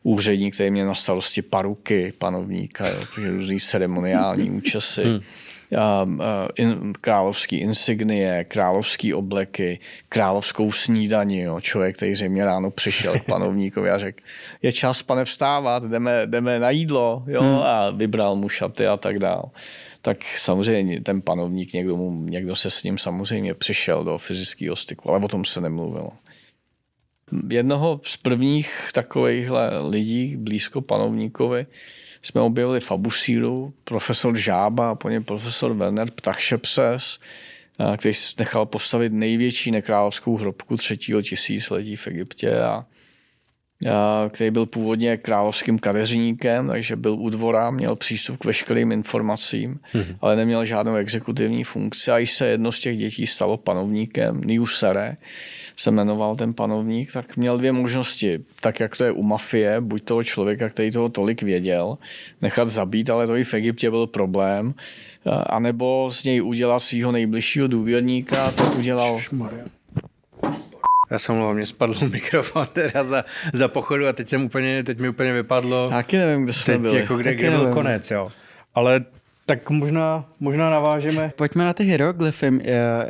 úředník, který měl na starosti paruky panovníka, jo, různý ceremoniální hmm. účasy. Hmm. Ehm, eh, in, královský insignie, královský obleky, královskou snídaní. Jo. Člověk, který zřejmě ráno přišel k panovníkovi a řekl, je čas, pane, vstávat, jdeme, jdeme na jídlo jo, hmm. a vybral mu šaty a tak dál. Tak samozřejmě ten panovník, někdo, mu, někdo se s ním samozřejmě přišel do fyzického styku, ale o tom se nemluvilo jednoho z prvních takových lidí blízko panovníkovi jsme objevili fabusíru, profesor Žába, po něm profesor Werner Ptachšepses, eh, který nechal postavit největší nekrálovskou hrobku třetího tisíciletí v Egyptě a, který byl původně královským kadeřníkem, takže byl u dvora, měl přístup k veškerým informacím, mm-hmm. ale neměl žádnou exekutivní funkci a i se jedno z těch dětí stalo panovníkem, Niusere, se jmenoval ten panovník, tak měl dvě možnosti. Tak jak to je u mafie, buď toho člověka, který toho tolik věděl, nechat zabít, ale to i v Egyptě byl problém, anebo z něj udělat svého nejbližšího důvěrníka, to udělal... Já jsem mluvil, mě spadl mikrofon teda za, za pochodu a teď, jsem úplně, teď mi úplně vypadlo. Taky nevím, kde jsme teď byli. Jako kde, kde byl nevím. konec, jo. Ale tak možná, možná navážeme. Pojďme na ty hieroglyfy.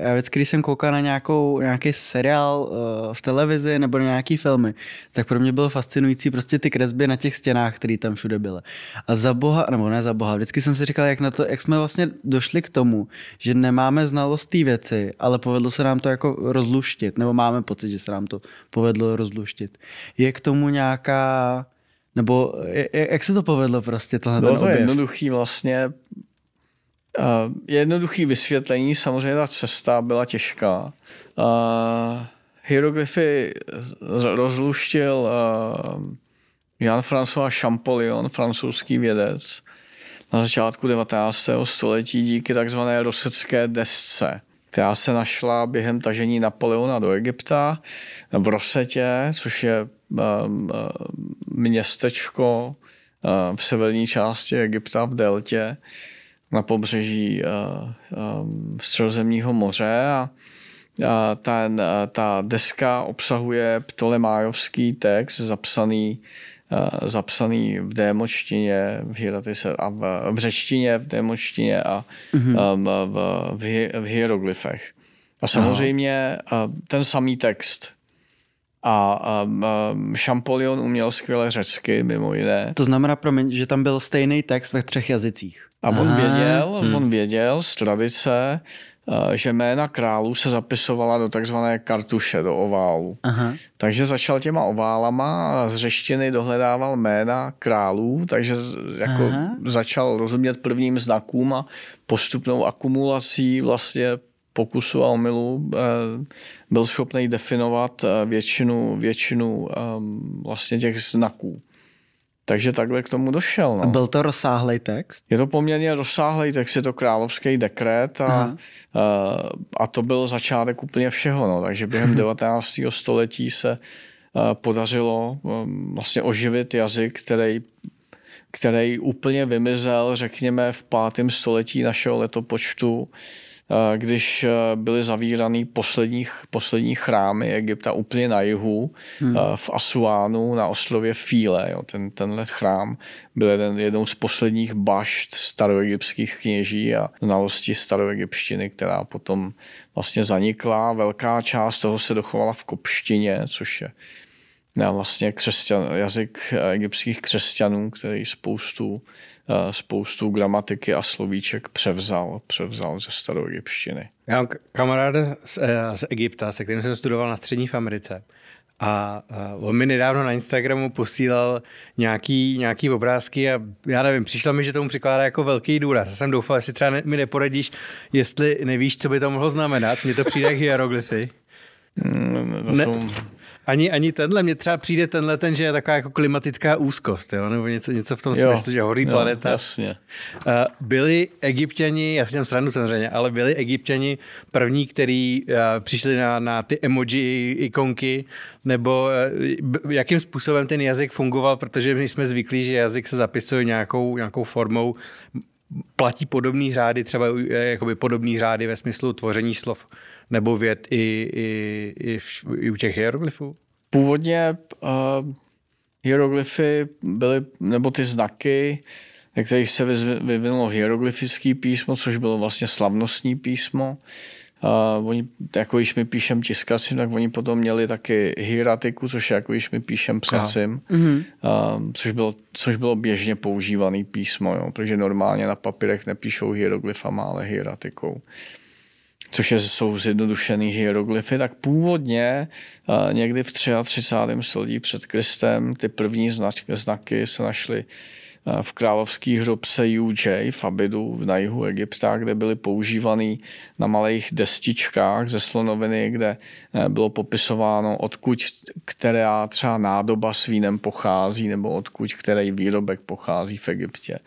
Já vždycky, když jsem koukal na nějakou, nějaký seriál eh, v televizi nebo na nějaký filmy, tak pro mě bylo fascinující prostě ty kresby na těch stěnách, které tam všude byly. A za boha, nebo ne za boha, vždycky jsem si říkal, jak, na to, jak jsme vlastně došli k tomu, že nemáme znalost té věci, ale povedlo se nám to jako rozluštit, nebo máme pocit, že se nám to povedlo rozluštit. Je k tomu nějaká nebo jak se to povedlo prostě tohle? Bylo to jednoduchý vlastně Uh, jednoduchý vysvětlení, samozřejmě ta cesta byla těžká. Uh, hieroglyfy rozluštil uh, Jean-François Champollion, francouzský vědec, na začátku 19. století díky takzvané rosecké desce, která se našla během tažení Napoleona do Egypta v Rosetě, což je um, městečko uh, v severní části Egypta v deltě. Uh, na pobřeží eh, eh, Středozemního moře a ten, eh, ta deska obsahuje ptolemájovský text zapsaný, zapsaný v démočtině, v, hieratice, a v, v řečtině, v démočtině a mm-hmm. v, v, v hieroglyfech. A samozřejmě Aha. ten samý text a um, um, Champollion uměl skvěle řecky, mimo jiné. To znamená, promiň, že tam byl stejný text ve třech jazycích. A on věděl, hmm. on věděl z tradice, eh, že jména králů se zapisovala do takzvané kartuše, do oválu. Aha. Takže začal těma oválama a z řeštiny dohledával jména králů, takže jako začal rozumět prvním znakům a postupnou akumulací vlastně pokusu a omylů eh, byl schopný definovat eh, většinu, většinu ehm, vlastně těch znaků. Takže takhle k tomu došel. No. Byl to rozsáhlý text? Je to poměrně rozsáhlý text, je to královský dekret a, a, eh, a to byl začátek úplně všeho. No. Takže během 19. století se podařilo ehm, vlastně oživit jazyk, který který úplně vymizel, řekněme, v pátém století našeho letopočtu. Eh, když eh, byly zavíraný posledních, poslední chrámy Egypta úplně na jihu, hmm. Eh, v Asuánu, na ostrově Fíle. Jo. Ten, tenhle chrám byl jeden, jednou z posledních bašt staroegyptských kněží a znalosti staroegyptštiny, která potom vlastně zanikla. Velká část toho se dochovala v kopštině, což je vlastně křesťan, jazyk egyptských křesťanů, který spoustu Eh, spoustu gramatiky a slovíček převzal, převzal ze staroegyptštiny. Já mám kamaráda z, eh, z Egypta, se kterým jsem studoval na střední v Americe. A eh, on mi nedávno na Instagramu posílal nějaký, nějaký obrázky a já nevím, přišlo mi, že tomu přikládá jako velký důraz. Já jsem doufal, jestli třeba ne, mi neporadíš, jestli nevíš, co by to mohlo znamenat. Mně to přijde jak hieroglyfy. Mm, to ne, ani, ani tenhle, mně třeba přijde tenhle ten, že je taková jako klimatická úzkost, jo? nebo něco, něco v tom jo, smyslu, že horí jo, planeta. Jasně. Eh, byli egyptěni, já si mám samozřejmě, ale byli egyptěni první, který eh, přišli na, na ty emoji ikonky, nebo eh, jakým způsobem ten jazyk fungoval, protože my jsme zvyklí, že jazyk se zapisuje nějakou, nějakou formou, platí podobný řády, třeba jakoby podobný řády ve smyslu tvoření slov nebo věd i, i, i, v, i u těch hieroglyfů? Původně uh, hieroglyfy byly, nebo ty znaky, ve kterých se vyvinulo hieroglyfické písmo, což bylo vlastně slavnostní písmo. Uh, oni, jako když my píšem tiskacím, tak oni potom měli taky hieratiku, což je jako když my píšem psacím, uh, mhm. eh, což, bylo, což bylo běžně používaný písmo, jo, protože normálně na papírech nepíšou hieroglyfama, ale hieratikou což je, jsou zjednodušený hieroglyfy, tak původně eh, někdy v 33. století před Kristem ty první značky, znaky se našly eh, v královský hrobce UJ v Abidu na jihu Egypta, kde byly používané na malých destičkách ze slonoviny, kde eh, bylo popisováno, odkud která třeba nádoba s vínem pochází nebo odkud který výrobek pochází v Egyptě.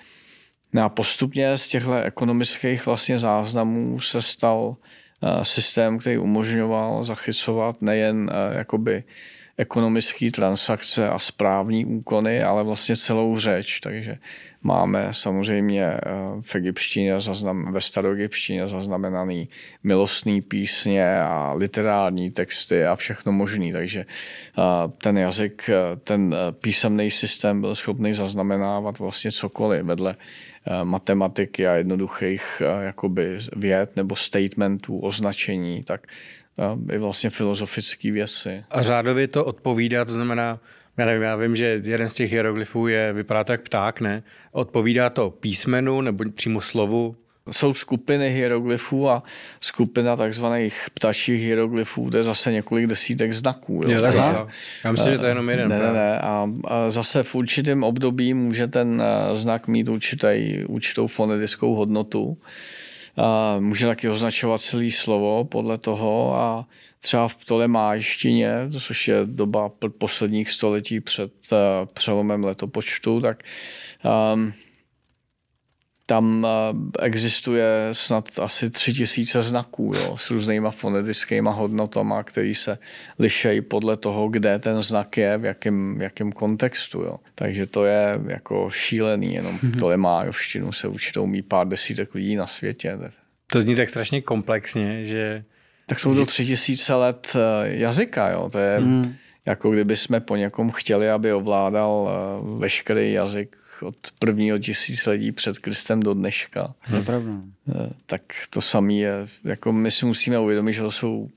No a postupně z těchto ekonomických vlastně záznamů se stal eh, systém, který umožňoval zachycovat nejen eh, jakoby ekonomické transakce a správní úkony, ale vlastně celou řeč. Takže máme samozřejmě eh, v egyptštině, zaznam, ve staroegyptštině zaznamenaný milostný písně a literární texty a všechno možný. Takže ten jazyk, ten písemný systém byl schopný zaznamenávat vlastně cokoliv vedle Eh, matematiky a jednoduchých eh, jakoby věd nebo statementů, označení, tak eh, i vlastně filozofické věci. A řádově to odpovídá, to znamená, já nevím, já vím, že jeden z těch hieroglyfů je, vypadá tak pták, ne? Odpovídá to písmenu nebo přímo slovu jsou skupiny hieroglyfů a skupina takzvaných ptačích hieroglyfů, kde je zase několik desítek znaků. Jo? Je, tak, a, já myslím, že to je jenom jeden. Ne, ne, ne. A, a zase v určitém období může ten eh, znak mít určitý, určitou fonetickou hodnotu. A může taky označovat celé slovo podle toho a třeba v ptolemájštině, což je doba posledních století před eh, přelomem letopočtu, tak um, tam eh, existuje snad asi tři tisíce znaků jo, s různýma fonetickýma hodnotama, který se lišejí podle toho, kde ten znak je, v jakém, v jakém kontextu. Jo. Takže to je jako šílený, jenom mm-hmm. to je joštinu, se určitou umí pár desítek lidí na světě. To zní tak strašně komplexně, že... Tak jsou to tři tisíce let eh, jazyka, jo. to je... Mm jako kdyby jsme po někom chtěli, aby ovládal eh, veškerý jazyk od prvního tisíciletí před Kristem do dneška. Hmm. Tak to samé je, jako my si musíme uvědomit, že to jsou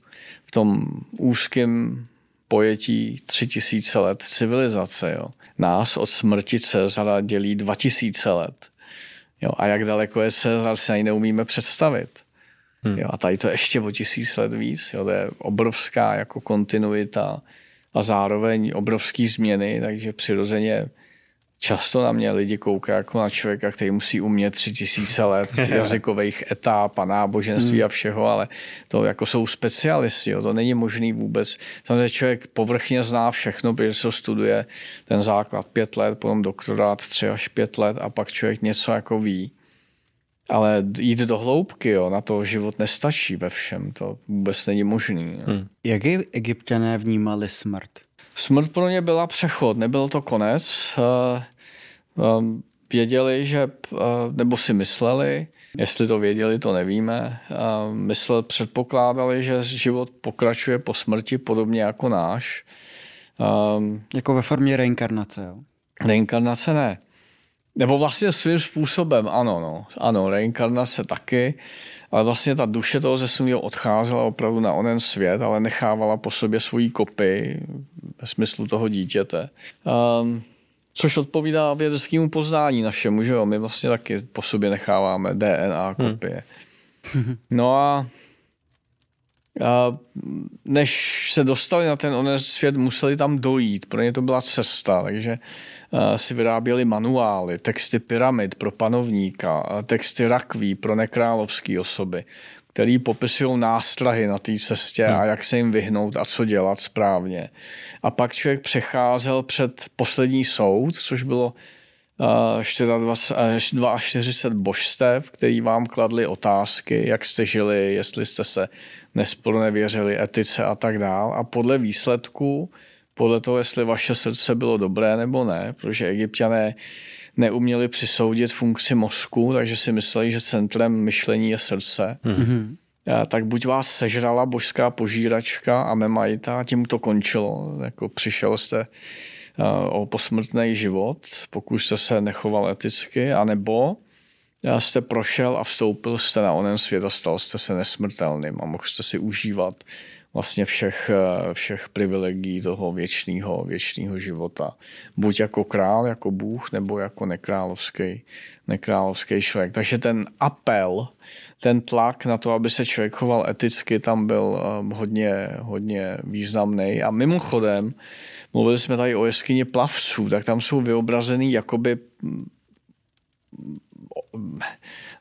v tom úzkém pojetí tři tisíce let civilizace. Jo. Nás od smrti Cezara dělí dva tisíce let. Jo. A jak daleko je Cezar, si ani neumíme představit. Hmm. Jo. A tady to je ještě o tisíc let víc. Jo. To je obrovská jako kontinuita a zároveň obrovský změny, takže přirozeně často na mě lidi koukají jako na člověka, který musí umět tři tisíce let jazykových etap a náboženství hmm. a všeho, ale to jako jsou specialisti, jo, to není možný vůbec. Samozřejmě člověk povrchně zná všechno, protože se studuje ten základ pět let, potom doktorát tři až pět let a pak člověk něco jako ví. Ale jít do hloubky, jo, na to život nestačí ve všem, to vůbec není možný. Hmm. Jak egyptěné vnímali smrt? Smrt pro ně byla přechod, nebyl to konec. Eh, eh, věděli, že, eh, nebo si mysleli, jestli to věděli, to nevíme. Myslel, předpokládali, že život pokračuje po smrti podobně jako náš. Jako ve formě reinkarnace, jo? Reinkarnace ne. Nebo vlastně svým způsobem, ano, no. Ano, reinkarnace taky ale vlastně ta duše toho zesnulého odcházela opravdu na onen svět, ale nechávala po sobě svoji kopy ve smyslu toho dítěte. Um, což odpovídá vědeckému poznání našemu, že jo? My vlastně taky po sobě necháváme DNA hmm. kopie. Hmm. No a a než se dostali na ten onen svět, museli tam dojít. Pro ně to byla cesta, takže Eh, si vyráběli manuály, texty pyramid pro panovníka, eh, texty rakví pro nekrálovské osoby, který popisují nástrahy na té cestě a hmm. jak se jim vyhnout a co dělat správně. A pak člověk přecházel před poslední soud, což bylo 42 eh, božstev, který vám kladli otázky, jak jste žili, jestli jste se nesporně věřili etice a tak dál. A podle výsledků podle toho, jestli vaše srdce bylo dobré nebo ne, protože egyptiané neuměli přisoudit funkci mozku, takže si mysleli, že centrem myšlení je srdce. Mm-hmm. A tak buď vás sežrala božská požíračka a memajta, tím to končilo. Jako přišel jste o posmrtný život, pokud jste se nechoval eticky, anebo jste prošel a vstoupil jste na onen svět a stal jste se nesmrtelným a mohl jste si užívat vlastně všech, eh, všech privilegií toho věčného věčného života. Buď jako král, jako Bůh, nebo jako nekrálovský, nekrálovský člověk. Takže ten apel, ten tlak na to, aby se člověk choval eticky, tam byl eh, hodně, hodně významný. A mimochodem, mluvili jsme tady o jeskyně plavců, tak tam jsou vyobrazený jakoby mm, mm,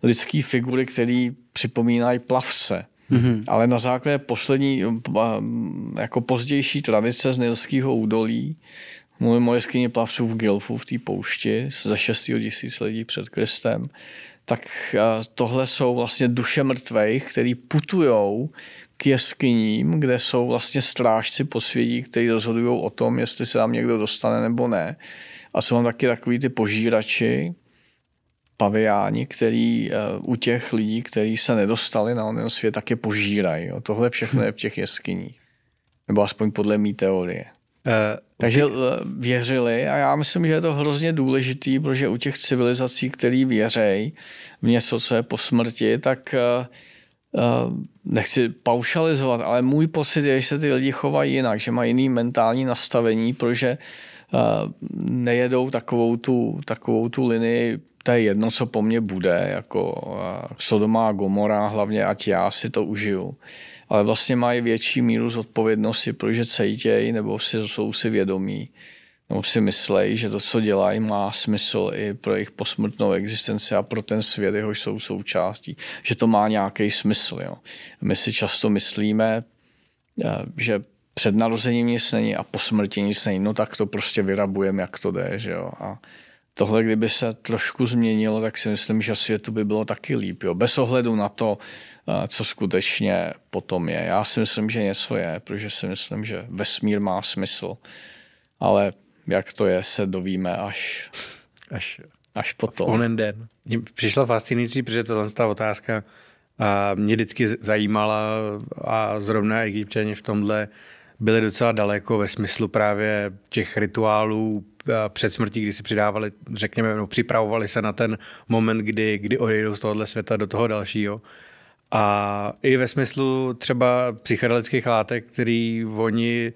lidský figury, které připomínají plavce Mm-hmm. Ale na základě poslední, mm, jako pozdější tradice z Nilského údolí, mluvím moje jeskyni plavců v Gilfu v té poušti za 6. lidí před Kristem, tak eh, tohle jsou vlastně duše mrtvých, který putujou k jeskyním, kde jsou vlastně strážci posvědí, kteří rozhodují o tom, jestli se tam někdo dostane nebo ne. A jsou tam taky takový ty požírači, paviáni, který eh, u těch lidí, kteří se nedostali na onen svět, tak je požírají. Jo. Tohle všechno je v těch jeskyních. Nebo aspoň podle mý teorie. Uh, Takže věřili a já myslím, že je to hrozně důležitý, protože u těch civilizací, který věřejí v něco, co je po smrti, tak uh, nechci paušalizovat, ale můj pocit je, že se ty lidi chovají jinak, že mají jiný mentální nastavení, protože uh, nejedou takovou tu, takovou tu linii, to je jedno, co po mně bude, jako Sodoma a Gomora, hlavně ať já si to užiju. Ale vlastně mají větší míru zodpovědnosti, protože cejtějí, nebo si, jsou si vědomí, nebo si myslejí, že to, co dělají, má smysl i pro jejich posmrtnou existenci a pro ten svět, jehož jsou součástí, že to má nějaký smysl. Jo. My si často myslíme, eh, že před narozením nic není a po smrti nic není. No tak to prostě vyrabujeme, jak to jde, že jo. A tohle, kdyby se trošku změnilo, tak si myslím, že světu by bylo taky líp, jo. Bez ohledu na to, eh, co skutečně potom je. Já si myslím, že něco je, protože si myslím, že vesmír má smysl. Ale jak to je, se dovíme až... Až, až potom. Onen den. Mně přišla fascinující, protože tohle ta otázka a mě vždycky zajímala a zrovna egyptěni v tomhle byly docela daleko ve smyslu právě těch rituálů eh, před smrtí, kdy si přidávali, řekněme, no, připravovali se na ten moment, kdy, kdy odejdou z tohohle světa do toho dalšího. A i ve smyslu třeba psychedelických látek, který oni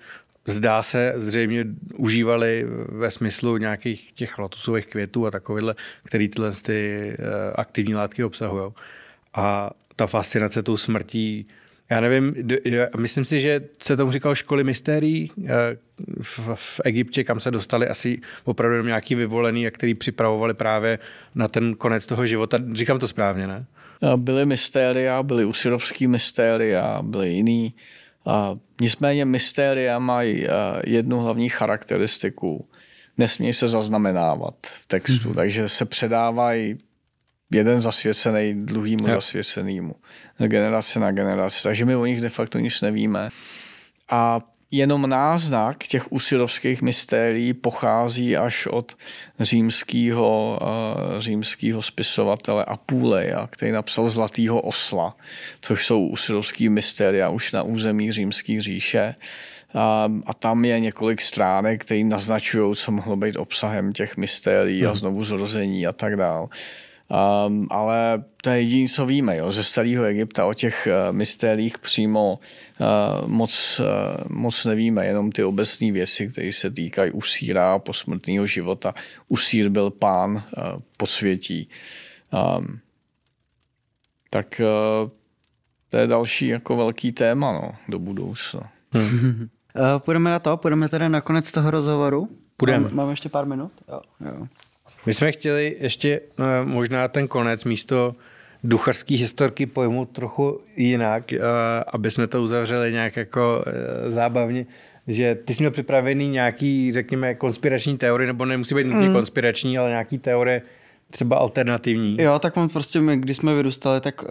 zdá se zřejmě užívali ve smyslu nějakých těch lotusových květů a takovýhle, který tyhle ty eh, aktivní látky obsahují. A ta fascinace tou smrtí já nevím, myslím si, že se tomu říkal školy mystérií eh, v, v Egyptě, kam se dostali asi opravdu jenom nějaký vyvolený, a který připravovali právě na ten konec toho života. Říkám to správně, ne? No, byly mystéria, byly usirovský mystéria, byly jiný. nicméně mystéria mají eh, jednu hlavní charakteristiku. Nesmějí se zaznamenávat v textu, hmm. takže se předávají jeden zasvěcený druhýmu yep. zasvěcenýmu. Generace na generaci. Takže my o nich de facto nic nevíme. A jenom náznak těch usilovských mystérií pochází až od římského, eh, římského spisovatele Apuleja, který napsal Zlatýho osla, což jsou usilovské mystéria už na území římské říše. A, a tam je několik stránek, které naznačují, co mohlo být obsahem těch mystérií hmm. a mhm. znovu zrození a tak dále. Um, ale to je jediné, co víme jo, ze starého Egypta. O těch uh, mystériích přímo uh, moc, uh, moc nevíme, jenom ty obecné věci, které se týkají usíra a posmrtného života. Usír byl pán uh, světí. Um, tak uh, to je další jako velký téma no, do budoucna. Půjdeme na to, půjdeme tedy na konec toho rozhovoru. Půjdeme. Mám, mám ještě pár minut? Jo. jo. My jsme chtěli ještě eh, možná ten konec místo ducharský historky pojmu trochu jinak, eh, aby jsme to uzavřeli nějak jako eh, zábavně, že ty jsi měl připravený nějaký, řekněme, konspirační teorie, nebo nemusí být nutně mm. konspirační, ale nějaký teorie, třeba alternativní. Jo, tak on prostě, my, když jsme vyrůstali, tak uh,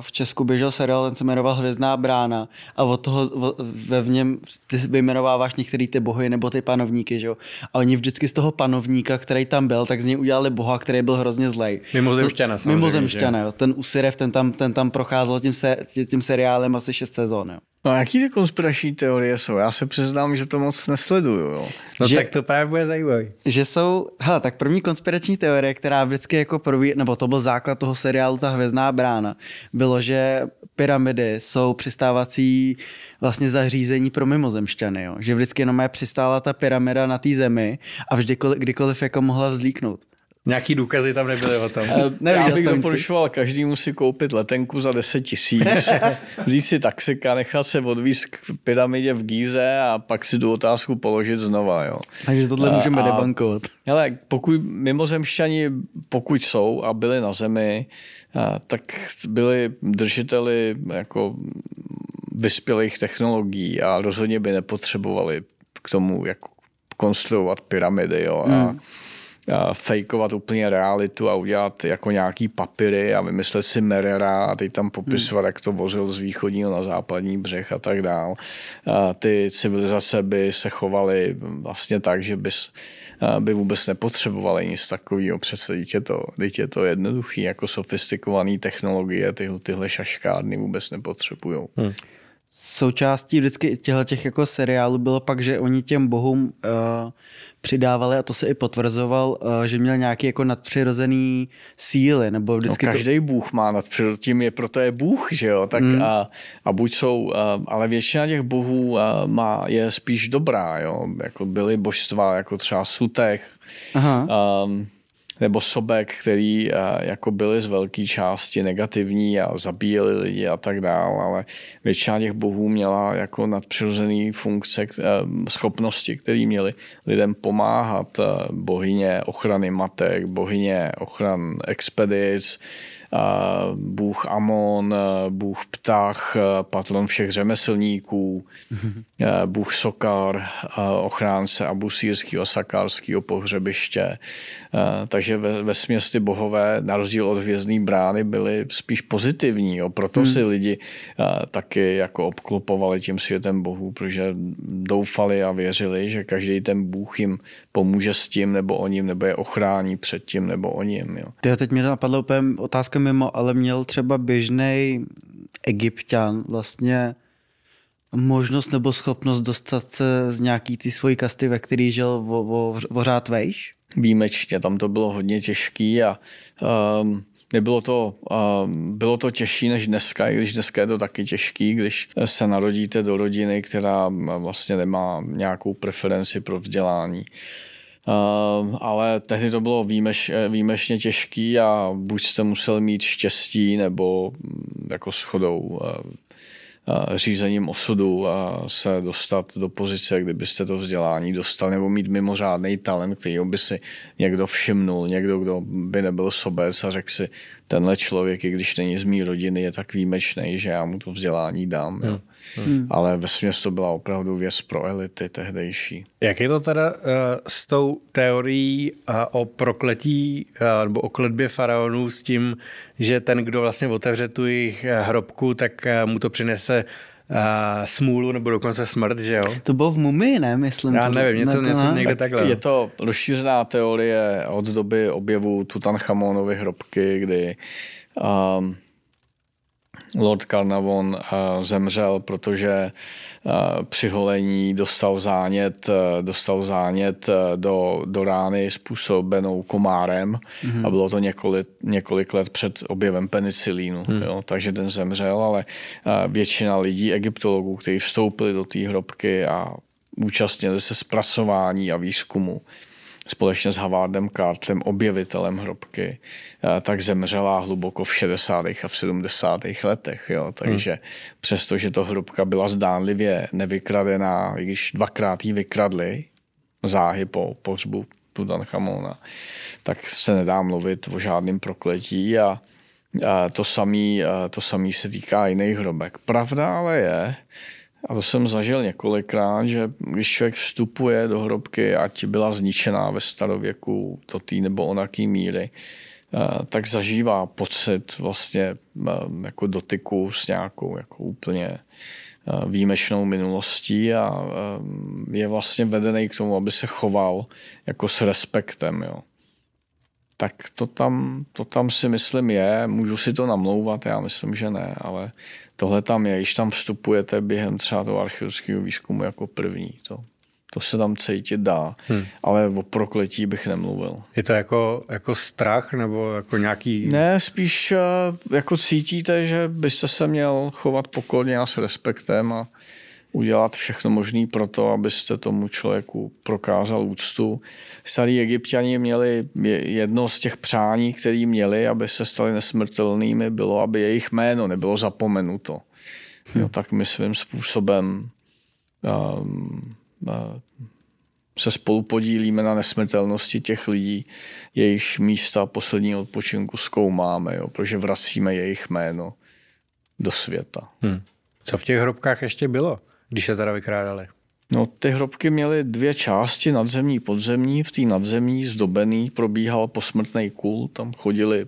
v Česku běžel seriál, ten se jmenoval Hvězdná brána a od toho o, ve v něm ty vyjmenováváš některý ty bohy nebo ty panovníky, že jo. A oni vždycky z toho panovníka, který tam byl, tak z něj udělali boha, který byl hrozně zlej. Mimozemšťana samozřejmě. Mimozemšťana, jo. Ten Usirev, ten tam, ten tam procházel tím, se, tím seriálem asi šest sezón, jo. No a jaký ty konspirační teorie jsou? Já se přiznám, že to moc nesleduju. Jo. No že, tak to právě bude zajímavé. Že jsou, hele, tak první konspirační teorie, která vždycky jako probí, nebo to byl základ toho seriálu Ta hvězdná brána, bylo, že pyramidy jsou přistávací vlastně zařízení pro mimozemšťany, jo. Že vždycky jenom je přistála ta pyramida na té zemi a vždy, kdykoliv jako mohla vzlíknout. Nějaký důkazy tam nebyly o tom. Ne, eh, já bych doporučoval každý musí koupit letenku za 10 tisíc, vzít si taxika, nechat se odvízt k pyramidě v Gíze a pak si tu otázku položit znova. Jo. Takže tohle a, eh, můžeme a, debankovat. Ale pokud mimozemšťani, pokud jsou a byli na zemi, a, eh, tak byli držiteli jako vyspělých technologií a rozhodně by nepotřebovali k tomu jako konstruovat pyramidy jo, a, hmm fejkovat úplně realitu a udělat jako nějaký papíry a vymyslet si Merera a teď tam popisovat, hmm. jak to vozil z východního na západní břeh a tak dál. Ty civilizace by se chovaly vlastně tak, že bys, by vůbec nepotřebovali nic takového. Přece teď je to, teď je to jednoduchý, jako sofistikované technologie, tyhle, tyhle šaškárny vůbec nepotřebují. Hmm součástí vždycky těchto těch jako seriálů bylo pak, že oni těm bohům uh, přidávali a to se i potvrzoval, eh, že měl nějaký jako nadpřirozený síly. Nebo no, vždycky no, každý to... Bůh má nadpřirozený, tím je proto je Bůh, že jo? Tak mm. a, a, buď jsou, a, ale většina těch bohů má, je spíš dobrá, jo? Jako byly božstva, jako třeba Sutech, Aha. Um, nebo sobek, který eh, jako byly z velké části negativní a zabíjeli lidi a tak dále, ale většina těch bohů měla jako nadpřirozené funkce, eh, schopnosti, které měly lidem pomáhat. Eh, bohyně ochrany matek, bohyně ochran expedic, bůh Amon, bůh Ptach, patron všech řemeslníků, mhm. bůh Sokar, ochránce abusírského, sakárského pohřebiště. Takže že ve, ve směs ty bohové, na rozdíl od hvězdní brány, byly spíš pozitivní. Jo. Proto hmm. si lidi a, taky jako obklopovali tím světem bohů, protože doufali a věřili, že každý ten bůh jim pomůže s tím, nebo o ním, nebo je ochrání před tím, nebo o ním. Jo. Tyjo, teď mě napadla úplně otázka mimo, ale měl třeba běžný egyptian vlastně možnost nebo schopnost dostat se z nějaký ty svojí kasty, ve který žil o, o, o řád vejš? výjimečně. Tam to bylo hodně těžký a um, nebylo to, um, bylo to těžší než dneska, i když dneska je to taky těžký, když se narodíte do rodiny, která um, vlastně nemá nějakou preferenci pro vzdělání. Uh, ale tehdy to bylo výjimeš, výjimečně těžký a buď jste musel mít štěstí nebo um, jako schodou uh, řízením osudu a se dostat do pozice, kdybyste to vzdělání dostal, nebo mít mimořádný talent, který by si někdo všimnul, někdo, kdo by nebyl sobec a řekl si, tenhle člověk, i když není z mý rodiny, je tak výjimečný, že já mu to vzdělání dám. Hmm. Jo. Hmm. hmm. Ale ve směs to byla opravdu věc pro elity tehdejší. Jak je to teda uh, s tou teorií uh, o prokletí uh, nebo o kletbě faraonů s tím, že ten, kdo vlastně otevře tu jejich hrobku, tak uh, mu to přinese uh, uh, smůlu nebo dokonce smrt, že jo? To bylo v mumii, ne, myslím. Já to, nevím, něco, ne, něco někde takhle. Je to rozšířená teorie od doby objevu Tutanchamonovy hrobky, kdy um, Lord Carnavon eh, zemřel, protože eh, při holení dostal zánět, eh, dostal zánět do, do rány způsobenou komárem mm-hmm. a bylo to několik, několik let před objevem penicilínu, mm. jo, takže ten zemřel, ale většina lidí, egyptologů, kteří vstoupili do té hrobky a účastnili se zpracování a výzkumu, společně s Havádem Kartlem, objevitelem hrobky, eh, tak zemřela hluboko v 60. a v 70. letech. Jo. Hmm. Takže hmm. přestože to hrobka byla zdánlivě nevykradená, i když dvakrát ji vykradli záhy po pořbu Tutankhamona, tak se nedá mluvit o žádném prokletí a to samé eh, to samý se týká jiných hrobek. Pravda ale je, a to jsem zažil několikrát, že když člověk vstupuje do hrobky, ať byla zničená ve starověku to tý nebo onaký míry, eh, tak zažívá pocit vlastně eh, jako dotyku s nějakou jako úplně eh, výjimečnou minulostí a je vlastně vedený k tomu, aby se choval jako s respektem. Jo. Tak to tam, to tam si myslím je, můžu si to namlouvat, já myslím, že ne, ale Tohle tam je, když tam vstupujete během třeba toho archeologického výzkumu jako první. To, to se tam cítit dá, hmm. ale o prokletí bych nemluvil. Je to jako, jako strach nebo jako nějaký... Ne, spíš eh, jako cítíte, že byste se měl chovat pokorně a s respektem a udělat všechno možné pro to, abyste tomu člověku prokázal úctu. Starí egyptiani měli jedno z těch přání, které měli, aby se stali nesmrtelnými, bylo, aby jejich jméno nebylo zapomenuto. Hmm. Jo, tak my svým způsobem um, uh, se spolu podílíme na nesmrtelnosti těch lidí, jejich místa posledního odpočinku zkoumáme, jo, protože vracíme jejich jméno do světa. Hmm. Co v těch hrobkách ještě bylo? když se teda vykrádali? No, ty hrobky měly dvě části, nadzemní, podzemní. V té nadzemní zdobený probíhal posmrtný kult, tam chodili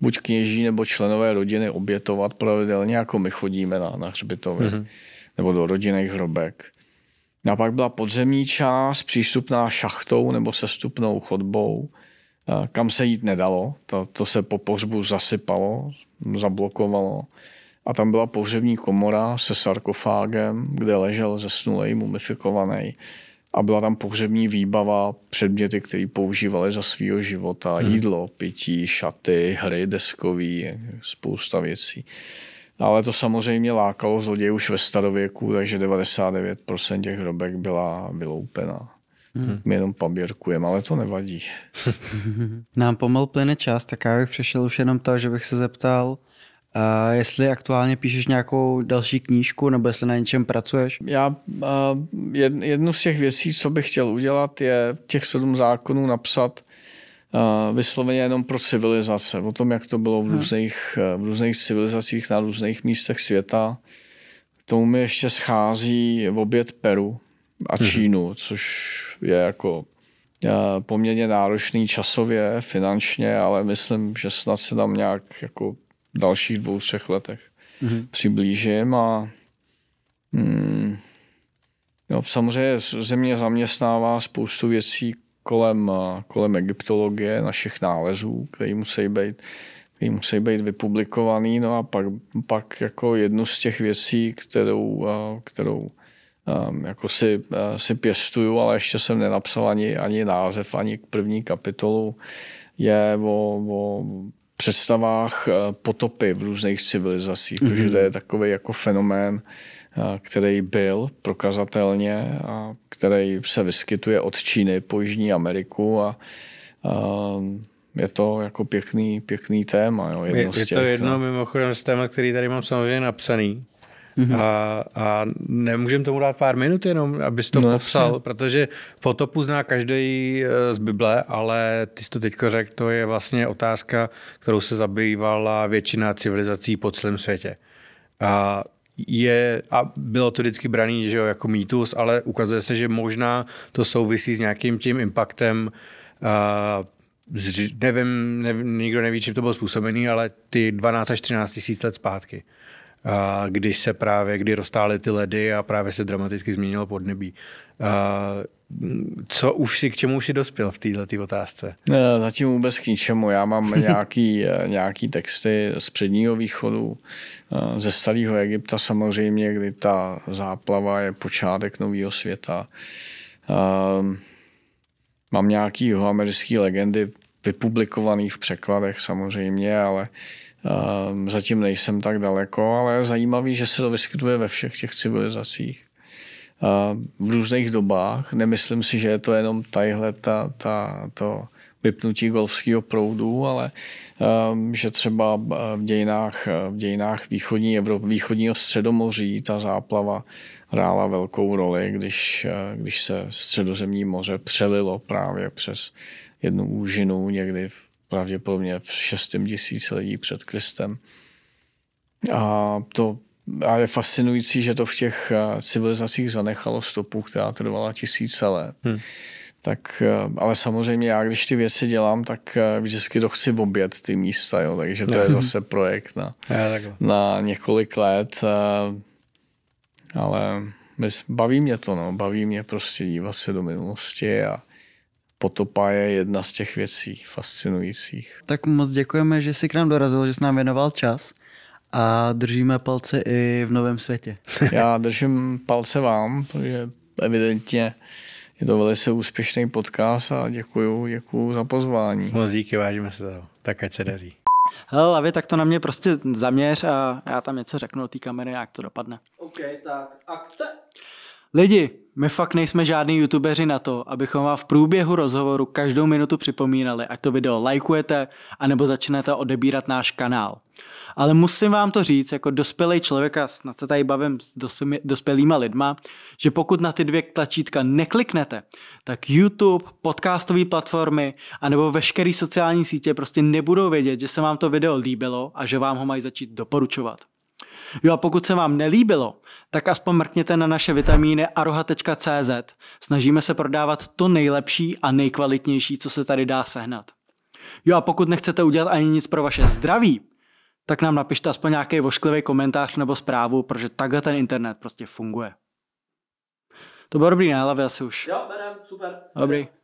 buď kněží nebo členové rodiny obětovat pravidelně, jako my chodíme na, na hřbitovy mm-hmm. nebo do rodinných hrobek. No a pak byla podzemní část, přístupná šachtou nebo sestupnou chodbou, kam se jít nedalo. To, to se po pořbu zasypalo, zablokovalo a tam byla pohřební komora se sarkofágem, kde ležel zesnulej mumifikovaný a byla tam pohřební výbava, předměty, které používali za svého života, hmm. jídlo, pití, šaty, hry deskový, spousta věcí. Ale to samozřejmě lákalo zloděje už ve starověku, takže 99% těch hrobek byla vyloupena. Hmm. My jenom paběrkujeme, ale to nevadí. Nám pomal plyne čas, tak já bych přešel už jenom to, že bych se zeptal, a jestli aktuálně píšeš nějakou další knížku nebo jestli na něčem pracuješ? Já jednu z těch věcí, co bych chtěl udělat, je těch sedm zákonů napsat vysloveně jenom pro civilizace, o tom, jak to bylo v různých, e, v různých civilizacích na různých místech světa. K tomu mi ještě schází v oběd Peru a mhm. Čínu, což je jako e, poměrně náročný časově, finančně, ale myslím, že snad se tam nějak jako dalších dvou, třech letech mm-hmm. přiblížím a mm, jo, samozřejmě země zaměstnává spoustu věcí kolem, kolem egyptologie, našich nálezů, které musí být který musí být vypublikovaný, no a pak, pak jako jednu z těch věcí, kterou, kterou um, jako si, si pěstuju, ale ještě jsem nenapsal ani, ani název, ani k první kapitolu, je o, o představách eh, potopy v různých civilizacích, mm-hmm. protože to je takový jako fenomén, eh, který byl prokazatelně a který se vyskytuje od Číny po Jižní Ameriku a, a eh, je to jako pěkný, pěkný téma. Jo, jedno je, je těch, to jedno no. mimochodem z témat, který tady mám samozřejmě napsaný mm-hmm. a, a nemůžem tomu dát pár minut jenom, abys to no, popsal, jasně. protože potopu zná každý eh, z Bible, ale ty jsi to teď řekl, to je vlastně otázka, kterou se zabývala většina civilizací po celém světě. A je, a bylo to vždycky braný že jo, jako mýtus, ale ukazuje se, že možná to souvisí s nějakým tím impactem uh, nevím, nevím, nikdo neví, čím to bylo způsobený, ale ty 12 až 13 tisíc let zpátky a když se právě, kdy roztály ty ledy a právě se dramaticky změnilo podnebí. A co už si, k čemu už si dospěl v této otázce? Ne, zatím vůbec k ničemu. Já mám nějaký, nějaký texty z předního východu, eh, ze starého Egypta samozřejmě, kdy ta záplava je počátek nového světa. Ehm, mám nějaký jihoamerické legendy vypublikovaný v překladech samozřejmě, ale uh, Ehm, zatím nejsem tak daleko, ale je zajímavý, že se to vyskytuje ve všech těch civilizacích ehm, v různých dobách. Nemyslím si, že je to jenom tadyhle ta, ta, to vypnutí golfského proudu, ale ehm, že třeba eh, v dějinách, eh, v dějinách východní Evropy, východního středomoří ta záplava hrála velkou roli, když, eh, když se středozemní moře přelilo právě přes jednu úžinu někdy v pravděpodobně v 6 tisíc lidí před Kristem. A to a je fascinující, že to v těch eh, civilizacích zanechalo stopu, která trvala tisíce let. Hmm. Tak, eh, ale samozřejmě já, když ty věci dělám, tak eh, vždycky to chci obět ty místa, jo, takže to je hmm. zase projekt na, na několik let. Ale baví mě to, no, baví mě prostě dívat se do minulosti a potopa je jedna z těch věcí fascinujících. Tak moc děkujeme, že jsi k nám dorazil, že jsi nám věnoval čas a držíme palce i v novém světě. Já držím palce vám, protože evidentně je to velice úspěšný podcast a děkuju, děkuju za pozvání. Moc díky, vážíme se toho. Tak ať se daří. Hele, Lavi, tak to na mě prostě zaměř a já tam něco řeknu o té kamery, jak to dopadne. OK, tak akce. Lidi, my fakt nejsme žádní youtubeři na to, abychom vám v průběhu rozhovoru každou minutu připomínali, ať to video lajkujete, anebo začnete odebírat náš kanál. Ale musím vám to říct, jako dospělý člověk, a snad se tady bavím s dospělýma lidma, že pokud na ty dvě tlačítka nekliknete, tak YouTube, podcastové platformy, anebo veškeré sociální sítě prostě nebudou vědět, že se vám to video líbilo a že vám ho mají začít doporučovat. Jo a pokud se vám nelíbilo, tak aspoň mrkněte na naše vitamíny aroha.cz. Snažíme se prodávat to nejlepší a nejkvalitnější, co se tady dá sehnat. Jo a pokud nechcete udělat ani nic pro vaše zdraví, tak nám napište aspoň nějaký vošklivý komentář nebo zprávu, protože takhle ten internet prostě funguje. To bylo dobrý nálavy asi už. Jo, berem, super. Dobrý.